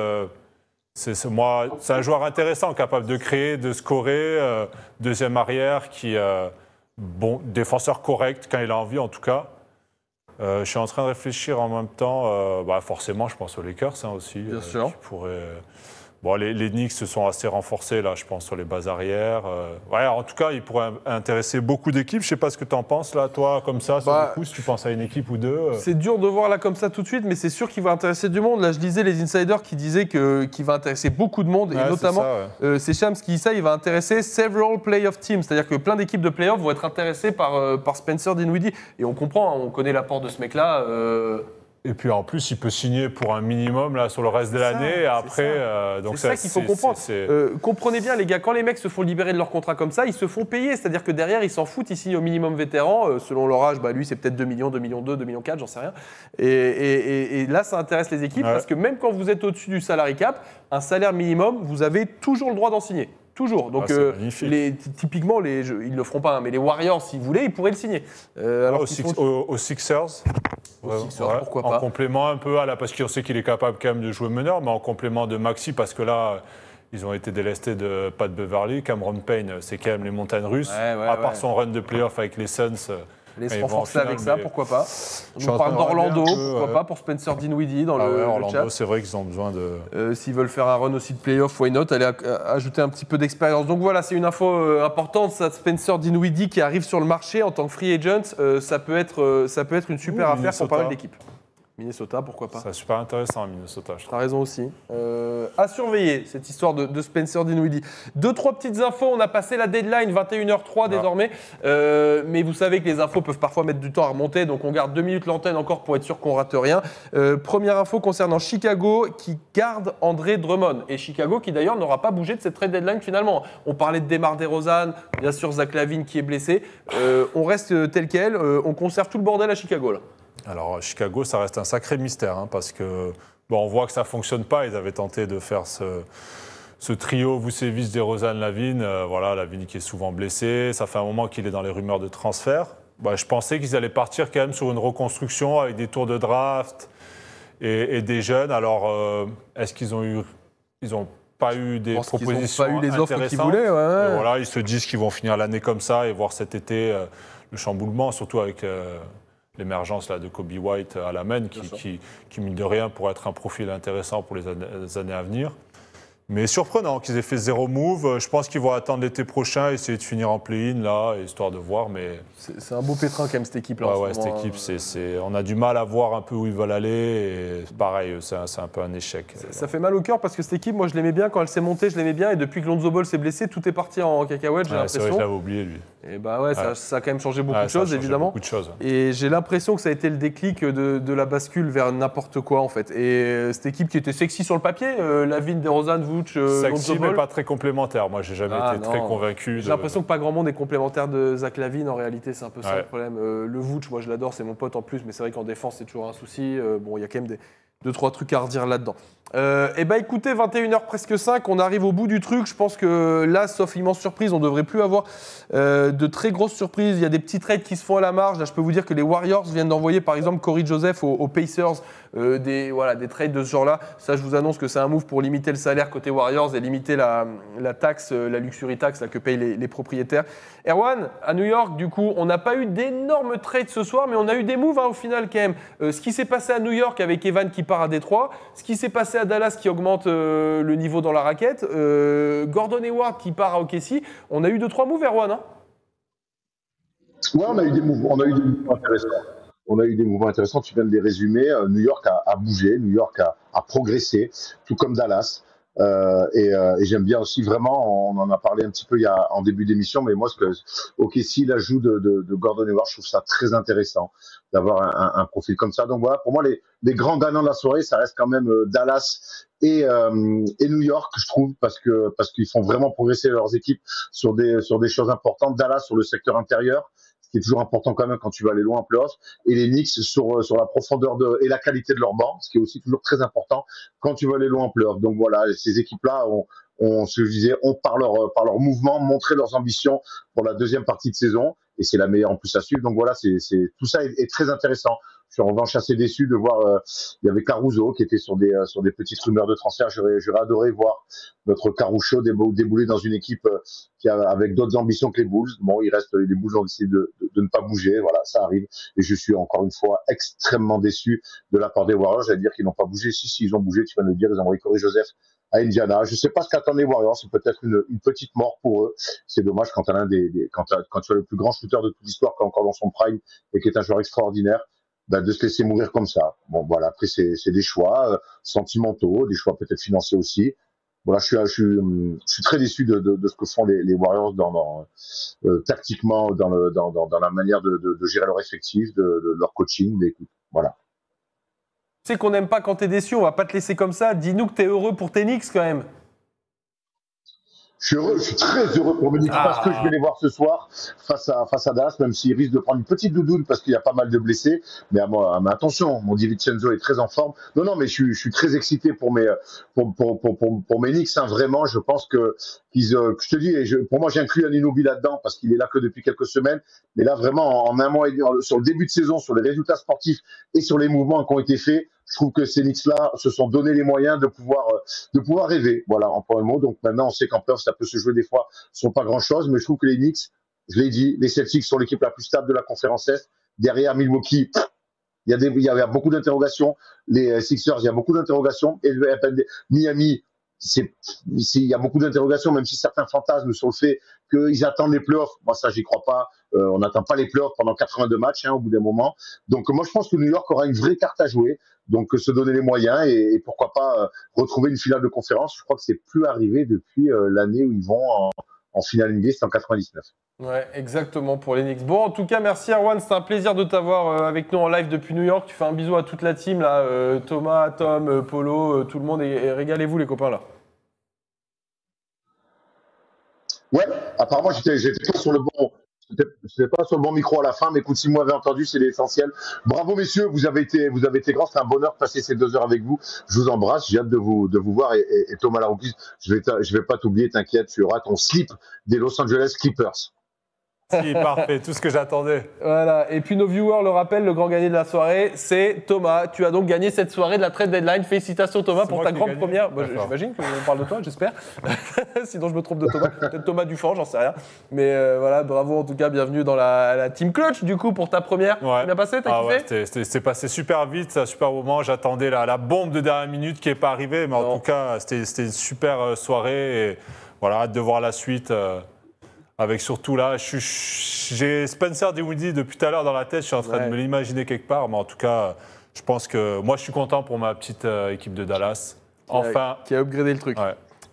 Speaker 2: c'est moi, un joueur intéressant, capable de créer, de scorer. deuxième arrière, qui bon défenseur correct quand il a envie, en tout cas. je suis en train de réfléchir en même temps. Bah, forcément, je pense aux Lakers hein, aussi. Bien sûr. Qui Bon, les, Knicks se sont assez renforcés, là, je pense, sur les bases arrières. Euh. ouais, en tout cas, ils pourraient intéresser beaucoup d'équipes. Je ne sais pas ce que tu en penses, là, toi, comme ça, sur bah,
Speaker 1: si tu penses à une équipe ou deux. Euh. C'est dur de voir, là, comme ça, tout de suite, mais c'est sûr qu'il va intéresser du monde. Là, je lisais les insiders qui disaient qu'il qui va intéresser beaucoup de monde, et notamment, euh, c'est ouais. Shams qui dit ça, il va intéresser several playoff teams, c'est-à-dire que plein d'équipes de playoff vont être intéressées par, par Spencer Dinwiddie. Et on comprend, hein, on connaît l'apport de ce mec-là. Et puis en plus, il peut signer pour un minimum là sur le
Speaker 2: reste de l'année. Après,
Speaker 1: euh, c'est ça, qu'il faut comprendre. Euh, comprenez bien les gars, quand les mecs se font libérer de leur contrat comme ça, ils se font payer. C'est-à-dire que derrière, ils s'en foutent, ils signent au minimum vétéran. Euh, selon leur âge, bah, lui c'est peut-être 2 millions, 2 millions 2, 2 millions 4, j'en sais rien. Et, et, là, ça intéresse les équipes parce que même quand vous êtes au-dessus du salarié cap, un salaire minimum, vous avez toujours le droit d'en signer. Toujours. Donc, ah, euh, typiquement, les, ils ne le feront pas, hein, mais les Warriors, s'ils voulaient, ils pourraient le signer. Euh, alors aux, Sixers,
Speaker 2: aux Sixers pourquoi en pas. complément un peu, à la, parce qu'on sait qu'il est capable quand même de jouer meneur, mais en complément de Maxi, parce que là. Ils ont été délestés de Pat Beverly. Cameron Payne, c'est quand même les montagnes russes. à part son run de playoff avec les Suns, euh, Allez, renforcer avec ça, pourquoi
Speaker 1: pas. on parle d'Orlando, pourquoi pas, pour Spencer Dinwiddie dans ah le, chat. c'est vrai qu'ils ont besoin de. Euh, s'ils veulent faire un run aussi de playoff, why not aller euh, ajouter un petit peu d'expérience. Donc voilà, c'est une info euh, importante, ça, Spencer Dinwiddie qui arrive sur le marché en tant que free agent. ça, peut être, ça peut être une super affaire pour pas mal d'équipes. Minnesota, pourquoi pas C'est super intéressant, Minnesota. Je T'as raison aussi. Euh, à surveiller cette histoire de, Spencer Dinwiddie. Deux, trois petites infos. On a passé la deadline, 21h03 désormais. Euh, mais vous savez que les infos peuvent parfois mettre du temps à remonter. Donc on garde deux minutes l'antenne encore pour être sûr qu'on rate rien. Euh, première info concernant Chicago qui garde André Drummond. Et Chicago qui d'ailleurs n'aura pas bougé de cette trade deadline finalement. On parlait de Demar DeRozan, bien sûr Zach Lavine qui est blessé. on reste tel quel. on conserve tout le bordel à Chicago là.
Speaker 2: Alors, Chicago,
Speaker 1: ça reste un sacré mystère, hein, parce que on voit que ça ne fonctionne
Speaker 2: pas. Ils avaient tenté de faire ce, ce trio Vucevic, DeRozan, Lavigne. Euh, voilà, Lavigne qui est souvent blessé. Ça fait un moment qu'il est dans les rumeurs de transfert. Bah, je pensais qu'ils allaient partir quand même sur une reconstruction avec des tours de draft et, des jeunes. Alors, euh, est-ce qu'ils ont eu. Ils ont pas eu des propositions. Ils n'ont pas eu les offres qu'ils voulaient. Voilà, ils se disent qu'ils vont finir l'année comme ça et voir cet été euh, le chamboulement, surtout avec euh, l'émergence là de Kobe White à la main, qui, qui, qui, mine de rien pourrait être un profil intéressant pour les années, à venir. Mais surprenant qu'ils aient fait zéro move. Je pense qu'ils vont attendre l'été prochain, essayer de finir en play-in, là, histoire de voir. Mais C'est un beau pétrin, quand
Speaker 1: même, cette équipe-là. Ouais, ouais, cette équipe,
Speaker 2: euh, c'est, on a du mal à voir un peu où ils veulent aller. pareil, c'est un, peu un échec.
Speaker 1: Ça fait mal au cœur parce que cette équipe, moi, je l'aimais bien. Quand elle s'est montée, je l'aimais bien. Et depuis que Lonzo Ball s'est blessé, tout est parti en cacahuète, j'ai l'impression. C'est vrai, je l'avais oublié, lui. Et bah ouais, ça, a quand même changé beaucoup de choses, évidemment. Beaucoup de choses. Et j'ai l'impression que ça a été le déclic de, de la bascule vers n'importe quoi, en fait. Et euh, cette équipe qui était sexy sur le papier, euh, Lavigne, Desrosanne, Vooch, euh, Sexy, mais pas très complémentaire. Moi, j'ai jamais ah, été très convaincu. De... J'ai l'impression que pas grand monde est complémentaire de Zach Lavigne, en réalité, c'est un peu ça le problème. Euh, le Vooch, moi, je l'adore, c'est mon pote en plus, mais c'est vrai qu'en défense, c'est toujours un souci. Euh, bon, il y a quand même des deux, trois trucs à redire là-dedans. Euh, eh ben écoutez, 21h presque 5, on arrive au bout du truc. Je pense que là, sauf immense surprise, on devrait plus avoir euh, de très grosses surprises. Il y a des petits trades qui se font à la marge. Là, je peux vous dire que les Warriors viennent d'envoyer par exemple Corey Joseph aux Pacers euh, des, voilà, des trades de ce genre-là. Ça, je vous annonce que c'est un move pour limiter le salaire côté Warriors et limiter la, la taxe, euh, la luxury taxe que payent les, propriétaires. Erwan, à New York, du coup, on n'a pas eu d'énormes trades ce soir, mais on a eu des moves hein, au final quand même. Euh, ce qui s'est passé à New York avec Evan qui part à Détroit, ce qui s'est passé à Dallas qui augmente le niveau dans la raquette, Gordon Hayward qui part à OKC, on a eu deux trois moves, Erwan. Hein
Speaker 4: ouais, on a eu des moves, on a eu des moves intéressants on a eu des mouvements intéressants, tu viens de les résumer. Euh, New York a, bougé, New York a, progressé, tout comme Dallas. Euh, euh, et, j'aime bien aussi vraiment, on en a parlé un petit peu il y en début d'émission, mais moi, ce que, ok, si l'ajout de, de, Gordon Hayward, je trouve ça très intéressant d'avoir un, profil comme ça. Donc voilà, pour moi, les, grands gagnants de la soirée, ça reste quand même Dallas et, New York, je trouve, parce que parce qu'ils font vraiment progresser leurs équipes sur des sur des choses importantes. Dallas sur le secteur intérieur, qui est toujours important quand même quand tu vas aller loin en playoff, et les Knicks sur, euh, sur la profondeur de, et la qualité de leur banc, ce qui est aussi toujours très important quand tu vas aller loin en playoff. Donc voilà, ces équipes-là ont, on se disait, on par leur euh, par leur mouvement, montrer leurs ambitions pour la deuxième partie de saison. Et c'est la meilleure en plus à suivre. Donc voilà, c'est tout ça est, très intéressant. Je suis en revanche assez déçu de voir. Euh, il y avait Caruso qui était sur des euh, sur des petites rumeurs de transfert. J'aurais adoré voir notre Caruso débouler dans une équipe qui a, avec d'autres ambitions que les Bulls. Bon, il reste les Bulls ont décidé de, de, ne pas bouger. Voilà, ça arrive. Et je suis encore une fois extrêmement déçu de la part des Warriors. à dire qu'ils n'ont pas bougé. Si si, ils ont bougé. Tu vas me dire, ils ont Corey Joseph à Indiana. Je ne sais pas ce qu'attendent les Warriors, c'est peut-être une, petite mort pour eux. C'est dommage quand, des, quand, quand, tu as le plus grand shooter de toute l'histoire qui encore dans son prime et qui est un joueur extraordinaire, bah, de se laisser mourir comme ça. Bon, voilà, après, c'est des choix euh, sentimentaux, des choix peut-être financiers aussi. Voilà, je suis, je suis, hum, très déçu de, ce que font les, Warriors dans, dans euh, tactiquement, dans, dans, la manière de, gérer leur effectif, de, leur coaching. Mais voilà,
Speaker 1: sais qu'on n'aime pas quand t'es déçu, on va pas te laisser comme ça. Dis-nous que t'es heureux pour Ténix quand même.
Speaker 4: Je suis très heureux pour Munich ah. parce que je vais les voir ce soir face à, face à Dallas, même s'ils risquent de prendre une petite doudoune parce qu'il y a pas mal de blessés. Mais, à attention, mon Divicenzo est très en forme. Non, non, mais je, suis, je suis très excité pour mes, pour, pour, pour, pour, hein, vraiment. Je pense euh, que, je te dis, et pour moi, j'inclus Aninobi là-dedans parce qu'il est là que depuis quelques semaines. Mais là, vraiment, en, un mois et sur le début de saison, sur les résultats sportifs et sur les mouvements qui ont été faits, je trouve que ces Knicks-là se sont donné les moyens de pouvoir, euh, de pouvoir rêver. Voilà, en premier mot. Donc maintenant, on sait qu'en playoff, ça peut se jouer des fois sont pas grand-chose, mais je trouve que les Knicks, je l'ai dit, les Celtics sont l'équipe la plus stable de la conférence Est. Derrière Milwaukee, il y, a y beaucoup d'interrogations. Les euh, Sixers, il y a beaucoup d'interrogations. Et Miami, il y a beaucoup d'interrogations, même si certains fantasmes sont le fait qu'ils attendent les playoffs. Moi, ça, j'y crois pas. Euh, on n'attend pas les playoffs pendant 82 matchs hein, au bout d'un moment. Donc, moi, je pense que New York aura une vraie carte à jouer. Donc, euh, se donner les moyens et, pourquoi pas euh, retrouver une finale de conférence. Je crois que c'est plus arrivé depuis l'année où ils vont en, en finale NBA, c'est en 99.
Speaker 1: Ouais, exactement pour les Knicks. Bon, en tout cas, merci Erwan, c'est un plaisir de t'avoir avec nous en live depuis New York. Tu fais un bisou à toute la team là, Thomas, Tom, Polo, tout le monde et régalez-vous les copains là.
Speaker 4: Ouais, apparemment, j'étais, j'étais pas sur le bon. pas sur le bon micro à la fin, mais écoute, si vous m'avez entendu, c'est l'essentiel. Bravo messieurs, vous avez été, vous avez été grands, c'est un bonheur de passer ces deux heures avec vous. Je vous embrasse, j'ai hâte de vous, de vous voir. Et, Thomas Larouque, je vais, je vais pas t'oublier, t'inquiète, tu auras ton slip des Los Angeles Clippers.
Speaker 1: Si, parfait, tout ce que j'attendais. Voilà, et puis nos viewers le rappellent, le grand gagné de la soirée, c'est Thomas. Tu as donc gagné cette soirée de la trade deadline. Félicitations Thomas pour ta grande première. J'imagine qu'on parle de toi, j'espère. <laughs> Sinon je me trompe de Thomas. Peut-être Thomas Dufort, j'en sais rien. Mais euh, voilà, bravo en tout cas, bienvenue dans la, la team clutch du coup pour ta première. Ouais. Bien passé,
Speaker 2: t'as ah kiffé ouais, C'est passé super vite, ça, super moment. J'attendais la, la, bombe de dernière minute qui n'est pas arrivée, mais en tout cas, c'était une super euh, soirée. Et voilà, hâte de voir la suite. Euh, avec surtout là, j'ai Spencer Woody depuis tout à l'heure dans la tête, je suis en train de me l'imaginer quelque part, mais en tout cas, je pense que moi je suis content pour ma petite euh, équipe de Dallas. Enfin,
Speaker 1: qui a, upgradé le truc.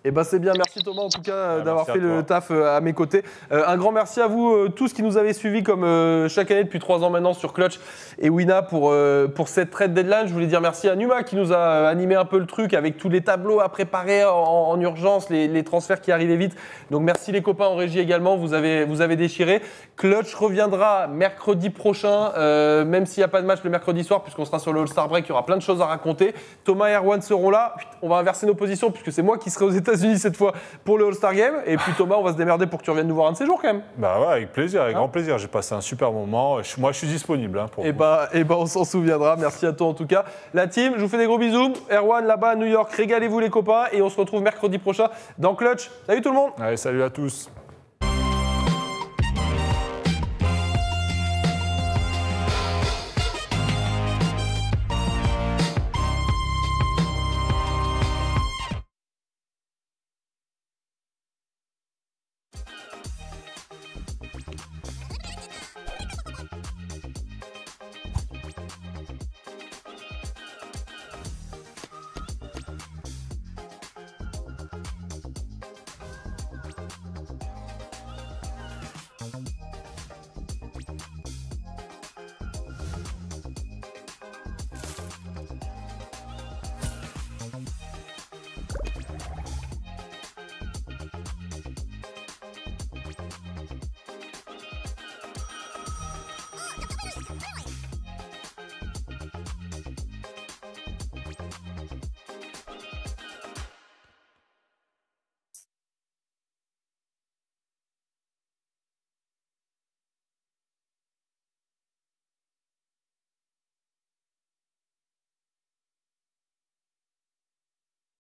Speaker 1: Eh ben, c'est bien, merci Thomas en tout cas ah, euh, d'avoir fait le taf euh, à mes côtés. Euh, un grand merci à vous tous qui nous avez suivis comme chaque année depuis trois ans maintenant sur Clutch et Wina pour, pour cette trade deadline. Je voulais dire merci à Numa qui nous a animé un peu le truc avec tous les tableaux à préparer en, urgence, les, transferts qui arrivaient vite. Donc merci les copains en régie également, vous avez, vous avez déchiré. Clutch reviendra mercredi prochain, même s'il n'y a pas de match le mercredi soir puisqu'on sera sur le All-Star Break, il y aura plein de choses à raconter. Thomas et Erwan seront là, on va inverser nos positions puisque c'est moi qui serai aux États unis cette fois pour le All-Star Game. Et puis Thomas, on va se démerder pour que tu reviennes nous voir un de ces jours quand même. Bah ouais, avec plaisir, avec grand plaisir. J'ai passé un super moment. Moi, je suis disponible. et, hein, eh bah, et eh bah, on s'en souviendra. Merci à toi en tout cas. La team, je vous fais des gros bisous. Erwan, là-bas à New York, régalez-vous les copains. Et on se retrouve mercredi prochain dans Clutch. Salut tout le monde. Allez, salut à tous.